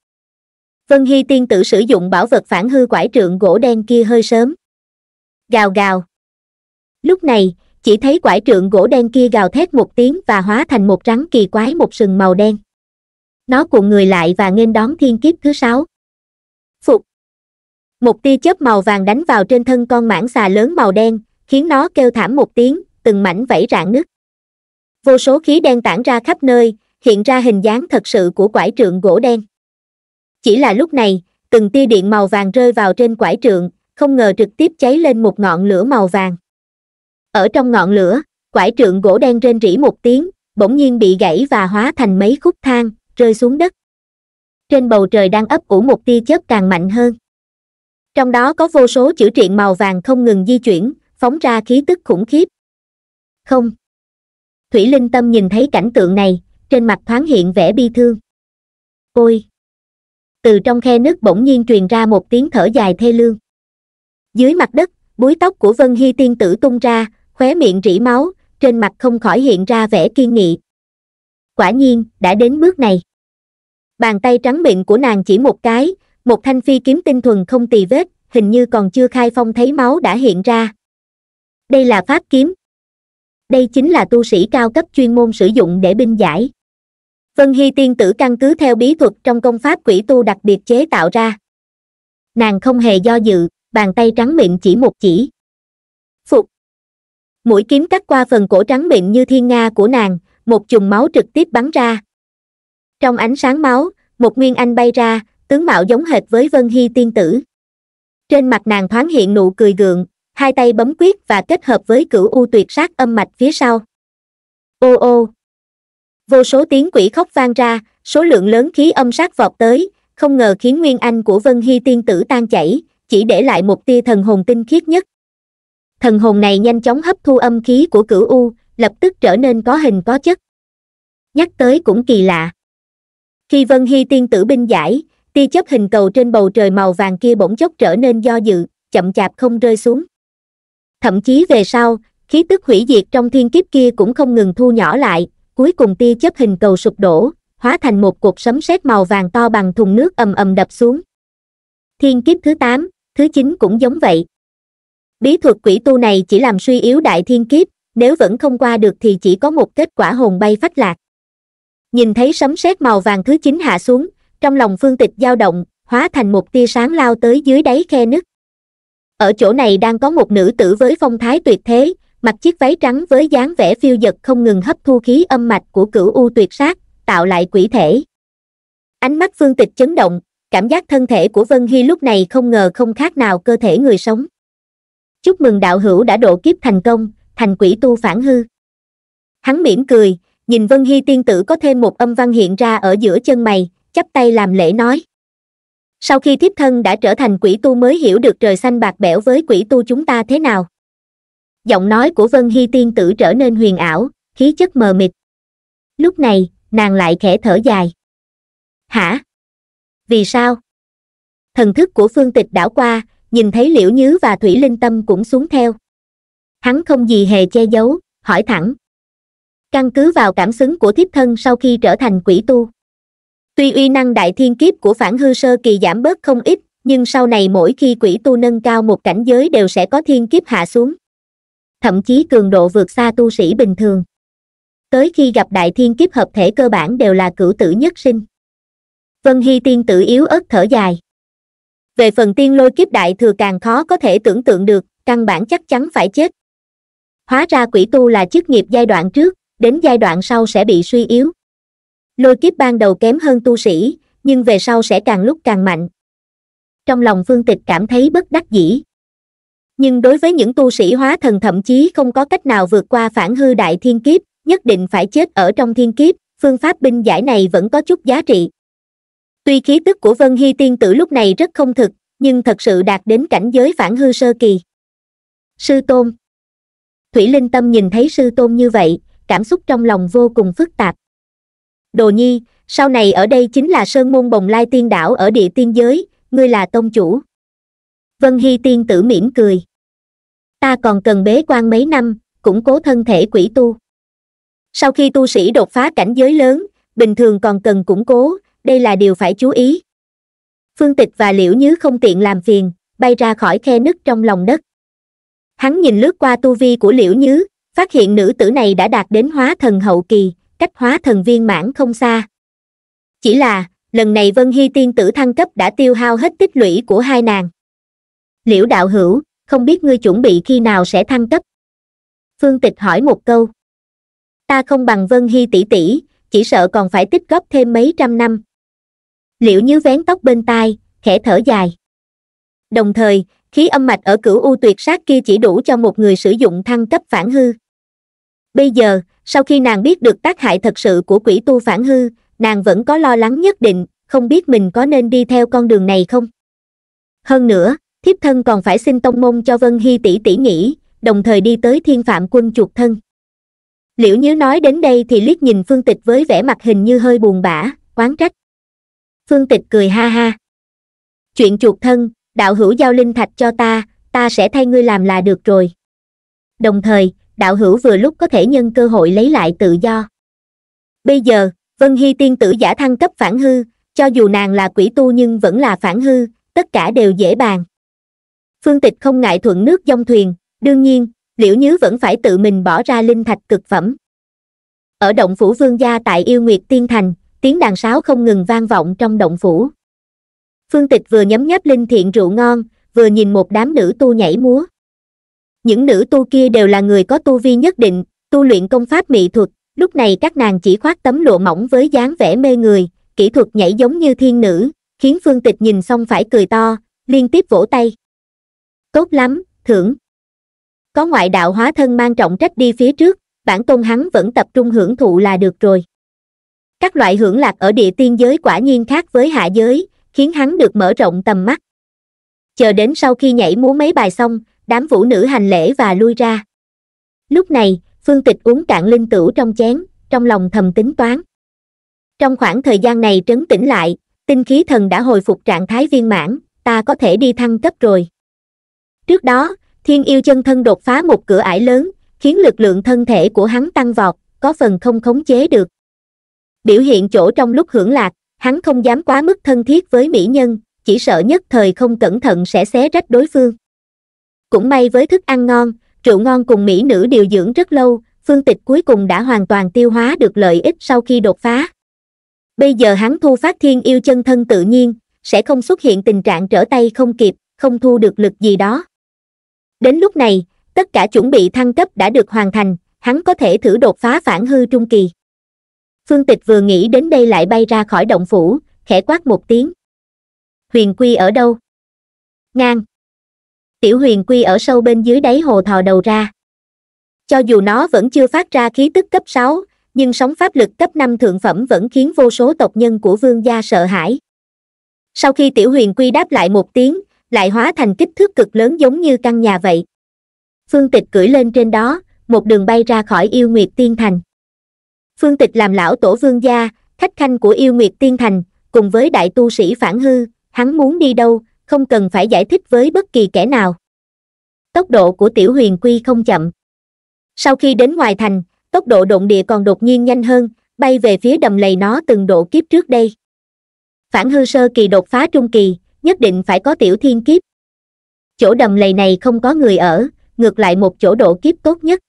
vân hy tiên tử sử dụng bảo vật phản hư quải trượng gỗ đen kia hơi sớm gào gào lúc này chỉ thấy quải trượng gỗ đen kia gào thét một tiếng và hóa thành một rắn kỳ quái một sừng màu đen nó cuộn người lại và nghênh đón thiên kiếp thứ sáu phục một tia chớp màu vàng đánh vào trên thân con mãng xà lớn màu đen khiến nó kêu thảm một tiếng từng mảnh vẫy rạn nứt vô số khí đen tản ra khắp nơi hiện ra hình dáng thật sự của quải trượng gỗ đen chỉ là lúc này từng tia điện màu vàng rơi vào trên quải trượng không ngờ trực tiếp cháy lên một ngọn lửa màu vàng ở trong ngọn lửa quải trượng gỗ đen rên rỉ một tiếng bỗng nhiên bị gãy và hóa thành mấy khúc thang rơi xuống đất trên bầu trời đang ấp ủ một tia chớp càng mạnh hơn trong đó có vô số chữ triện màu vàng không ngừng di chuyển phóng ra khí tức khủng khiếp không thủy linh tâm nhìn thấy cảnh tượng này trên mặt thoáng hiện vẻ bi thương ôi từ trong khe nước bỗng nhiên truyền ra một tiếng thở dài thê lương dưới mặt đất búi tóc của vân hy tiên tử tung ra khóe miệng rỉ máu trên mặt không khỏi hiện ra vẻ kiên nghị quả nhiên đã đến bước này bàn tay trắng miệng của nàng chỉ một cái một thanh phi kiếm tinh thuần không tì vết hình như còn chưa khai phong thấy máu đã hiện ra đây là pháp kiếm đây chính là tu sĩ cao cấp chuyên môn sử dụng để binh giải vân hy tiên tử căn cứ theo bí thuật trong công pháp quỷ tu đặc biệt chế tạo ra nàng không hề do dự bàn tay trắng mịn chỉ một chỉ phục mũi kiếm cắt qua phần cổ trắng mịn như thiên nga của nàng một chùm máu trực tiếp bắn ra trong ánh sáng máu một nguyên anh bay ra tướng mạo giống hệt với vân hy tiên tử trên mặt nàng thoáng hiện nụ cười gượng hai tay bấm quyết và kết hợp với cửu u tuyệt sát âm mạch phía sau ô ô vô số tiếng quỷ khóc vang ra số lượng lớn khí âm sát vọt tới không ngờ khiến nguyên anh của vân hy tiên tử tan chảy chỉ để lại một tia thần hồn tinh khiết nhất thần hồn này nhanh chóng hấp thu âm khí của cửu u lập tức trở nên có hình có chất nhắc tới cũng kỳ lạ khi vân hy tiên tử binh giải tia chớp hình cầu trên bầu trời màu vàng kia bỗng chốc trở nên do dự chậm chạp không rơi xuống thậm chí về sau khí tức hủy diệt trong thiên kiếp kia cũng không ngừng thu nhỏ lại cuối cùng tia chấp hình cầu sụp đổ hóa thành một cục sấm sét màu vàng to bằng thùng nước ầm ầm đập xuống thiên kiếp thứ tám thứ chín cũng giống vậy bí thuật quỷ tu này chỉ làm suy yếu đại thiên kiếp nếu vẫn không qua được thì chỉ có một kết quả hồn bay phách lạc nhìn thấy sấm sét màu vàng thứ chín hạ xuống trong lòng phương tịch dao động hóa thành một tia sáng lao tới dưới đáy khe nứt ở chỗ này đang có một nữ tử với phong thái tuyệt thế mặc chiếc váy trắng với dáng vẻ phiêu dật không ngừng hấp thu khí âm mạch của cửu u tuyệt sát tạo lại quỷ thể ánh mắt phương tịch chấn động cảm giác thân thể của vân hy lúc này không ngờ không khác nào cơ thể người sống chúc mừng đạo hữu đã độ kiếp thành công thành quỷ tu phản hư hắn mỉm cười nhìn vân hy tiên tử có thêm một âm văn hiện ra ở giữa chân mày chắp tay làm lễ nói sau khi thiếp thân đã trở thành quỷ tu mới hiểu được trời xanh bạc bẽo với quỷ tu chúng ta thế nào giọng nói của vân hy tiên tử trở nên huyền ảo khí chất mờ mịt lúc này nàng lại khẽ thở dài hả vì sao thần thức của phương tịch đảo qua nhìn thấy liễu nhứ và thủy linh tâm cũng xuống theo hắn không gì hề che giấu hỏi thẳng căn cứ vào cảm xứng của thiếp thân sau khi trở thành quỷ tu tuy uy năng đại thiên kiếp của phản hư sơ kỳ giảm bớt không ít nhưng sau này mỗi khi quỷ tu nâng cao một cảnh giới đều sẽ có thiên kiếp hạ xuống thậm chí cường độ vượt xa tu sĩ bình thường tới khi gặp đại thiên kiếp hợp thể cơ bản đều là cửu tử nhất sinh vân hy tiên tử yếu ớt thở dài về phần tiên lôi kiếp đại thừa càng khó có thể tưởng tượng được căn bản chắc chắn phải chết hóa ra quỷ tu là chức nghiệp giai đoạn trước đến giai đoạn sau sẽ bị suy yếu lôi kiếp ban đầu kém hơn tu sĩ nhưng về sau sẽ càng lúc càng mạnh trong lòng phương tịch cảm thấy bất đắc dĩ nhưng đối với những tu sĩ hóa thần thậm chí không có cách nào vượt qua phản hư đại thiên kiếp nhất định phải chết ở trong thiên kiếp phương pháp binh giải này vẫn có chút giá trị tuy khí tức của vân hy tiên tử lúc này rất không thực nhưng thật sự đạt đến cảnh giới phản hư sơ kỳ sư tôn thủy linh tâm nhìn thấy sư tôn như vậy cảm xúc trong lòng vô cùng phức tạp Đồ Nhi, sau này ở đây chính là Sơn Môn Bồng Lai Tiên Đảo ở địa tiên giới, ngươi là tông chủ. Vân Hy Tiên tử mỉm cười. Ta còn cần bế quan mấy năm, củng cố thân thể quỷ tu. Sau khi tu sĩ đột phá cảnh giới lớn, bình thường còn cần củng cố, đây là điều phải chú ý. Phương Tịch và Liễu Nhứ không tiện làm phiền, bay ra khỏi khe nứt trong lòng đất. Hắn nhìn lướt qua tu vi của Liễu Nhứ, phát hiện nữ tử này đã đạt đến hóa thần hậu kỳ, cách hóa thần viên mãn không xa chỉ là lần này vân hy tiên tử thăng cấp đã tiêu hao hết tích lũy của hai nàng liễu đạo hữu không biết ngươi chuẩn bị khi nào sẽ thăng cấp phương tịch hỏi một câu ta không bằng vân hy tỷ tỷ chỉ sợ còn phải tích góp thêm mấy trăm năm liễu nhíu vén tóc bên tai khẽ thở dài đồng thời khí âm mạch ở cửu u tuyệt sát kia chỉ đủ cho một người sử dụng thăng cấp phản hư bây giờ sau khi nàng biết được tác hại thật sự của quỷ tu phản hư nàng vẫn có lo lắng nhất định không biết mình có nên đi theo con đường này không hơn nữa thiếp thân còn phải xin tông môn cho vân hy tỷ tỷ nghỉ đồng thời đi tới thiên phạm quân chuột thân liễu nhíu nói đến đây thì liếc nhìn phương tịch với vẻ mặt hình như hơi buồn bã quán trách phương tịch cười ha ha chuyện chuột thân đạo hữu giao linh thạch cho ta ta sẽ thay ngươi làm là được rồi đồng thời đạo hữu vừa lúc có thể nhân cơ hội lấy lại tự do bây giờ vân hy tiên tử giả thăng cấp phản hư cho dù nàng là quỷ tu nhưng vẫn là phản hư tất cả đều dễ bàn phương tịch không ngại thuận nước dông thuyền đương nhiên liễu nhứ vẫn phải tự mình bỏ ra linh thạch cực phẩm ở động phủ vương gia tại yêu nguyệt tiên thành tiếng đàn sáo không ngừng vang vọng trong động phủ phương tịch vừa nhấm nháp linh thiện rượu ngon vừa nhìn một đám nữ tu nhảy múa những nữ tu kia đều là người có tu vi nhất định tu luyện công pháp mỹ thuật lúc này các nàng chỉ khoác tấm lụa mỏng với dáng vẻ mê người kỹ thuật nhảy giống như thiên nữ khiến phương tịch nhìn xong phải cười to liên tiếp vỗ tay tốt lắm thưởng có ngoại đạo hóa thân mang trọng trách đi phía trước bản tôn hắn vẫn tập trung hưởng thụ là được rồi các loại hưởng lạc ở địa tiên giới quả nhiên khác với hạ giới khiến hắn được mở rộng tầm mắt chờ đến sau khi nhảy múa mấy bài xong đám vũ nữ hành lễ và lui ra lúc này phương tịch uống cạn linh tửu trong chén trong lòng thầm tính toán trong khoảng thời gian này trấn tĩnh lại tinh khí thần đã hồi phục trạng thái viên mãn ta có thể đi thăng cấp rồi trước đó thiên yêu chân thân đột phá một cửa ải lớn khiến lực lượng thân thể của hắn tăng vọt có phần không khống chế được biểu hiện chỗ trong lúc hưởng lạc hắn không dám quá mức thân thiết với mỹ nhân chỉ sợ nhất thời không cẩn thận sẽ xé rách đối phương cũng may với thức ăn ngon rượu ngon cùng mỹ nữ điều dưỡng rất lâu phương tịch cuối cùng đã hoàn toàn tiêu hóa được lợi ích sau khi đột phá bây giờ hắn thu phát thiên yêu chân thân tự nhiên sẽ không xuất hiện tình trạng trở tay không kịp không thu được lực gì đó đến lúc này tất cả chuẩn bị thăng cấp đã được hoàn thành hắn có thể thử đột phá phản hư trung kỳ phương tịch vừa nghĩ đến đây lại bay ra khỏi động phủ khẽ quát một tiếng huyền quy ở đâu ngang tiểu huyền quy ở sâu bên dưới đáy hồ thò đầu ra cho dù nó vẫn chưa phát ra khí tức cấp sáu nhưng sóng pháp lực cấp năm thượng phẩm vẫn khiến vô số tộc nhân của vương gia sợ hãi sau khi tiểu huyền quy đáp lại một tiếng lại hóa thành kích thước cực lớn giống như căn nhà vậy phương tịch cưỡi lên trên đó một đường bay ra khỏi yêu nguyệt tiên thành phương tịch làm lão tổ vương gia khách khanh của yêu nguyệt tiên thành cùng với đại tu sĩ phản hư hắn muốn đi đâu không cần phải giải thích với bất kỳ kẻ nào tốc độ của tiểu huyền quy không chậm sau khi đến ngoài thành tốc độ động địa còn đột nhiên nhanh hơn bay về phía đầm lầy nó từng độ kiếp trước đây phản hư sơ kỳ đột phá trung kỳ nhất định phải có tiểu thiên kiếp chỗ đầm lầy này không có người ở ngược lại một chỗ độ kiếp tốt nhất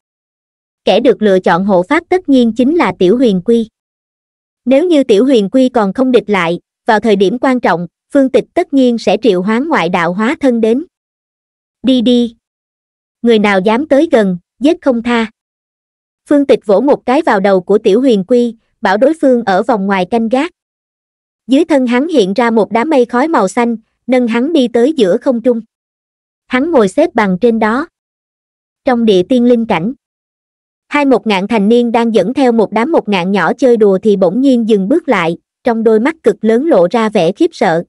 kẻ được lựa chọn hộ pháp tất nhiên chính là tiểu huyền quy nếu như tiểu huyền quy còn không địch lại vào thời điểm quan trọng phương tịch tất nhiên sẽ triệu hoán ngoại đạo hóa thân đến đi đi người nào dám tới gần giết không tha phương tịch vỗ một cái vào đầu của tiểu huyền quy bảo đối phương ở vòng ngoài canh gác dưới thân hắn hiện ra một đám mây khói màu xanh nâng hắn đi tới giữa không trung hắn ngồi xếp bằng trên đó trong địa tiên linh cảnh hai một ngạn thành niên đang dẫn theo một đám một ngạn nhỏ chơi đùa thì bỗng nhiên dừng bước lại trong đôi mắt cực lớn lộ ra vẻ khiếp sợ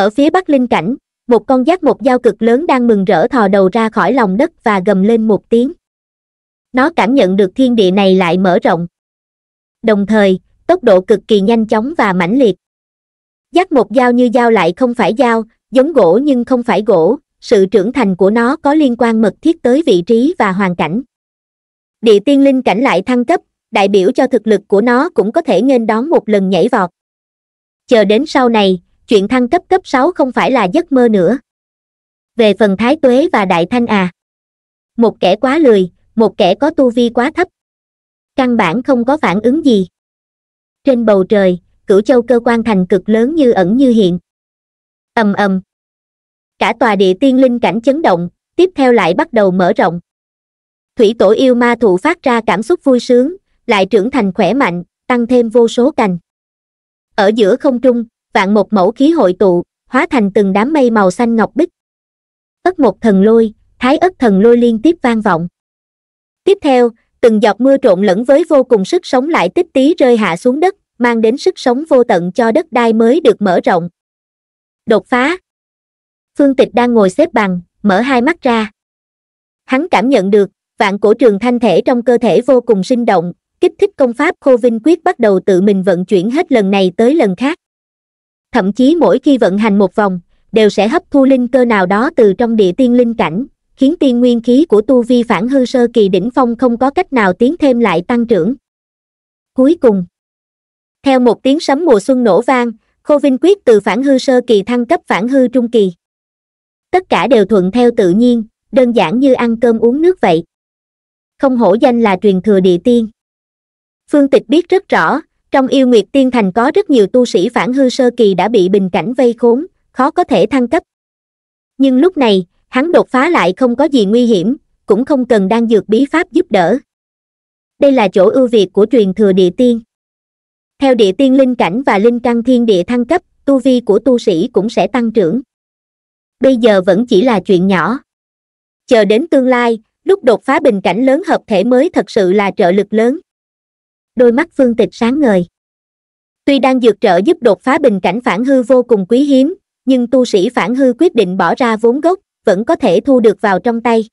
ở phía bắc linh cảnh, một con giác một dao cực lớn đang mừng rỡ thò đầu ra khỏi lòng đất và gầm lên một tiếng. Nó cảm nhận được thiên địa này lại mở rộng. Đồng thời, tốc độ cực kỳ nhanh chóng và mãnh liệt. Giác một dao như dao lại không phải dao, giống gỗ nhưng không phải gỗ, sự trưởng thành của nó có liên quan mật thiết tới vị trí và hoàn cảnh. Địa tiên linh cảnh lại thăng cấp, đại biểu cho thực lực của nó cũng có thể nghênh đón một lần nhảy vọt. Chờ đến sau này, chuyện thăng cấp cấp sáu không phải là giấc mơ nữa về phần thái tuế và đại thanh à một kẻ quá lười một kẻ có tu vi quá thấp căn bản không có phản ứng gì trên bầu trời cửu châu cơ quan thành cực lớn như ẩn như hiện ầm ầm cả tòa địa tiên linh cảnh chấn động tiếp theo lại bắt đầu mở rộng thủy tổ yêu ma thụ phát ra cảm xúc vui sướng lại trưởng thành khỏe mạnh tăng thêm vô số cành ở giữa không trung vạn một mẫu khí hội tụ hóa thành từng đám mây màu xanh ngọc bích ất một thần lôi thái ất thần lôi liên tiếp vang vọng tiếp theo từng giọt mưa trộn lẫn với vô cùng sức sống lại tích tí rơi hạ xuống đất mang đến sức sống vô tận cho đất đai mới được mở rộng đột phá phương tịch đang ngồi xếp bằng mở hai mắt ra hắn cảm nhận được vạn cổ trường thanh thể trong cơ thể vô cùng sinh động kích thích công pháp khô vinh quyết bắt đầu tự mình vận chuyển hết lần này tới lần khác thậm chí mỗi khi vận hành một vòng đều sẽ hấp thu linh cơ nào đó từ trong địa tiên linh cảnh khiến tiên nguyên khí của tu vi phản hư sơ kỳ đỉnh phong không có cách nào tiến thêm lại tăng trưởng cuối cùng theo một tiếng sấm mùa xuân nổ vang khô vinh quyết từ phản hư sơ kỳ thăng cấp phản hư trung kỳ tất cả đều thuận theo tự nhiên đơn giản như ăn cơm uống nước vậy không hổ danh là truyền thừa địa tiên phương tịch biết rất rõ trong yêu nguyệt tiên thành có rất nhiều tu sĩ phản hư sơ kỳ đã bị bình cảnh vây khốn khó có thể thăng cấp nhưng lúc này hắn đột phá lại không có gì nguy hiểm cũng không cần đang dược bí pháp giúp đỡ đây là chỗ ưu việt của truyền thừa địa tiên theo địa tiên linh cảnh và linh căn thiên địa thăng cấp tu vi của tu sĩ cũng sẽ tăng trưởng bây giờ vẫn chỉ là chuyện nhỏ chờ đến tương lai lúc đột phá bình cảnh lớn hợp thể mới thật sự là trợ lực lớn đôi mắt phương tịch sáng ngời tuy đang dược trợ giúp đột phá bình cảnh phản hư vô cùng quý hiếm nhưng tu sĩ phản hư quyết định bỏ ra vốn gốc vẫn có thể thu được vào trong tay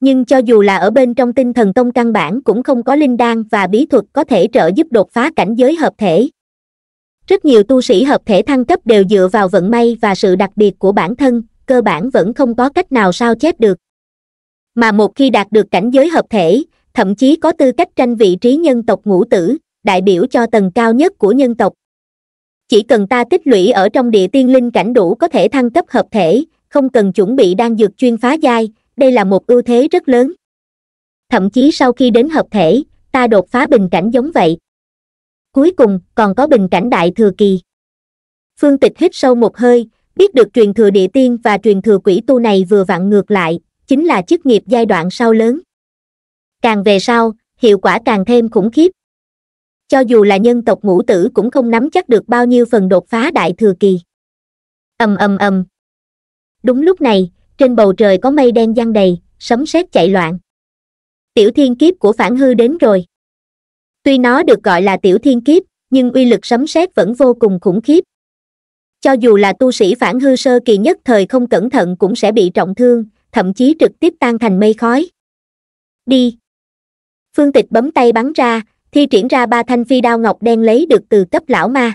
nhưng cho dù là ở bên trong tinh thần tông căn bản cũng không có linh đan và bí thuật có thể trợ giúp đột phá cảnh giới hợp thể rất nhiều tu sĩ hợp thể thăng cấp đều dựa vào vận may và sự đặc biệt của bản thân cơ bản vẫn không có cách nào sao chép được mà một khi đạt được cảnh giới hợp thể thậm chí có tư cách tranh vị trí nhân tộc ngũ tử đại biểu cho tầng cao nhất của nhân tộc chỉ cần ta tích lũy ở trong địa tiên linh cảnh đủ có thể thăng cấp hợp thể không cần chuẩn bị đan dược chuyên phá giai đây là một ưu thế rất lớn thậm chí sau khi đến hợp thể ta đột phá bình cảnh giống vậy cuối cùng còn có bình cảnh đại thừa kỳ phương tịch hít sâu một hơi biết được truyền thừa địa tiên và truyền thừa quỷ tu này vừa vặn ngược lại chính là chức nghiệp giai đoạn sau lớn càng về sau hiệu quả càng thêm khủng khiếp cho dù là nhân tộc ngũ tử cũng không nắm chắc được bao nhiêu phần đột phá đại thừa kỳ ầm ầm ầm đúng lúc này trên bầu trời có mây đen giăng đầy sấm sét chạy loạn tiểu thiên kiếp của phản hư đến rồi tuy nó được gọi là tiểu thiên kiếp nhưng uy lực sấm sét vẫn vô cùng khủng khiếp cho dù là tu sĩ phản hư sơ kỳ nhất thời không cẩn thận cũng sẽ bị trọng thương thậm chí trực tiếp tan thành mây khói đi phương tịch bấm tay bắn ra thi triển ra ba thanh phi đao ngọc đen lấy được từ cấp lão ma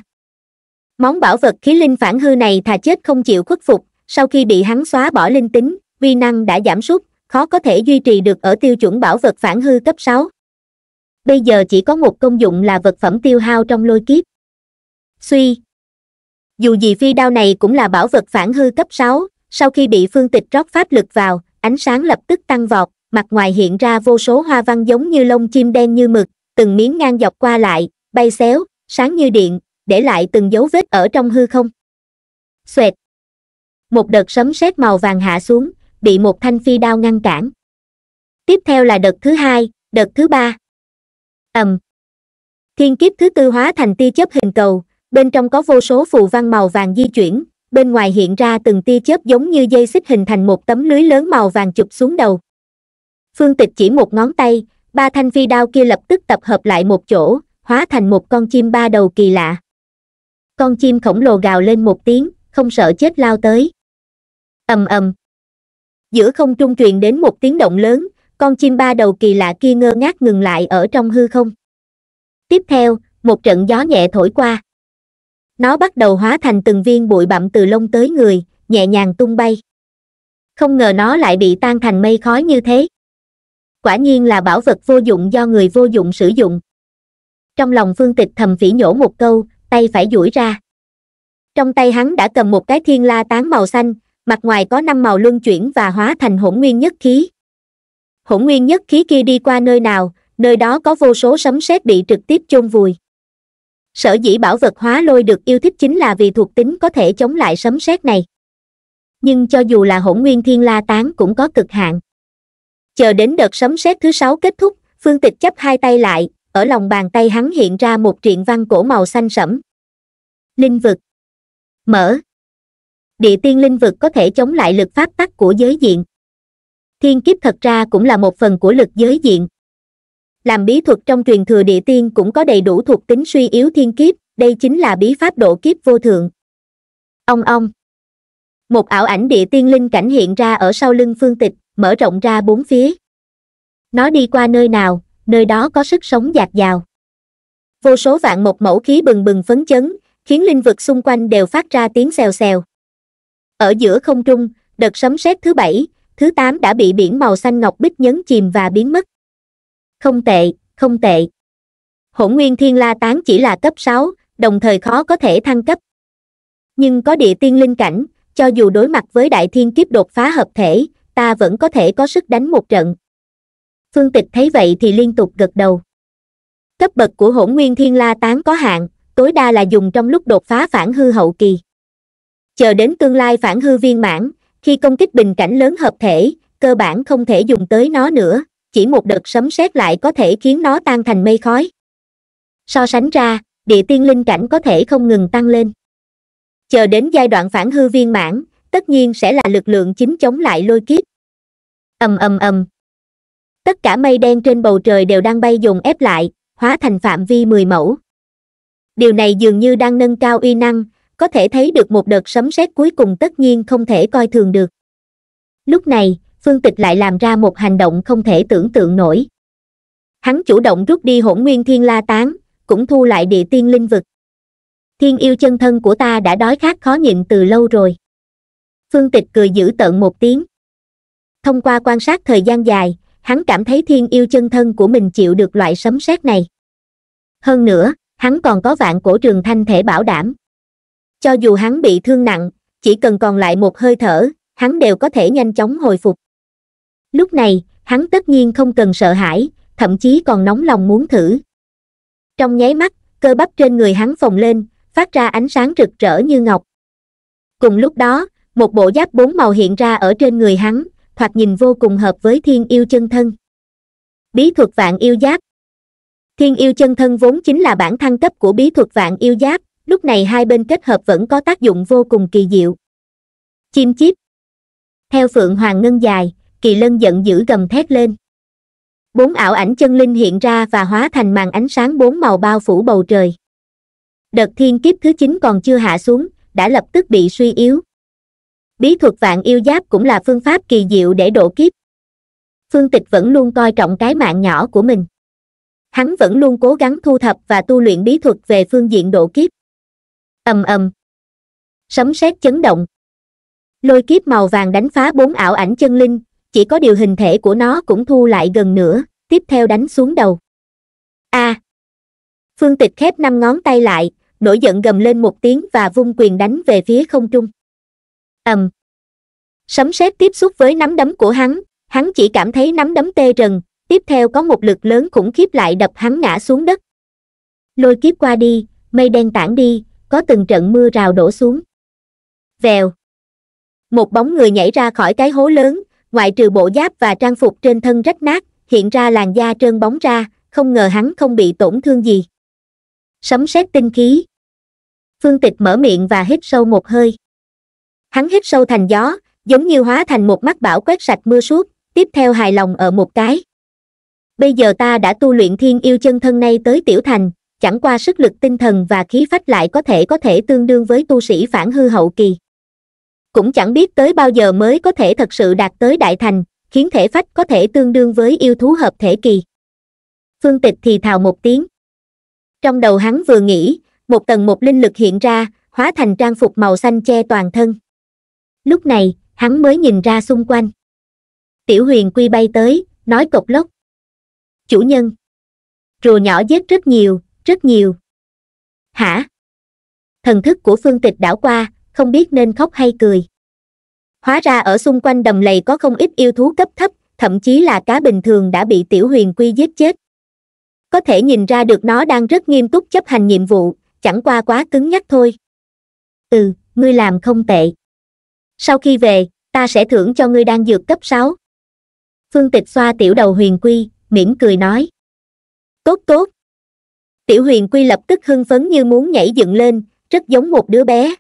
món bảo vật khí linh phản hư này thà chết không chịu khuất phục sau khi bị hắn xóa bỏ linh tính vi năng đã giảm sút khó có thể duy trì được ở tiêu chuẩn bảo vật phản hư cấp sáu bây giờ chỉ có một công dụng là vật phẩm tiêu hao trong lôi kiếp suy dù gì phi đao này cũng là bảo vật phản hư cấp sáu sau khi bị phương tịch rót pháp lực vào ánh sáng lập tức tăng vọt mặt ngoài hiện ra vô số hoa văn giống như lông chim đen như mực từng miếng ngang dọc qua lại bay xéo sáng như điện để lại từng dấu vết ở trong hư không xoẹt một đợt sấm sét màu vàng hạ xuống bị một thanh phi đao ngăn cản tiếp theo là đợt thứ hai đợt thứ ba ầm thiên kiếp thứ tư hóa thành tia chớp hình cầu bên trong có vô số phù văn màu vàng di chuyển bên ngoài hiện ra từng tia chớp giống như dây xích hình thành một tấm lưới lớn màu vàng chụp xuống đầu phương tịch chỉ một ngón tay ba thanh phi đao kia lập tức tập hợp lại một chỗ hóa thành một con chim ba đầu kỳ lạ con chim khổng lồ gào lên một tiếng không sợ chết lao tới ầm ầm giữa không trung truyền đến một tiếng động lớn con chim ba đầu kỳ lạ kia ngơ ngác ngừng lại ở trong hư không tiếp theo một trận gió nhẹ thổi qua nó bắt đầu hóa thành từng viên bụi bặm từ lông tới người nhẹ nhàng tung bay không ngờ nó lại bị tan thành mây khói như thế quả nhiên là bảo vật vô dụng do người vô dụng sử dụng trong lòng phương tịch thầm phỉ nhổ một câu tay phải duỗi ra trong tay hắn đã cầm một cái thiên la tán màu xanh mặt ngoài có năm màu luân chuyển và hóa thành hỗn nguyên nhất khí hỗn nguyên nhất khí kia đi qua nơi nào nơi đó có vô số sấm sét bị trực tiếp chôn vùi sở dĩ bảo vật hóa lôi được yêu thích chính là vì thuộc tính có thể chống lại sấm sét này nhưng cho dù là hỗn nguyên thiên la tán cũng có cực hạn chờ đến đợt sấm sét thứ sáu kết thúc phương tịch chấp hai tay lại ở lòng bàn tay hắn hiện ra một truyện văn cổ màu xanh sẫm linh vực mở địa tiên linh vực có thể chống lại lực pháp tắc của giới diện thiên kiếp thật ra cũng là một phần của lực giới diện làm bí thuật trong truyền thừa địa tiên cũng có đầy đủ thuộc tính suy yếu thiên kiếp đây chính là bí pháp độ kiếp vô thượng ông ông một ảo ảnh địa tiên linh cảnh hiện ra ở sau lưng phương tịch mở rộng ra bốn phía. Nó đi qua nơi nào, nơi đó có sức sống dạt dào. Vô số vạn một mẫu khí bừng bừng phấn chấn, khiến linh vực xung quanh đều phát ra tiếng xèo xèo. Ở giữa không trung, đợt sấm sét thứ bảy, thứ tám đã bị biển màu xanh ngọc bích nhấn chìm và biến mất. Không tệ, không tệ. Hỗn nguyên thiên la tán chỉ là cấp 6, đồng thời khó có thể thăng cấp. Nhưng có địa tiên linh cảnh, cho dù đối mặt với đại thiên kiếp đột phá hợp thể, ta vẫn có thể có sức đánh một trận phương tịch thấy vậy thì liên tục gật đầu cấp bậc của hỗn nguyên thiên la tán có hạn tối đa là dùng trong lúc đột phá phản hư hậu kỳ chờ đến tương lai phản hư viên mãn khi công kích bình cảnh lớn hợp thể cơ bản không thể dùng tới nó nữa chỉ một đợt sấm sét lại có thể khiến nó tan thành mây khói so sánh ra địa tiên linh cảnh có thể không ngừng tăng lên chờ đến giai đoạn phản hư viên mãn tất nhiên sẽ là lực lượng chính chống lại lôi kiếp ầm ầm ầm tất cả mây đen trên bầu trời đều đang bay dồn ép lại hóa thành phạm vi mười mẫu điều này dường như đang nâng cao uy năng có thể thấy được một đợt sấm sét cuối cùng tất nhiên không thể coi thường được lúc này phương tịch lại làm ra một hành động không thể tưởng tượng nổi hắn chủ động rút đi hỗn nguyên thiên la tán cũng thu lại địa tiên linh vực thiên yêu chân thân của ta đã đói khát khó nhịn từ lâu rồi phương tịch cười dữ tợn một tiếng thông qua quan sát thời gian dài hắn cảm thấy thiên yêu chân thân của mình chịu được loại sấm sét này hơn nữa hắn còn có vạn cổ trường thanh thể bảo đảm cho dù hắn bị thương nặng chỉ cần còn lại một hơi thở hắn đều có thể nhanh chóng hồi phục lúc này hắn tất nhiên không cần sợ hãi thậm chí còn nóng lòng muốn thử trong nháy mắt cơ bắp trên người hắn phồng lên phát ra ánh sáng rực rỡ như ngọc cùng lúc đó một bộ giáp bốn màu hiện ra ở trên người hắn thoạt nhìn vô cùng hợp với thiên yêu chân thân bí thuật vạn yêu giáp thiên yêu chân thân vốn chính là bản thăng cấp của bí thuật vạn yêu giáp lúc này hai bên kết hợp vẫn có tác dụng vô cùng kỳ diệu chim chiếp theo phượng hoàng ngân dài kỳ lân giận dữ gầm thét lên bốn ảo ảnh chân linh hiện ra và hóa thành màn ánh sáng bốn màu bao phủ bầu trời đợt thiên kiếp thứ chín còn chưa hạ xuống đã lập tức bị suy yếu bí thuật vạn yêu giáp cũng là phương pháp kỳ diệu để độ kiếp phương tịch vẫn luôn coi trọng cái mạng nhỏ của mình hắn vẫn luôn cố gắng thu thập và tu luyện bí thuật về phương diện độ kiếp ầm ầm sấm sét chấn động lôi kiếp màu vàng đánh phá bốn ảo ảnh chân linh chỉ có điều hình thể của nó cũng thu lại gần nữa tiếp theo đánh xuống đầu a à. phương tịch khép năm ngón tay lại nổi giận gầm lên một tiếng và vung quyền đánh về phía không trung ầm sấm sét tiếp xúc với nắm đấm của hắn hắn chỉ cảm thấy nắm đấm tê rần tiếp theo có một lực lớn khủng khiếp lại đập hắn ngã xuống đất lôi kiếp qua đi mây đen tản đi có từng trận mưa rào đổ xuống vèo một bóng người nhảy ra khỏi cái hố lớn ngoại trừ bộ giáp và trang phục trên thân rách nát hiện ra làn da trơn bóng ra không ngờ hắn không bị tổn thương gì sấm sét tinh khí phương tịch mở miệng và hít sâu một hơi hắn hít sâu thành gió giống như hóa thành một mắt bão quét sạch mưa suốt tiếp theo hài lòng ở một cái bây giờ ta đã tu luyện thiên yêu chân thân này tới tiểu thành chẳng qua sức lực tinh thần và khí phách lại có thể có thể tương đương với tu sĩ phản hư hậu kỳ cũng chẳng biết tới bao giờ mới có thể thật sự đạt tới đại thành khiến thể phách có thể tương đương với yêu thú hợp thể kỳ phương tịch thì thào một tiếng trong đầu hắn vừa nghĩ một tầng một linh lực hiện ra hóa thành trang phục màu xanh che toàn thân lúc này hắn mới nhìn ra xung quanh tiểu huyền quy bay tới nói cộc lốc chủ nhân rùa nhỏ giết rất nhiều rất nhiều hả thần thức của phương tịch đảo qua không biết nên khóc hay cười hóa ra ở xung quanh đầm lầy có không ít yêu thú cấp thấp thậm chí là cá bình thường đã bị tiểu huyền quy giết chết có thể nhìn ra được nó đang rất nghiêm túc chấp hành nhiệm vụ chẳng qua quá cứng nhắc thôi ừ ngươi làm không tệ sau khi về ta sẽ thưởng cho ngươi đang dược cấp sáu phương tịch xoa tiểu đầu huyền quy mỉm cười nói tốt tốt tiểu huyền quy lập tức hưng phấn như muốn nhảy dựng lên rất giống một đứa bé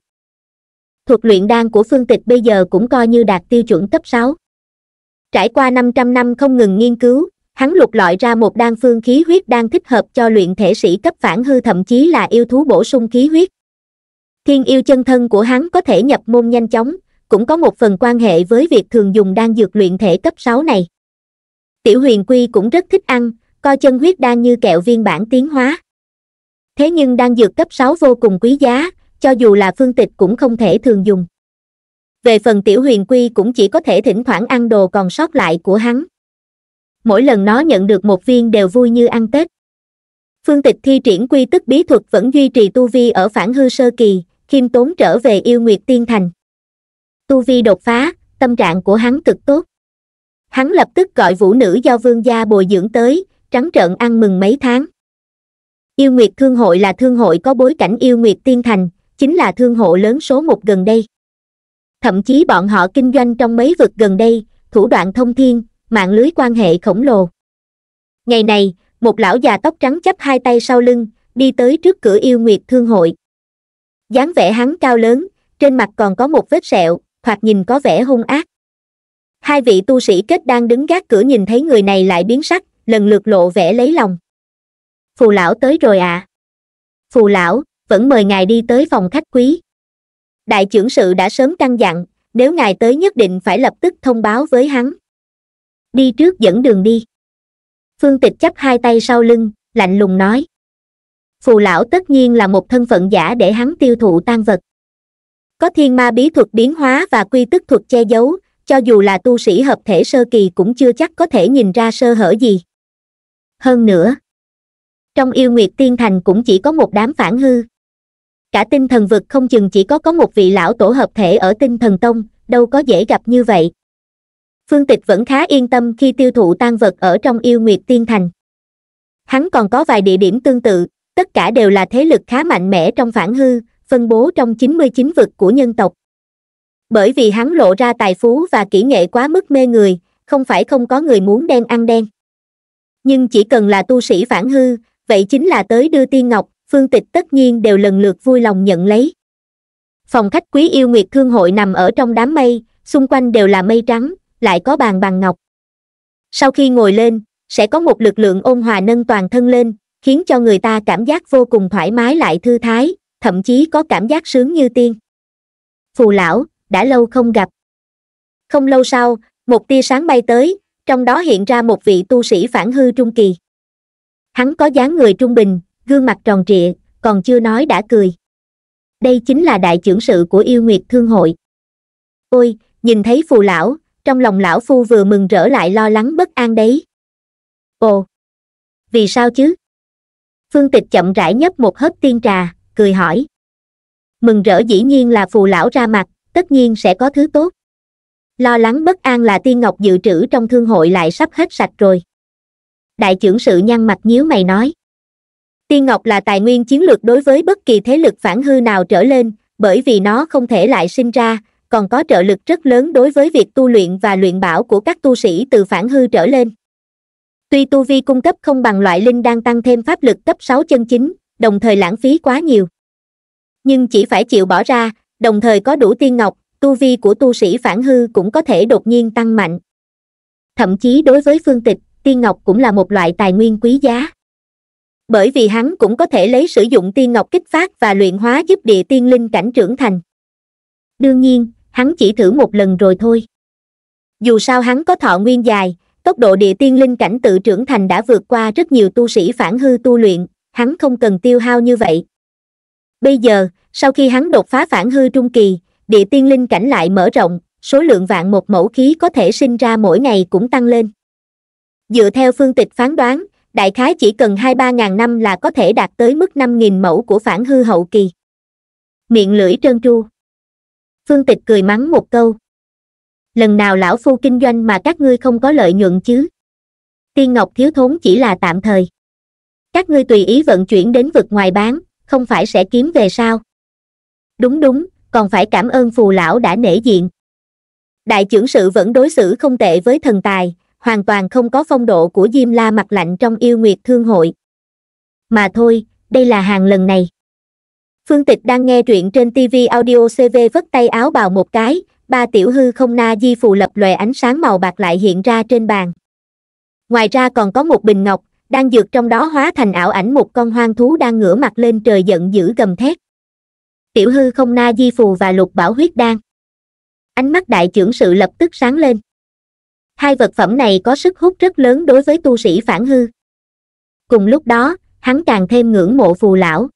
thuật luyện đan của phương tịch bây giờ cũng coi như đạt tiêu chuẩn cấp sáu trải qua năm trăm năm không ngừng nghiên cứu hắn lục lọi ra một đan phương khí huyết đang thích hợp cho luyện thể sĩ cấp phản hư thậm chí là yêu thú bổ sung khí huyết thiên yêu chân thân của hắn có thể nhập môn nhanh chóng cũng có một phần quan hệ với việc thường dùng đan dược luyện thể cấp 6 này. Tiểu huyền quy cũng rất thích ăn, coi chân huyết đan như kẹo viên bản tiến hóa. Thế nhưng đan dược cấp 6 vô cùng quý giá, cho dù là phương tịch cũng không thể thường dùng. Về phần tiểu huyền quy cũng chỉ có thể thỉnh thoảng ăn đồ còn sót lại của hắn. Mỗi lần nó nhận được một viên đều vui như ăn Tết. Phương tịch thi triển quy tức bí thuật vẫn duy trì tu vi ở phản hư sơ kỳ, khiêm tốn trở về yêu nguyệt tiên thành tu vi đột phá tâm trạng của hắn cực tốt hắn lập tức gọi vũ nữ do vương gia bồi dưỡng tới trắng trợn ăn mừng mấy tháng yêu nguyệt thương hội là thương hội có bối cảnh yêu nguyệt tiên thành chính là thương hộ lớn số một gần đây thậm chí bọn họ kinh doanh trong mấy vực gần đây thủ đoạn thông thiên mạng lưới quan hệ khổng lồ ngày này một lão già tóc trắng chấp hai tay sau lưng đi tới trước cửa yêu nguyệt thương hội dáng vẻ hắn cao lớn trên mặt còn có một vết sẹo thoạt nhìn có vẻ hung ác hai vị tu sĩ kết đang đứng gác cửa nhìn thấy người này lại biến sắc lần lượt lộ vẻ lấy lòng phù lão tới rồi ạ à. phù lão vẫn mời ngài đi tới phòng khách quý đại trưởng sự đã sớm căn dặn nếu ngài tới nhất định phải lập tức thông báo với hắn đi trước dẫn đường đi phương tịch chắp hai tay sau lưng lạnh lùng nói phù lão tất nhiên là một thân phận giả để hắn tiêu thụ tan vật có thiên ma bí thuật biến hóa và quy tức thuật che giấu, cho dù là tu sĩ hợp thể sơ kỳ cũng chưa chắc có thể nhìn ra sơ hở gì. Hơn nữa, trong yêu nguyệt tiên thành cũng chỉ có một đám phản hư. Cả tinh thần vực không chừng chỉ có có một vị lão tổ hợp thể ở tinh thần tông, đâu có dễ gặp như vậy. Phương Tịch vẫn khá yên tâm khi tiêu thụ tan vật ở trong yêu nguyệt tiên thành. Hắn còn có vài địa điểm tương tự, tất cả đều là thế lực khá mạnh mẽ trong phản hư, phân bố trong 99 vực của nhân tộc bởi vì hắn lộ ra tài phú và kỹ nghệ quá mức mê người không phải không có người muốn đen ăn đen nhưng chỉ cần là tu sĩ phản hư vậy chính là tới đưa tiên ngọc phương tịch tất nhiên đều lần lượt vui lòng nhận lấy phòng khách quý yêu nguyệt thương hội nằm ở trong đám mây xung quanh đều là mây trắng lại có bàn bằng ngọc sau khi ngồi lên sẽ có một lực lượng ôn hòa nâng toàn thân lên khiến cho người ta cảm giác vô cùng thoải mái lại thư thái thậm chí có cảm giác sướng như tiên phù lão đã lâu không gặp không lâu sau một tia sáng bay tới trong đó hiện ra một vị tu sĩ phản hư trung kỳ hắn có dáng người trung bình gương mặt tròn trịa còn chưa nói đã cười đây chính là đại trưởng sự của yêu nguyệt thương hội ôi nhìn thấy phù lão trong lòng lão phu vừa mừng rỡ lại lo lắng bất an đấy ồ vì sao chứ phương tịch chậm rãi nhấp một hớp tiên trà cười hỏi mừng rỡ dĩ nhiên là phù lão ra mặt tất nhiên sẽ có thứ tốt lo lắng bất an là tiên ngọc dự trữ trong thương hội lại sắp hết sạch rồi đại trưởng sự nhăn mặt nhíu mày nói tiên ngọc là tài nguyên chiến lược đối với bất kỳ thế lực phản hư nào trở lên bởi vì nó không thể lại sinh ra còn có trợ lực rất lớn đối với việc tu luyện và luyện bảo của các tu sĩ từ phản hư trở lên tuy tu vi cung cấp không bằng loại linh đang tăng thêm pháp lực cấp sáu chân chính đồng thời lãng phí quá nhiều nhưng chỉ phải chịu bỏ ra đồng thời có đủ tiên ngọc tu vi của tu sĩ phản hư cũng có thể đột nhiên tăng mạnh thậm chí đối với phương tịch tiên ngọc cũng là một loại tài nguyên quý giá bởi vì hắn cũng có thể lấy sử dụng tiên ngọc kích phát và luyện hóa giúp địa tiên linh cảnh trưởng thành đương nhiên hắn chỉ thử một lần rồi thôi dù sao hắn có thọ nguyên dài tốc độ địa tiên linh cảnh tự trưởng thành đã vượt qua rất nhiều tu sĩ phản hư tu luyện hắn không cần tiêu hao như vậy. Bây giờ, sau khi hắn đột phá phản hư trung kỳ, địa tiên linh cảnh lại mở rộng, số lượng vạn một mẫu khí có thể sinh ra mỗi ngày cũng tăng lên. Dựa theo phương tịch phán đoán, đại khái chỉ cần 2-3 ngàn năm là có thể đạt tới mức 5.000 mẫu của phản hư hậu kỳ. Miệng lưỡi trơn tru. Phương tịch cười mắng một câu. Lần nào lão phu kinh doanh mà các ngươi không có lợi nhuận chứ? Tiên Ngọc thiếu thốn chỉ là tạm thời các ngươi tùy ý vận chuyển đến vực ngoài bán không phải sẽ kiếm về sao đúng đúng còn phải cảm ơn phù lão đã nể diện đại trưởng sự vẫn đối xử không tệ với thần tài hoàn toàn không có phong độ của diêm la mặt lạnh trong yêu nguyệt thương hội mà thôi đây là hàng lần này phương tịch đang nghe truyện trên tv audio cv vất tay áo bào một cái ba tiểu hư không na di phù lập lòe ánh sáng màu bạc lại hiện ra trên bàn ngoài ra còn có một bình ngọc đang dược trong đó hóa thành ảo ảnh một con hoang thú đang ngửa mặt lên trời giận dữ gầm thét tiểu hư không na di phù và lục bảo huyết đan ánh mắt đại trưởng sự lập tức sáng lên hai vật phẩm này có sức hút rất lớn đối với tu sĩ phản hư cùng lúc đó hắn càng thêm ngưỡng mộ phù lão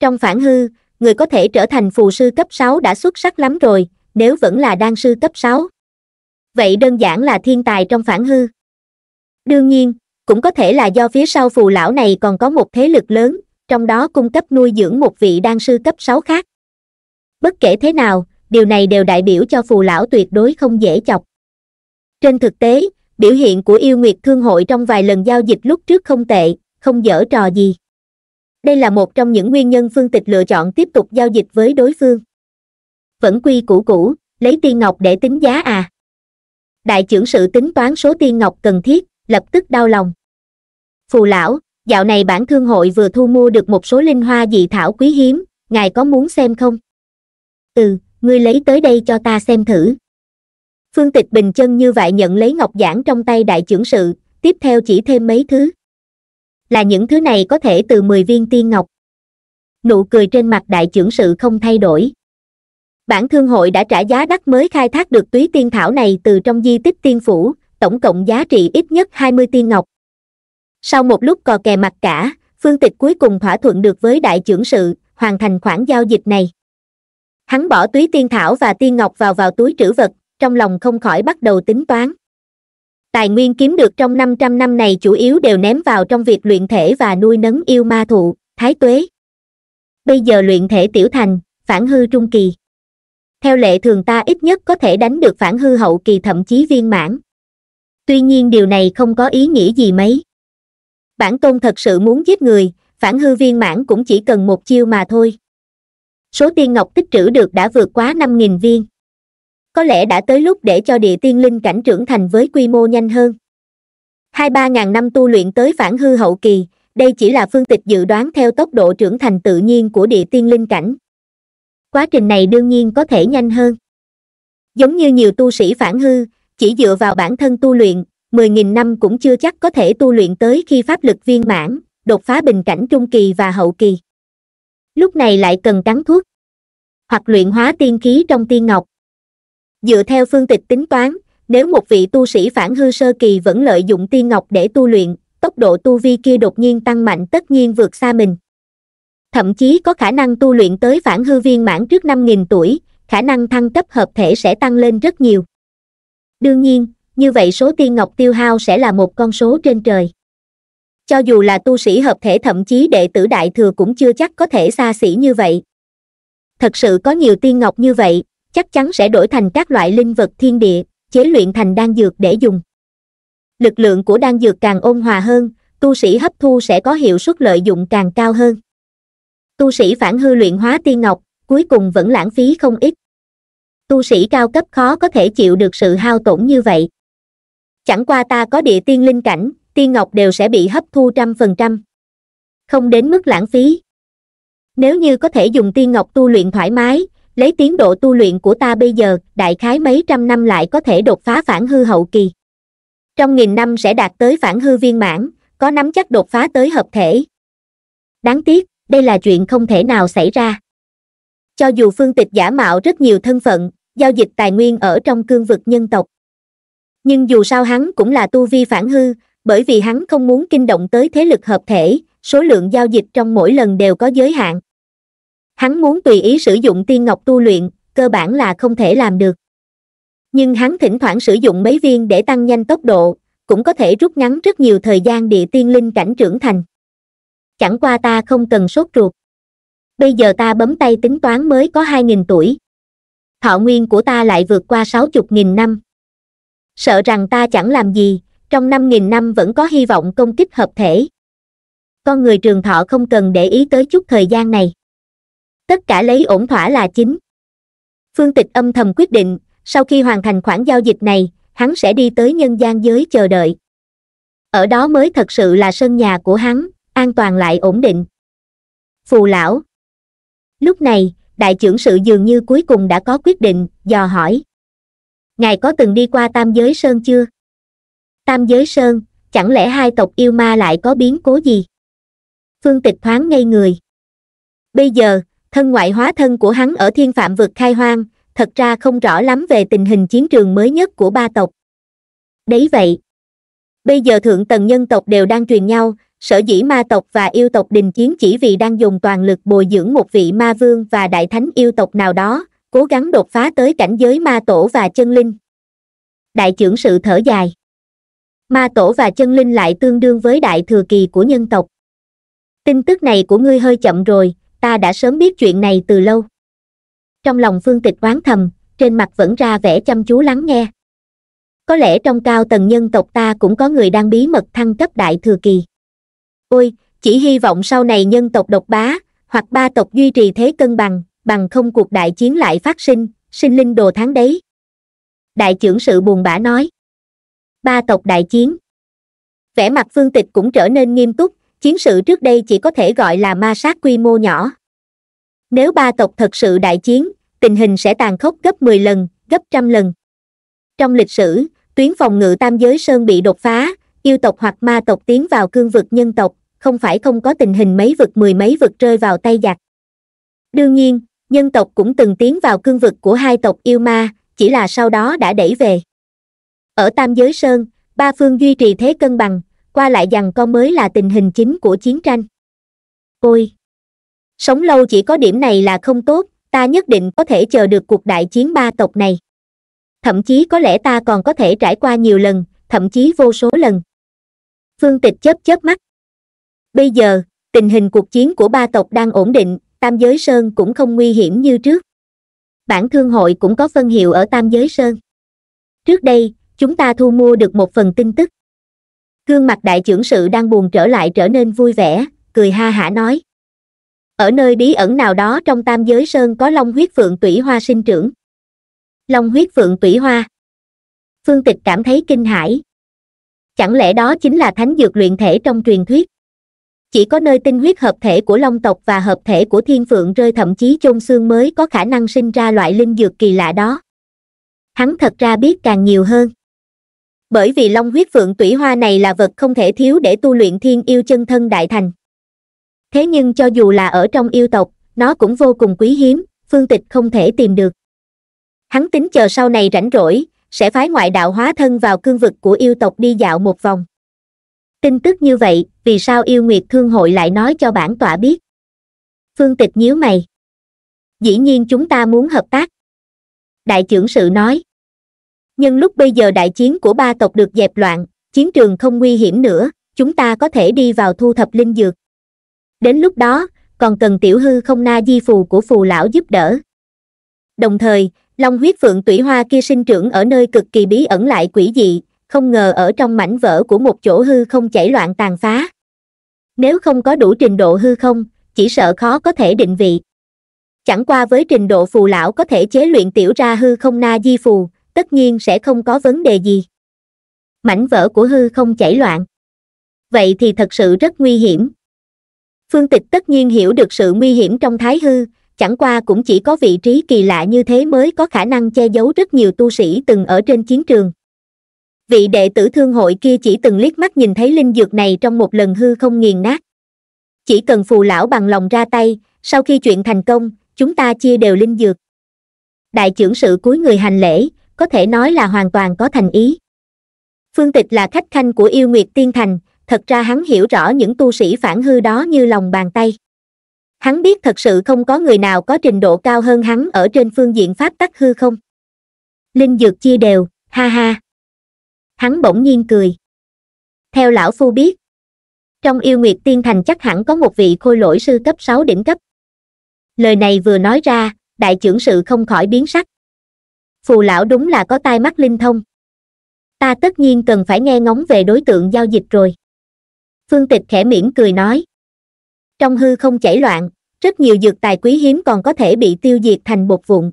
trong phản hư người có thể trở thành phù sư cấp 6 đã xuất sắc lắm rồi nếu vẫn là đan sư cấp 6. vậy đơn giản là thiên tài trong phản hư đương nhiên cũng có thể là do phía sau phù lão này còn có một thế lực lớn trong đó cung cấp nuôi dưỡng một vị đan sư cấp sáu khác bất kể thế nào điều này đều đại biểu cho phù lão tuyệt đối không dễ chọc trên thực tế biểu hiện của yêu nguyệt thương hội trong vài lần giao dịch lúc trước không tệ không dở trò gì đây là một trong những nguyên nhân phương tịch lựa chọn tiếp tục giao dịch với đối phương vẫn quy củ cũ lấy tiên ngọc để tính giá à đại trưởng sự tính toán số tiên ngọc cần thiết lập tức đau lòng phù lão dạo này bản thương hội vừa thu mua được một số linh hoa dị thảo quý hiếm ngài có muốn xem không ừ ngươi lấy tới đây cho ta xem thử phương tịch bình chân như vậy nhận lấy ngọc giản trong tay đại trưởng sự tiếp theo chỉ thêm mấy thứ là những thứ này có thể từ mười viên tiên ngọc nụ cười trên mặt đại trưởng sự không thay đổi bản thương hội đã trả giá đắt mới khai thác được túy tiên thảo này từ trong di tích tiên phủ tổng cộng giá trị ít nhất 20 tiên ngọc. Sau một lúc cò kè mặt cả, Phương Tịch cuối cùng thỏa thuận được với đại trưởng sự, hoàn thành khoản giao dịch này. Hắn bỏ túy tiên thảo và tiên ngọc vào vào túi trữ vật, trong lòng không khỏi bắt đầu tính toán. Tài nguyên kiếm được trong 500 năm này chủ yếu đều ném vào trong việc luyện thể và nuôi nấng yêu ma thụ, thái tuế. Bây giờ luyện thể tiểu thành, phản hư trung kỳ. Theo lệ thường ta ít nhất có thể đánh được phản hư hậu kỳ thậm chí viên mãn tuy nhiên điều này không có ý nghĩa gì mấy bản tôn thật sự muốn giết người phản hư viên mãn cũng chỉ cần một chiêu mà thôi số tiên ngọc tích trữ được đã vượt quá năm nghìn viên có lẽ đã tới lúc để cho địa tiên linh cảnh trưởng thành với quy mô nhanh hơn hai ba ngàn năm tu luyện tới phản hư hậu kỳ đây chỉ là phương tịch dự đoán theo tốc độ trưởng thành tự nhiên của địa tiên linh cảnh quá trình này đương nhiên có thể nhanh hơn giống như nhiều tu sĩ phản hư chỉ dựa vào bản thân tu luyện mười nghìn năm cũng chưa chắc có thể tu luyện tới khi pháp lực viên mãn đột phá bình cảnh trung kỳ và hậu kỳ lúc này lại cần cắn thuốc hoặc luyện hóa tiên khí trong tiên ngọc dựa theo phương tịch tính toán nếu một vị tu sĩ phản hư sơ kỳ vẫn lợi dụng tiên ngọc để tu luyện tốc độ tu vi kia đột nhiên tăng mạnh tất nhiên vượt xa mình thậm chí có khả năng tu luyện tới phản hư viên mãn trước năm nghìn tuổi khả năng thăng cấp hợp thể sẽ tăng lên rất nhiều Đương nhiên, như vậy số tiên ngọc tiêu hao sẽ là một con số trên trời. Cho dù là tu sĩ hợp thể thậm chí đệ tử đại thừa cũng chưa chắc có thể xa xỉ như vậy. Thật sự có nhiều tiên ngọc như vậy, chắc chắn sẽ đổi thành các loại linh vật thiên địa, chế luyện thành đan dược để dùng. Lực lượng của đan dược càng ôn hòa hơn, tu sĩ hấp thu sẽ có hiệu suất lợi dụng càng cao hơn. Tu sĩ phản hư luyện hóa tiên ngọc, cuối cùng vẫn lãng phí không ít tu sĩ cao cấp khó có thể chịu được sự hao tổn như vậy chẳng qua ta có địa tiên linh cảnh tiên ngọc đều sẽ bị hấp thu trăm phần trăm không đến mức lãng phí nếu như có thể dùng tiên ngọc tu luyện thoải mái lấy tiến độ tu luyện của ta bây giờ đại khái mấy trăm năm lại có thể đột phá phản hư hậu kỳ trong nghìn năm sẽ đạt tới phản hư viên mãn có nắm chắc đột phá tới hợp thể đáng tiếc đây là chuyện không thể nào xảy ra cho dù phương tịch giả mạo rất nhiều thân phận giao dịch tài nguyên ở trong cương vực nhân tộc nhưng dù sao hắn cũng là tu vi phản hư bởi vì hắn không muốn kinh động tới thế lực hợp thể số lượng giao dịch trong mỗi lần đều có giới hạn hắn muốn tùy ý sử dụng tiên ngọc tu luyện cơ bản là không thể làm được nhưng hắn thỉnh thoảng sử dụng mấy viên để tăng nhanh tốc độ cũng có thể rút ngắn rất nhiều thời gian địa tiên linh cảnh trưởng thành chẳng qua ta không cần sốt ruột bây giờ ta bấm tay tính toán mới có hai nghìn tuổi thọ nguyên của ta lại vượt qua sáu chục nghìn năm sợ rằng ta chẳng làm gì trong năm nghìn năm vẫn có hy vọng công kích hợp thể con người trường thọ không cần để ý tới chút thời gian này tất cả lấy ổn thỏa là chính phương tịch âm thầm quyết định sau khi hoàn thành khoản giao dịch này hắn sẽ đi tới nhân gian giới chờ đợi ở đó mới thật sự là sân nhà của hắn an toàn lại ổn định phù lão lúc này đại trưởng sự dường như cuối cùng đã có quyết định dò hỏi ngài có từng đi qua tam giới sơn chưa tam giới sơn chẳng lẽ hai tộc yêu ma lại có biến cố gì phương tịch thoáng ngây người bây giờ thân ngoại hóa thân của hắn ở thiên phạm vực khai hoang thật ra không rõ lắm về tình hình chiến trường mới nhất của ba tộc đấy vậy bây giờ thượng tầng nhân tộc đều đang truyền nhau sở dĩ ma tộc và yêu tộc đình chiến chỉ vì đang dùng toàn lực bồi dưỡng một vị ma vương và đại thánh yêu tộc nào đó cố gắng đột phá tới cảnh giới ma tổ và chân linh đại trưởng sự thở dài ma tổ và chân linh lại tương đương với đại thừa kỳ của nhân tộc tin tức này của ngươi hơi chậm rồi ta đã sớm biết chuyện này từ lâu trong lòng phương tịch oán thầm trên mặt vẫn ra vẻ chăm chú lắng nghe có lẽ trong cao tầng nhân tộc ta cũng có người đang bí mật thăng cấp đại thừa kỳ ôi chỉ hy vọng sau này nhân tộc độc bá hoặc ba tộc duy trì thế cân bằng bằng không cuộc đại chiến lại phát sinh sinh linh đồ tháng đấy đại trưởng sự buồn bã nói ba tộc đại chiến vẻ mặt phương tịch cũng trở nên nghiêm túc chiến sự trước đây chỉ có thể gọi là ma sát quy mô nhỏ nếu ba tộc thật sự đại chiến tình hình sẽ tàn khốc gấp 10 lần gấp trăm lần trong lịch sử tuyến phòng ngự tam giới sơn bị đột phá yêu tộc hoặc ma tộc tiến vào cương vực nhân tộc không phải không có tình hình mấy vực mười mấy vực rơi vào tay giặc đương nhiên nhân tộc cũng từng tiến vào cương vực của hai tộc yêu ma chỉ là sau đó đã đẩy về ở tam giới sơn ba phương duy trì thế cân bằng qua lại rằng con mới là tình hình chính của chiến tranh ôi sống lâu chỉ có điểm này là không tốt ta nhất định có thể chờ được cuộc đại chiến ba tộc này thậm chí có lẽ ta còn có thể trải qua nhiều lần thậm chí vô số lần phương tịch chớp chớp mắt bây giờ tình hình cuộc chiến của ba tộc đang ổn định tam giới sơn cũng không nguy hiểm như trước bản thương hội cũng có phân hiệu ở tam giới sơn trước đây chúng ta thu mua được một phần tin tức gương mặt đại trưởng sự đang buồn trở lại trở nên vui vẻ cười ha hả nói ở nơi bí ẩn nào đó trong tam giới sơn có long huyết phượng tủy hoa sinh trưởng long huyết phượng tủy hoa phương tịch cảm thấy kinh hãi chẳng lẽ đó chính là thánh dược luyện thể trong truyền thuyết chỉ có nơi tinh huyết hợp thể của long tộc và hợp thể của thiên phượng rơi thậm chí chôn xương mới có khả năng sinh ra loại linh dược kỳ lạ đó hắn thật ra biết càng nhiều hơn bởi vì long huyết phượng tủy hoa này là vật không thể thiếu để tu luyện thiên yêu chân thân đại thành thế nhưng cho dù là ở trong yêu tộc nó cũng vô cùng quý hiếm phương tịch không thể tìm được hắn tính chờ sau này rảnh rỗi sẽ phái ngoại đạo hóa thân vào cương vực của yêu tộc đi dạo một vòng tin tức như vậy vì sao yêu nguyệt thương hội lại nói cho bản tọa biết phương tịch nhíu mày dĩ nhiên chúng ta muốn hợp tác đại trưởng sự nói nhưng lúc bây giờ đại chiến của ba tộc được dẹp loạn chiến trường không nguy hiểm nữa chúng ta có thể đi vào thu thập linh dược đến lúc đó còn cần tiểu hư không na di phù của phù lão giúp đỡ đồng thời Long huyết phượng tủy hoa kia sinh trưởng ở nơi cực kỳ bí ẩn lại quỷ dị, không ngờ ở trong mảnh vỡ của một chỗ hư không chảy loạn tàn phá. Nếu không có đủ trình độ hư không, chỉ sợ khó có thể định vị. Chẳng qua với trình độ phù lão có thể chế luyện tiểu ra hư không na di phù, tất nhiên sẽ không có vấn đề gì. Mảnh vỡ của hư không chảy loạn. Vậy thì thật sự rất nguy hiểm. Phương tịch tất nhiên hiểu được sự nguy hiểm trong thái hư, chẳng qua cũng chỉ có vị trí kỳ lạ như thế mới có khả năng che giấu rất nhiều tu sĩ từng ở trên chiến trường vị đệ tử thương hội kia chỉ từng liếc mắt nhìn thấy linh dược này trong một lần hư không nghiền nát chỉ cần phù lão bằng lòng ra tay sau khi chuyện thành công chúng ta chia đều linh dược đại trưởng sự cuối người hành lễ có thể nói là hoàn toàn có thành ý phương tịch là khách khanh của yêu nguyệt tiên thành thật ra hắn hiểu rõ những tu sĩ phản hư đó như lòng bàn tay hắn biết thật sự không có người nào có trình độ cao hơn hắn ở trên phương diện pháp tắc hư không linh dược chia đều ha ha hắn bỗng nhiên cười theo lão phu biết trong yêu nguyệt tiên thành chắc hẳn có một vị khôi lỗi sư cấp sáu đỉnh cấp lời này vừa nói ra đại trưởng sự không khỏi biến sắc phù lão đúng là có tai mắt linh thông ta tất nhiên cần phải nghe ngóng về đối tượng giao dịch rồi phương tịch khẽ mỉm cười nói trong hư không chảy loạn rất nhiều dược tài quý hiếm còn có thể bị tiêu diệt thành bột vụn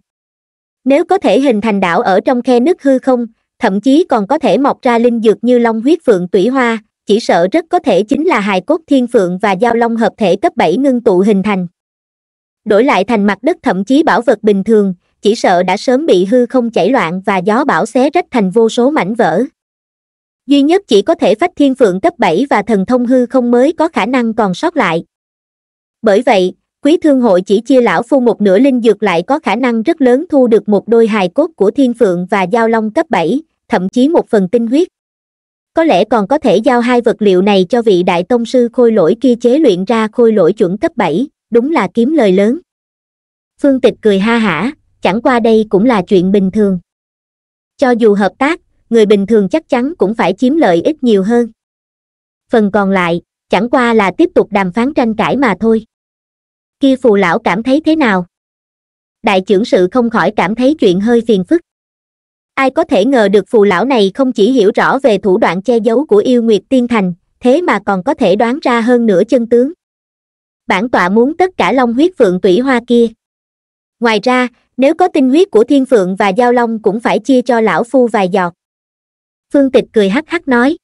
nếu có thể hình thành đảo ở trong khe nứt hư không thậm chí còn có thể mọc ra linh dược như long huyết phượng tủy hoa chỉ sợ rất có thể chính là hài cốt thiên phượng và giao long hợp thể cấp bảy ngưng tụ hình thành đổi lại thành mặt đất thậm chí bảo vật bình thường chỉ sợ đã sớm bị hư không chảy loạn và gió bão xé rách thành vô số mảnh vỡ duy nhất chỉ có thể phách thiên phượng cấp bảy và thần thông hư không mới có khả năng còn sót lại bởi vậy quý thương hội chỉ chia lão phu một nửa linh dược lại có khả năng rất lớn thu được một đôi hài cốt của thiên phượng và giao long cấp bảy thậm chí một phần tinh huyết có lẽ còn có thể giao hai vật liệu này cho vị đại tông sư khôi lỗi kia chế luyện ra khôi lỗi chuẩn cấp bảy đúng là kiếm lời lớn phương tịch cười ha hả chẳng qua đây cũng là chuyện bình thường cho dù hợp tác người bình thường chắc chắn cũng phải chiếm lợi ích nhiều hơn phần còn lại chẳng qua là tiếp tục đàm phán tranh cãi mà thôi kia phù lão cảm thấy thế nào đại trưởng sự không khỏi cảm thấy chuyện hơi phiền phức ai có thể ngờ được phù lão này không chỉ hiểu rõ về thủ đoạn che giấu của yêu nguyệt tiên thành thế mà còn có thể đoán ra hơn nửa chân tướng bản tọa muốn tất cả long huyết phượng tủy hoa kia ngoài ra nếu có tinh huyết của thiên phượng và giao long cũng phải chia cho lão phu vài giọt phương tịch cười hắc hắc nói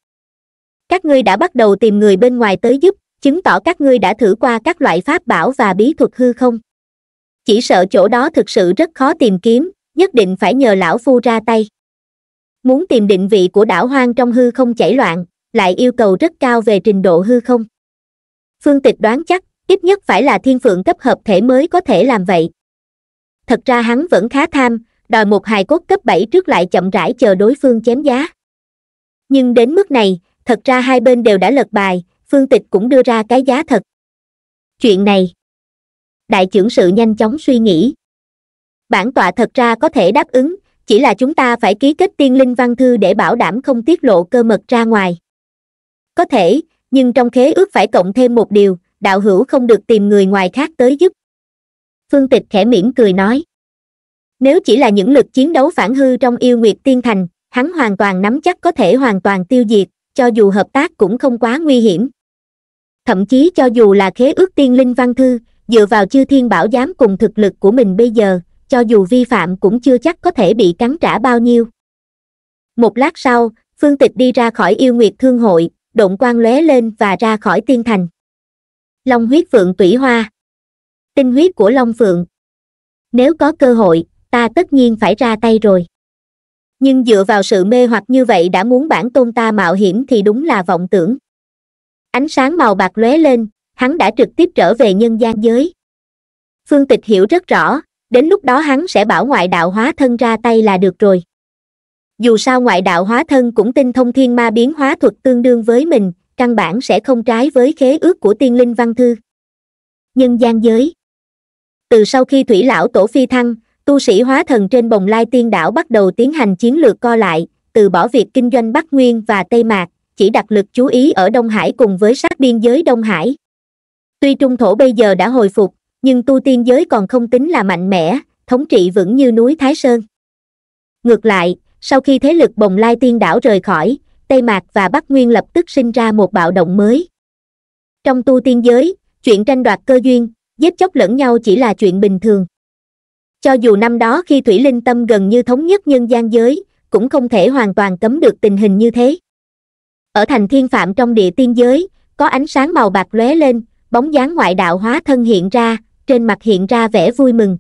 các ngươi đã bắt đầu tìm người bên ngoài tới giúp chứng tỏ các ngươi đã thử qua các loại pháp bảo và bí thuật hư không chỉ sợ chỗ đó thực sự rất khó tìm kiếm nhất định phải nhờ lão phu ra tay muốn tìm định vị của đảo hoang trong hư không chảy loạn lại yêu cầu rất cao về trình độ hư không phương tịch đoán chắc ít nhất phải là thiên phượng cấp hợp thể mới có thể làm vậy thật ra hắn vẫn khá tham đòi một hài cốt cấp bảy trước lại chậm rãi chờ đối phương chém giá nhưng đến mức này thật ra hai bên đều đã lật bài phương tịch cũng đưa ra cái giá thật chuyện này đại trưởng sự nhanh chóng suy nghĩ bản tọa thật ra có thể đáp ứng chỉ là chúng ta phải ký kết tiên linh văn thư để bảo đảm không tiết lộ cơ mật ra ngoài có thể nhưng trong khế ước phải cộng thêm một điều đạo hữu không được tìm người ngoài khác tới giúp phương tịch khẽ mỉm cười nói nếu chỉ là những lực chiến đấu phản hư trong yêu nguyệt tiên thành hắn hoàn toàn nắm chắc có thể hoàn toàn tiêu diệt cho dù hợp tác cũng không quá nguy hiểm thậm chí cho dù là khế ước tiên linh văn thư dựa vào chư thiên bảo giám cùng thực lực của mình bây giờ cho dù vi phạm cũng chưa chắc có thể bị cắn trả bao nhiêu một lát sau phương tịch đi ra khỏi yêu nguyệt thương hội động quan lóe lên và ra khỏi tiên thành long huyết phượng tủy hoa tinh huyết của long phượng nếu có cơ hội ta tất nhiên phải ra tay rồi nhưng dựa vào sự mê hoặc như vậy đã muốn bản tôn ta mạo hiểm thì đúng là vọng tưởng ánh sáng màu bạc lóe lên hắn đã trực tiếp trở về nhân gian giới phương tịch hiểu rất rõ đến lúc đó hắn sẽ bảo ngoại đạo hóa thân ra tay là được rồi dù sao ngoại đạo hóa thân cũng tinh thông thiên ma biến hóa thuật tương đương với mình căn bản sẽ không trái với khế ước của tiên linh văn thư nhân gian giới từ sau khi thủy lão tổ phi thăng tu sĩ hóa thần trên bồng lai tiên đảo bắt đầu tiến hành chiến lược co lại từ bỏ việc kinh doanh bắc nguyên và tây mạc chỉ đặt lực chú ý ở đông hải cùng với sát biên giới đông hải tuy trung thổ bây giờ đã hồi phục nhưng tu tiên giới còn không tính là mạnh mẽ thống trị vững như núi thái sơn ngược lại sau khi thế lực bồng lai tiên đảo rời khỏi tây mạc và bắc nguyên lập tức sinh ra một bạo động mới trong tu tiên giới chuyện tranh đoạt cơ duyên giết chóc lẫn nhau chỉ là chuyện bình thường cho dù năm đó khi thủy linh tâm gần như thống nhất nhân gian giới cũng không thể hoàn toàn cấm được tình hình như thế ở thành thiên phạm trong địa tiên giới có ánh sáng màu bạc lóe lên bóng dáng ngoại đạo hóa thân hiện ra trên mặt hiện ra vẻ vui mừng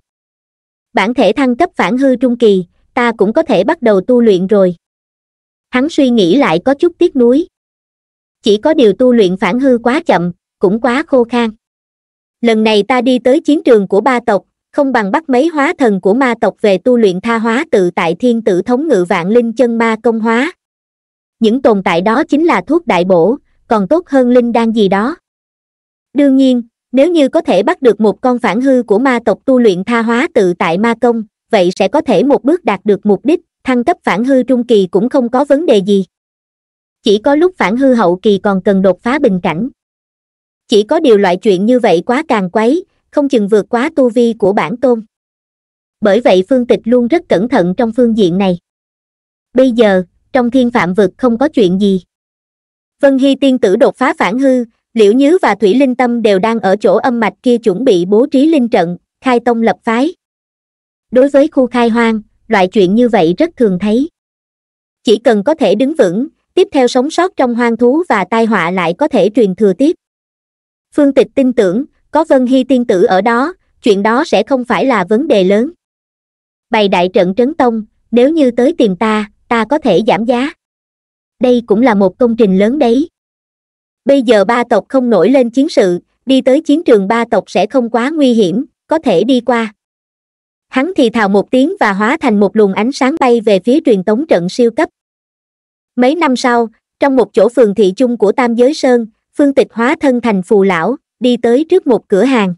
bản thể thăng cấp phản hư trung kỳ ta cũng có thể bắt đầu tu luyện rồi hắn suy nghĩ lại có chút tiếc nuối chỉ có điều tu luyện phản hư quá chậm cũng quá khô khan lần này ta đi tới chiến trường của ba tộc không bằng bắt mấy hóa thần của ma tộc về tu luyện tha hóa tự tại thiên tử thống ngự vạn linh chân ma công hóa những tồn tại đó chính là thuốc đại bổ còn tốt hơn linh đan gì đó đương nhiên nếu như có thể bắt được một con phản hư của ma tộc tu luyện tha hóa tự tại ma công vậy sẽ có thể một bước đạt được mục đích thăng cấp phản hư trung kỳ cũng không có vấn đề gì chỉ có lúc phản hư hậu kỳ còn cần đột phá bình cảnh chỉ có điều loại chuyện như vậy quá càng quấy không chừng vượt quá tu vi của bản tôn bởi vậy phương tịch luôn rất cẩn thận trong phương diện này bây giờ trong thiên phạm vực không có chuyện gì vân hy tiên tử đột phá phản hư liễu nhứ và thủy linh tâm đều đang ở chỗ âm mạch kia chuẩn bị bố trí linh trận khai tông lập phái đối với khu khai hoang loại chuyện như vậy rất thường thấy chỉ cần có thể đứng vững tiếp theo sống sót trong hoang thú và tai họa lại có thể truyền thừa tiếp phương tịch tin tưởng có vân hy tiên tử ở đó chuyện đó sẽ không phải là vấn đề lớn bày đại trận trấn tông nếu như tới tìm ta ta có thể giảm giá đây cũng là một công trình lớn đấy bây giờ ba tộc không nổi lên chiến sự đi tới chiến trường ba tộc sẽ không quá nguy hiểm có thể đi qua hắn thì thào một tiếng và hóa thành một luồng ánh sáng bay về phía truyền tống trận siêu cấp mấy năm sau trong một chỗ phường thị chung của tam giới sơn phương tịch hóa thân thành phù lão đi tới trước một cửa hàng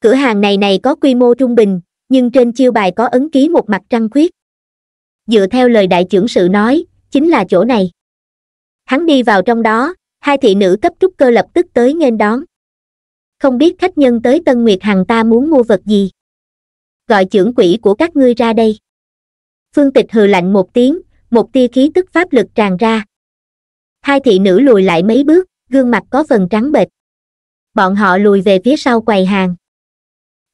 cửa hàng này này có quy mô trung bình nhưng trên chiêu bài có ấn ký một mặt trăng khuyết dựa theo lời đại trưởng sự nói chính là chỗ này hắn đi vào trong đó hai thị nữ cấp trúc cơ lập tức tới nghênh đón không biết khách nhân tới tân nguyệt hằng ta muốn mua vật gì gọi trưởng quỹ của các ngươi ra đây phương tịch hừ lạnh một tiếng một tia khí tức pháp lực tràn ra hai thị nữ lùi lại mấy bước gương mặt có phần trắng bệch bọn họ lùi về phía sau quầy hàng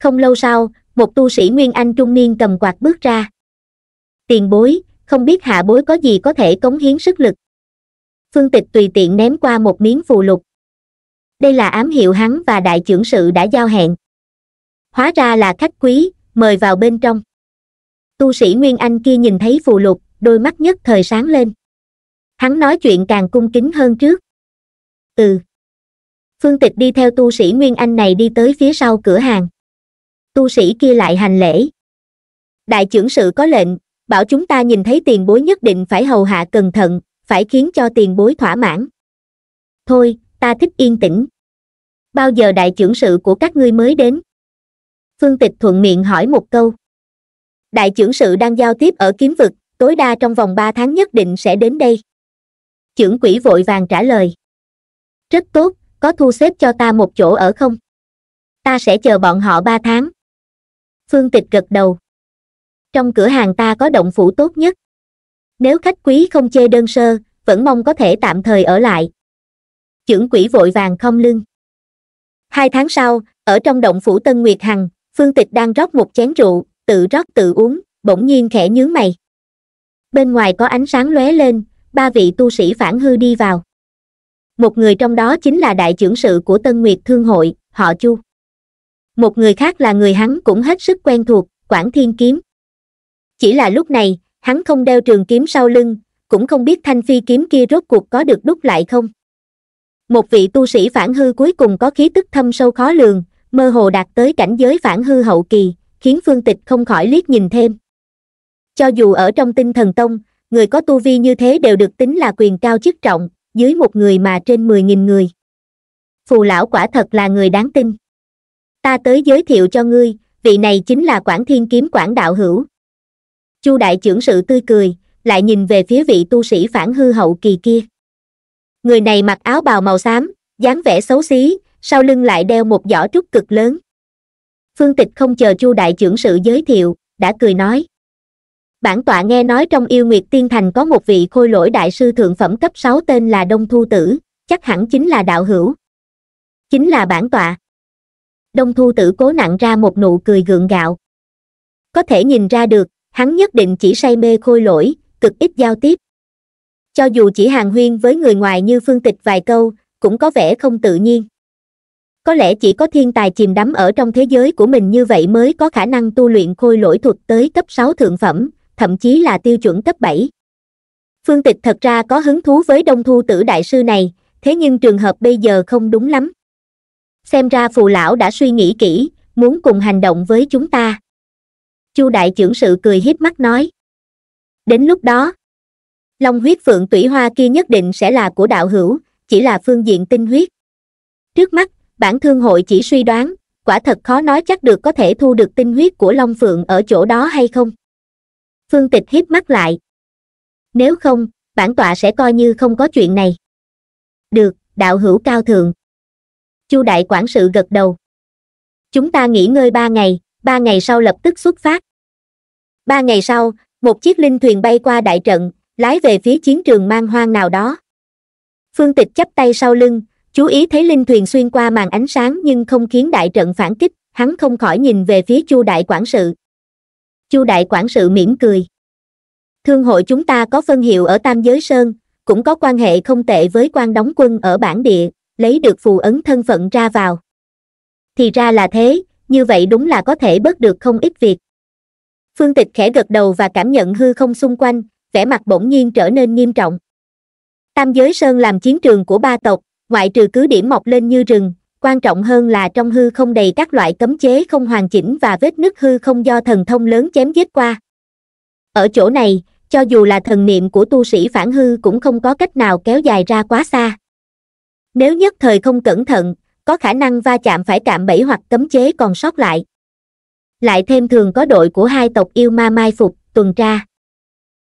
không lâu sau một tu sĩ nguyên anh trung niên cầm quạt bước ra tiền bối không biết hạ bối có gì có thể cống hiến sức lực phương tịch tùy tiện ném qua một miếng phù lục đây là ám hiệu hắn và đại trưởng sự đã giao hẹn hóa ra là khách quý mời vào bên trong tu sĩ nguyên anh kia nhìn thấy phù lục đôi mắt nhất thời sáng lên hắn nói chuyện càng cung kính hơn trước ừ phương tịch đi theo tu sĩ nguyên anh này đi tới phía sau cửa hàng tu sĩ kia lại hành lễ đại trưởng sự có lệnh bảo chúng ta nhìn thấy tiền bối nhất định phải hầu hạ cẩn thận phải khiến cho tiền bối thỏa mãn thôi ta thích yên tĩnh bao giờ đại trưởng sự của các ngươi mới đến phương tịch thuận miệng hỏi một câu đại trưởng sự đang giao tiếp ở kiếm vực tối đa trong vòng ba tháng nhất định sẽ đến đây trưởng quỷ vội vàng trả lời rất tốt có thu xếp cho ta một chỗ ở không ta sẽ chờ bọn họ ba tháng phương tịch gật đầu trong cửa hàng ta có động phủ tốt nhất nếu khách quý không chê đơn sơ vẫn mong có thể tạm thời ở lại chưởng quỷ vội vàng không lưng hai tháng sau ở trong động phủ tân nguyệt hằng phương tịch đang rót một chén rượu tự rót tự uống bỗng nhiên khẽ nhướng mày bên ngoài có ánh sáng lóe lên ba vị tu sĩ phản hư đi vào một người trong đó chính là đại trưởng sự của tân nguyệt thương hội họ chu một người khác là người hắn cũng hết sức quen thuộc quảng thiên kiếm chỉ là lúc này hắn không đeo trường kiếm sau lưng cũng không biết thanh phi kiếm kia rốt cuộc có được đúc lại không một vị tu sĩ phản hư cuối cùng có khí tức thâm sâu khó lường mơ hồ đạt tới cảnh giới phản hư hậu kỳ khiến phương tịch không khỏi liếc nhìn thêm cho dù ở trong tinh thần tông người có tu vi như thế đều được tính là quyền cao chức trọng dưới một người mà trên mười nghìn người phù lão quả thật là người đáng tin ta tới giới thiệu cho ngươi vị này chính là quản thiên kiếm quản đạo hữu chu đại trưởng sự tươi cười lại nhìn về phía vị tu sĩ phản hư hậu kỳ kia người này mặc áo bào màu xám dáng vẻ xấu xí sau lưng lại đeo một giỏ trúc cực lớn phương tịch không chờ chu đại trưởng sự giới thiệu đã cười nói bản tọa nghe nói trong yêu nguyệt tiên thành có một vị khôi lỗi đại sư thượng phẩm cấp sáu tên là đông thu tử chắc hẳn chính là đạo hữu chính là bản tọa đông thu tử cố nặng ra một nụ cười gượng gạo có thể nhìn ra được hắn nhất định chỉ say mê khôi lỗi cực ít giao tiếp cho dù chỉ hàng huyên với người ngoài như phương tịch vài câu cũng có vẻ không tự nhiên có lẽ chỉ có thiên tài chìm đắm ở trong thế giới của mình như vậy mới có khả năng tu luyện khôi lỗi thuật tới cấp sáu thượng phẩm thậm chí là tiêu chuẩn cấp bảy phương tịch thật ra có hứng thú với đông thu tử đại sư này thế nhưng trường hợp bây giờ không đúng lắm xem ra phù lão đã suy nghĩ kỹ muốn cùng hành động với chúng ta chu đại trưởng sự cười hiếp mắt nói đến lúc đó long huyết phượng tủy hoa kia nhất định sẽ là của đạo hữu chỉ là phương diện tinh huyết trước mắt bản thương hội chỉ suy đoán quả thật khó nói chắc được có thể thu được tinh huyết của long phượng ở chỗ đó hay không phương tịch hiếp mắt lại nếu không bản tọa sẽ coi như không có chuyện này được đạo hữu cao thượng chu đại quản sự gật đầu chúng ta nghỉ ngơi ba ngày ba ngày sau lập tức xuất phát ba ngày sau một chiếc linh thuyền bay qua đại trận lái về phía chiến trường mang hoang nào đó phương tịch chắp tay sau lưng chú ý thấy linh thuyền xuyên qua màn ánh sáng nhưng không khiến đại trận phản kích hắn không khỏi nhìn về phía chu đại quản sự chu đại quản sự mỉm cười thương hội chúng ta có phân hiệu ở tam giới sơn cũng có quan hệ không tệ với quan đóng quân ở bản địa lấy được phù ấn thân phận ra vào thì ra là thế như vậy đúng là có thể bớt được không ít việc phương tịch khẽ gật đầu và cảm nhận hư không xung quanh vẻ mặt bỗng nhiên trở nên nghiêm trọng tam giới sơn làm chiến trường của ba tộc ngoại trừ cứ điểm mọc lên như rừng quan trọng hơn là trong hư không đầy các loại cấm chế không hoàn chỉnh và vết nứt hư không do thần thông lớn chém giết qua ở chỗ này cho dù là thần niệm của tu sĩ phản hư cũng không có cách nào kéo dài ra quá xa nếu nhất thời không cẩn thận có khả năng va chạm phải trạm bẫy hoặc cấm chế còn sót lại lại thêm thường có đội của hai tộc yêu ma mai phục tuần tra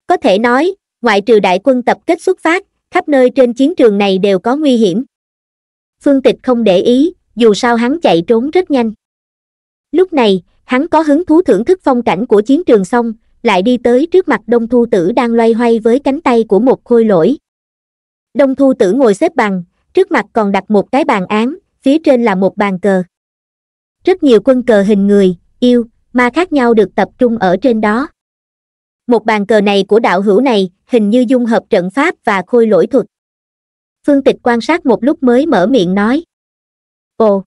có thể nói ngoại trừ đại quân tập kết xuất phát khắp nơi trên chiến trường này đều có nguy hiểm phương tịch không để ý dù sao hắn chạy trốn rất nhanh lúc này hắn có hứng thú thưởng thức phong cảnh của chiến trường xong lại đi tới trước mặt đông thu tử đang loay hoay với cánh tay của một khôi lỗi đông thu tử ngồi xếp bằng trước mặt còn đặt một cái bàn án phía trên là một bàn cờ. Rất nhiều quân cờ hình người, yêu, ma khác nhau được tập trung ở trên đó. Một bàn cờ này của đạo hữu này hình như dung hợp trận pháp và khôi lỗi thuật. Phương Tịch quan sát một lúc mới mở miệng nói. Ồ!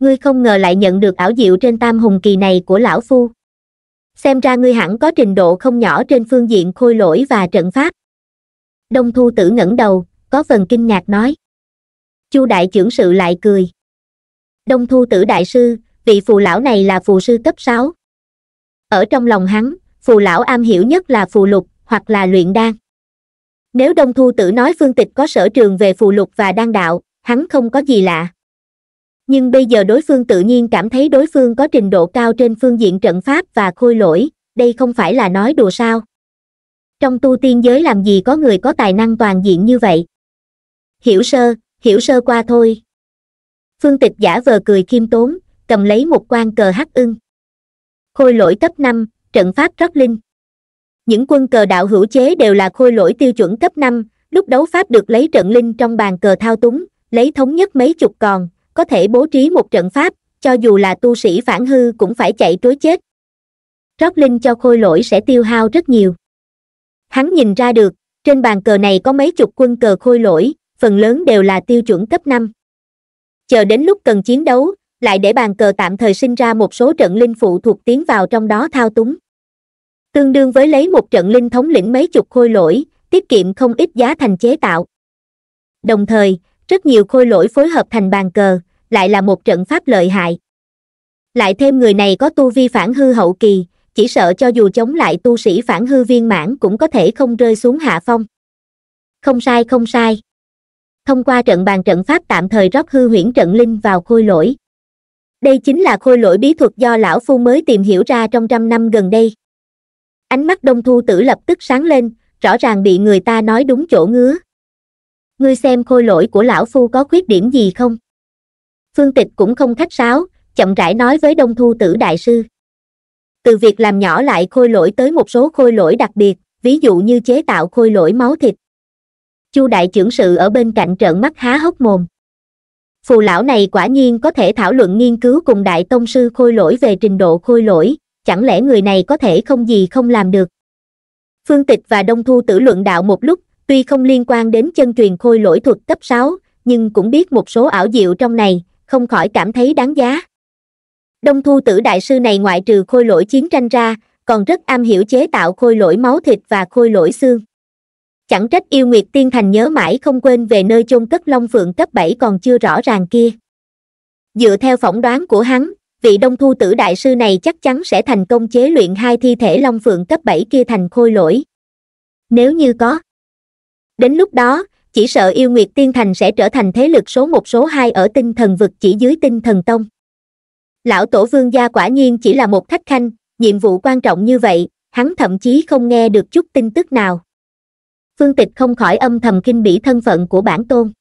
Ngươi không ngờ lại nhận được ảo diệu trên tam hùng kỳ này của lão phu. Xem ra ngươi hẳn có trình độ không nhỏ trên phương diện khôi lỗi và trận pháp. Đông Thu Tử ngẩng đầu, có phần kinh ngạc nói chu đại trưởng sự lại cười đông thu tử đại sư vị phù lão này là phù sư cấp sáu ở trong lòng hắn phù lão am hiểu nhất là phù lục hoặc là luyện đan nếu đông thu tử nói phương tịch có sở trường về phù lục và đan đạo hắn không có gì lạ nhưng bây giờ đối phương tự nhiên cảm thấy đối phương có trình độ cao trên phương diện trận pháp và khôi lỗi đây không phải là nói đùa sao trong tu tiên giới làm gì có người có tài năng toàn diện như vậy hiểu sơ hiểu sơ qua thôi phương tịch giả vờ cười khiêm tốn cầm lấy một quan cờ hắc ưng khôi lỗi cấp năm trận pháp rót linh những quân cờ đạo hữu chế đều là khôi lỗi tiêu chuẩn cấp năm lúc đấu pháp được lấy trận linh trong bàn cờ thao túng lấy thống nhất mấy chục còn có thể bố trí một trận pháp cho dù là tu sĩ phản hư cũng phải chạy trối chết rót linh cho khôi lỗi sẽ tiêu hao rất nhiều hắn nhìn ra được trên bàn cờ này có mấy chục quân cờ khôi lỗi phần lớn đều là tiêu chuẩn cấp 5. Chờ đến lúc cần chiến đấu, lại để bàn cờ tạm thời sinh ra một số trận linh phụ thuộc tiến vào trong đó thao túng. Tương đương với lấy một trận linh thống lĩnh mấy chục khôi lỗi, tiết kiệm không ít giá thành chế tạo. Đồng thời, rất nhiều khôi lỗi phối hợp thành bàn cờ, lại là một trận pháp lợi hại. Lại thêm người này có tu vi phản hư hậu kỳ, chỉ sợ cho dù chống lại tu sĩ phản hư viên mãn cũng có thể không rơi xuống hạ phong. Không sai không sai thông qua trận bàn trận pháp tạm thời rót hư huyễn trận linh vào khôi lỗi đây chính là khôi lỗi bí thuật do lão phu mới tìm hiểu ra trong trăm năm gần đây ánh mắt đông thu tử lập tức sáng lên rõ ràng bị người ta nói đúng chỗ ngứa ngươi xem khôi lỗi của lão phu có khuyết điểm gì không phương tịch cũng không khách sáo chậm rãi nói với đông thu tử đại sư từ việc làm nhỏ lại khôi lỗi tới một số khôi lỗi đặc biệt ví dụ như chế tạo khôi lỗi máu thịt chu đại trưởng sự ở bên cạnh trợn mắt há hốc mồm phù lão này quả nhiên có thể thảo luận nghiên cứu cùng đại tông sư khôi lỗi về trình độ khôi lỗi chẳng lẽ người này có thể không gì không làm được phương tịch và đông thu tử luận đạo một lúc tuy không liên quan đến chân truyền khôi lỗi thuật cấp sáu nhưng cũng biết một số ảo diệu trong này không khỏi cảm thấy đáng giá đông thu tử đại sư này ngoại trừ khôi lỗi chiến tranh ra còn rất am hiểu chế tạo khôi lỗi máu thịt và khôi lỗi xương chẳng trách yêu nguyệt tiên thành nhớ mãi không quên về nơi chôn cất long phượng cấp bảy còn chưa rõ ràng kia dựa theo phỏng đoán của hắn vị đông thu tử đại sư này chắc chắn sẽ thành công chế luyện hai thi thể long phượng cấp bảy kia thành khôi lỗi nếu như có đến lúc đó chỉ sợ yêu nguyệt tiên thành sẽ trở thành thế lực số một số hai ở tinh thần vực chỉ dưới tinh thần tông lão tổ vương gia quả nhiên chỉ là một khách khanh nhiệm vụ quan trọng như vậy hắn thậm chí không nghe được chút tin tức nào phương tịch không khỏi âm thầm kinh bỉ thân phận của bản tôn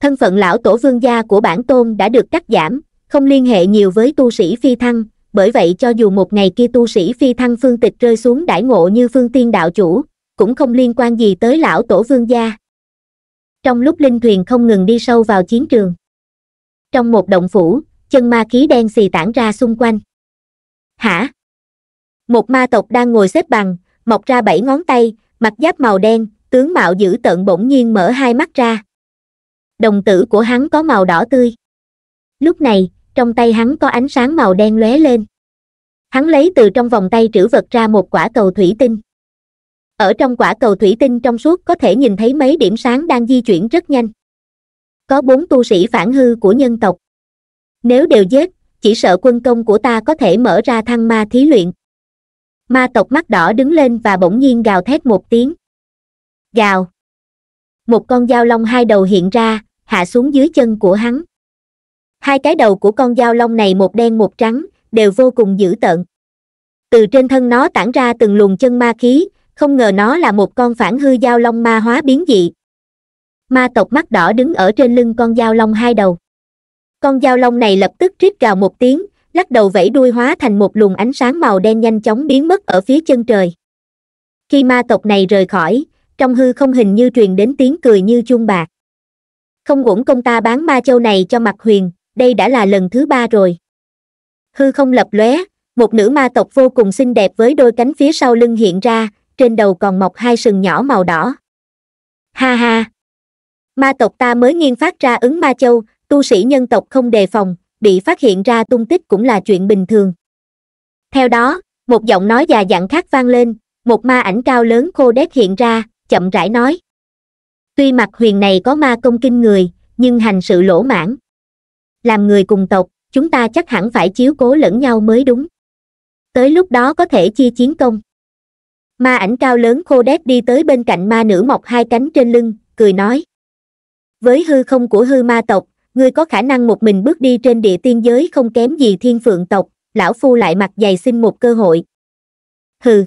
thân phận lão tổ vương gia của bản tôn đã được cắt giảm không liên hệ nhiều với tu sĩ phi thăng bởi vậy cho dù một ngày kia tu sĩ phi thăng phương tịch rơi xuống đại ngộ như phương tiên đạo chủ cũng không liên quan gì tới lão tổ vương gia trong lúc linh thuyền không ngừng đi sâu vào chiến trường trong một động phủ chân ma khí đen xì tản ra xung quanh hả một ma tộc đang ngồi xếp bằng mọc ra bảy ngón tay mặc giáp màu đen tướng mạo dữ tợn bỗng nhiên mở hai mắt ra đồng tử của hắn có màu đỏ tươi lúc này trong tay hắn có ánh sáng màu đen lóe lên hắn lấy từ trong vòng tay trữ vật ra một quả cầu thủy tinh ở trong quả cầu thủy tinh trong suốt có thể nhìn thấy mấy điểm sáng đang di chuyển rất nhanh có bốn tu sĩ phản hư của nhân tộc nếu đều giết chỉ sợ quân công của ta có thể mở ra thăng ma thí luyện ma tộc mắt đỏ đứng lên và bỗng nhiên gào thét một tiếng gào một con dao long hai đầu hiện ra hạ xuống dưới chân của hắn hai cái đầu của con dao long này một đen một trắng đều vô cùng dữ tợn từ trên thân nó tản ra từng luồng chân ma khí không ngờ nó là một con phản hư dao long ma hóa biến dị ma tộc mắt đỏ đứng ở trên lưng con dao long hai đầu con dao long này lập tức rít gào một tiếng lắc đầu vẫy đuôi hóa thành một luồng ánh sáng màu đen nhanh chóng biến mất ở phía chân trời khi ma tộc này rời khỏi trong hư không hình như truyền đến tiếng cười như chuông bạc không uổng công ta bán ma châu này cho mặt huyền đây đã là lần thứ ba rồi hư không lập lóe một nữ ma tộc vô cùng xinh đẹp với đôi cánh phía sau lưng hiện ra trên đầu còn mọc hai sừng nhỏ màu đỏ ha ha ma tộc ta mới nghiên phát ra ứng ma châu tu sĩ nhân tộc không đề phòng bị phát hiện ra tung tích cũng là chuyện bình thường. Theo đó, một giọng nói già dặn khác vang lên, một ma ảnh cao lớn khô đét hiện ra, chậm rãi nói. Tuy mặt huyền này có ma công kinh người, nhưng hành sự lỗ mãn. Làm người cùng tộc, chúng ta chắc hẳn phải chiếu cố lẫn nhau mới đúng. Tới lúc đó có thể chia chiến công. Ma ảnh cao lớn khô đét đi tới bên cạnh ma nữ mọc hai cánh trên lưng, cười nói. Với hư không của hư ma tộc, ngươi có khả năng một mình bước đi trên địa tiên giới không kém gì thiên phượng tộc lão phu lại mặt dày xin một cơ hội hừ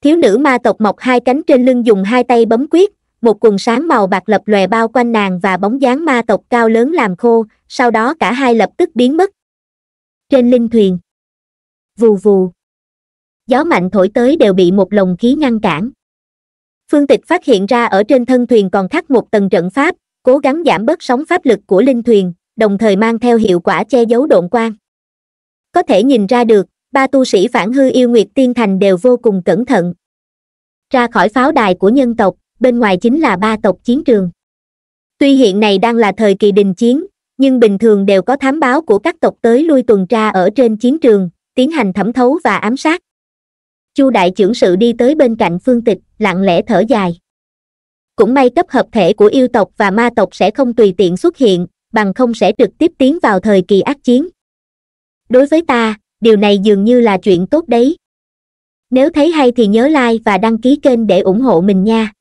thiếu nữ ma tộc mọc hai cánh trên lưng dùng hai tay bấm quyết một cuồng sáng màu bạc lập lòe bao quanh nàng và bóng dáng ma tộc cao lớn làm khô sau đó cả hai lập tức biến mất trên linh thuyền vù vù gió mạnh thổi tới đều bị một lồng khí ngăn cản phương tịch phát hiện ra ở trên thân thuyền còn thắt một tầng trận pháp cố gắng giảm bớt sóng pháp lực của linh thuyền đồng thời mang theo hiệu quả che giấu độn quan có thể nhìn ra được ba tu sĩ phản hư yêu nguyệt tiên thành đều vô cùng cẩn thận ra khỏi pháo đài của nhân tộc bên ngoài chính là ba tộc chiến trường tuy hiện này đang là thời kỳ đình chiến nhưng bình thường đều có thám báo của các tộc tới lui tuần tra ở trên chiến trường tiến hành thẩm thấu và ám sát chu đại trưởng sự đi tới bên cạnh phương tịch lặng lẽ thở dài cũng may cấp hợp thể của yêu tộc và ma tộc sẽ không tùy tiện xuất hiện bằng không sẽ trực tiếp tiến vào thời kỳ ác chiến đối với ta điều này dường như là chuyện tốt đấy nếu thấy hay thì nhớ like và đăng ký kênh để ủng hộ mình nha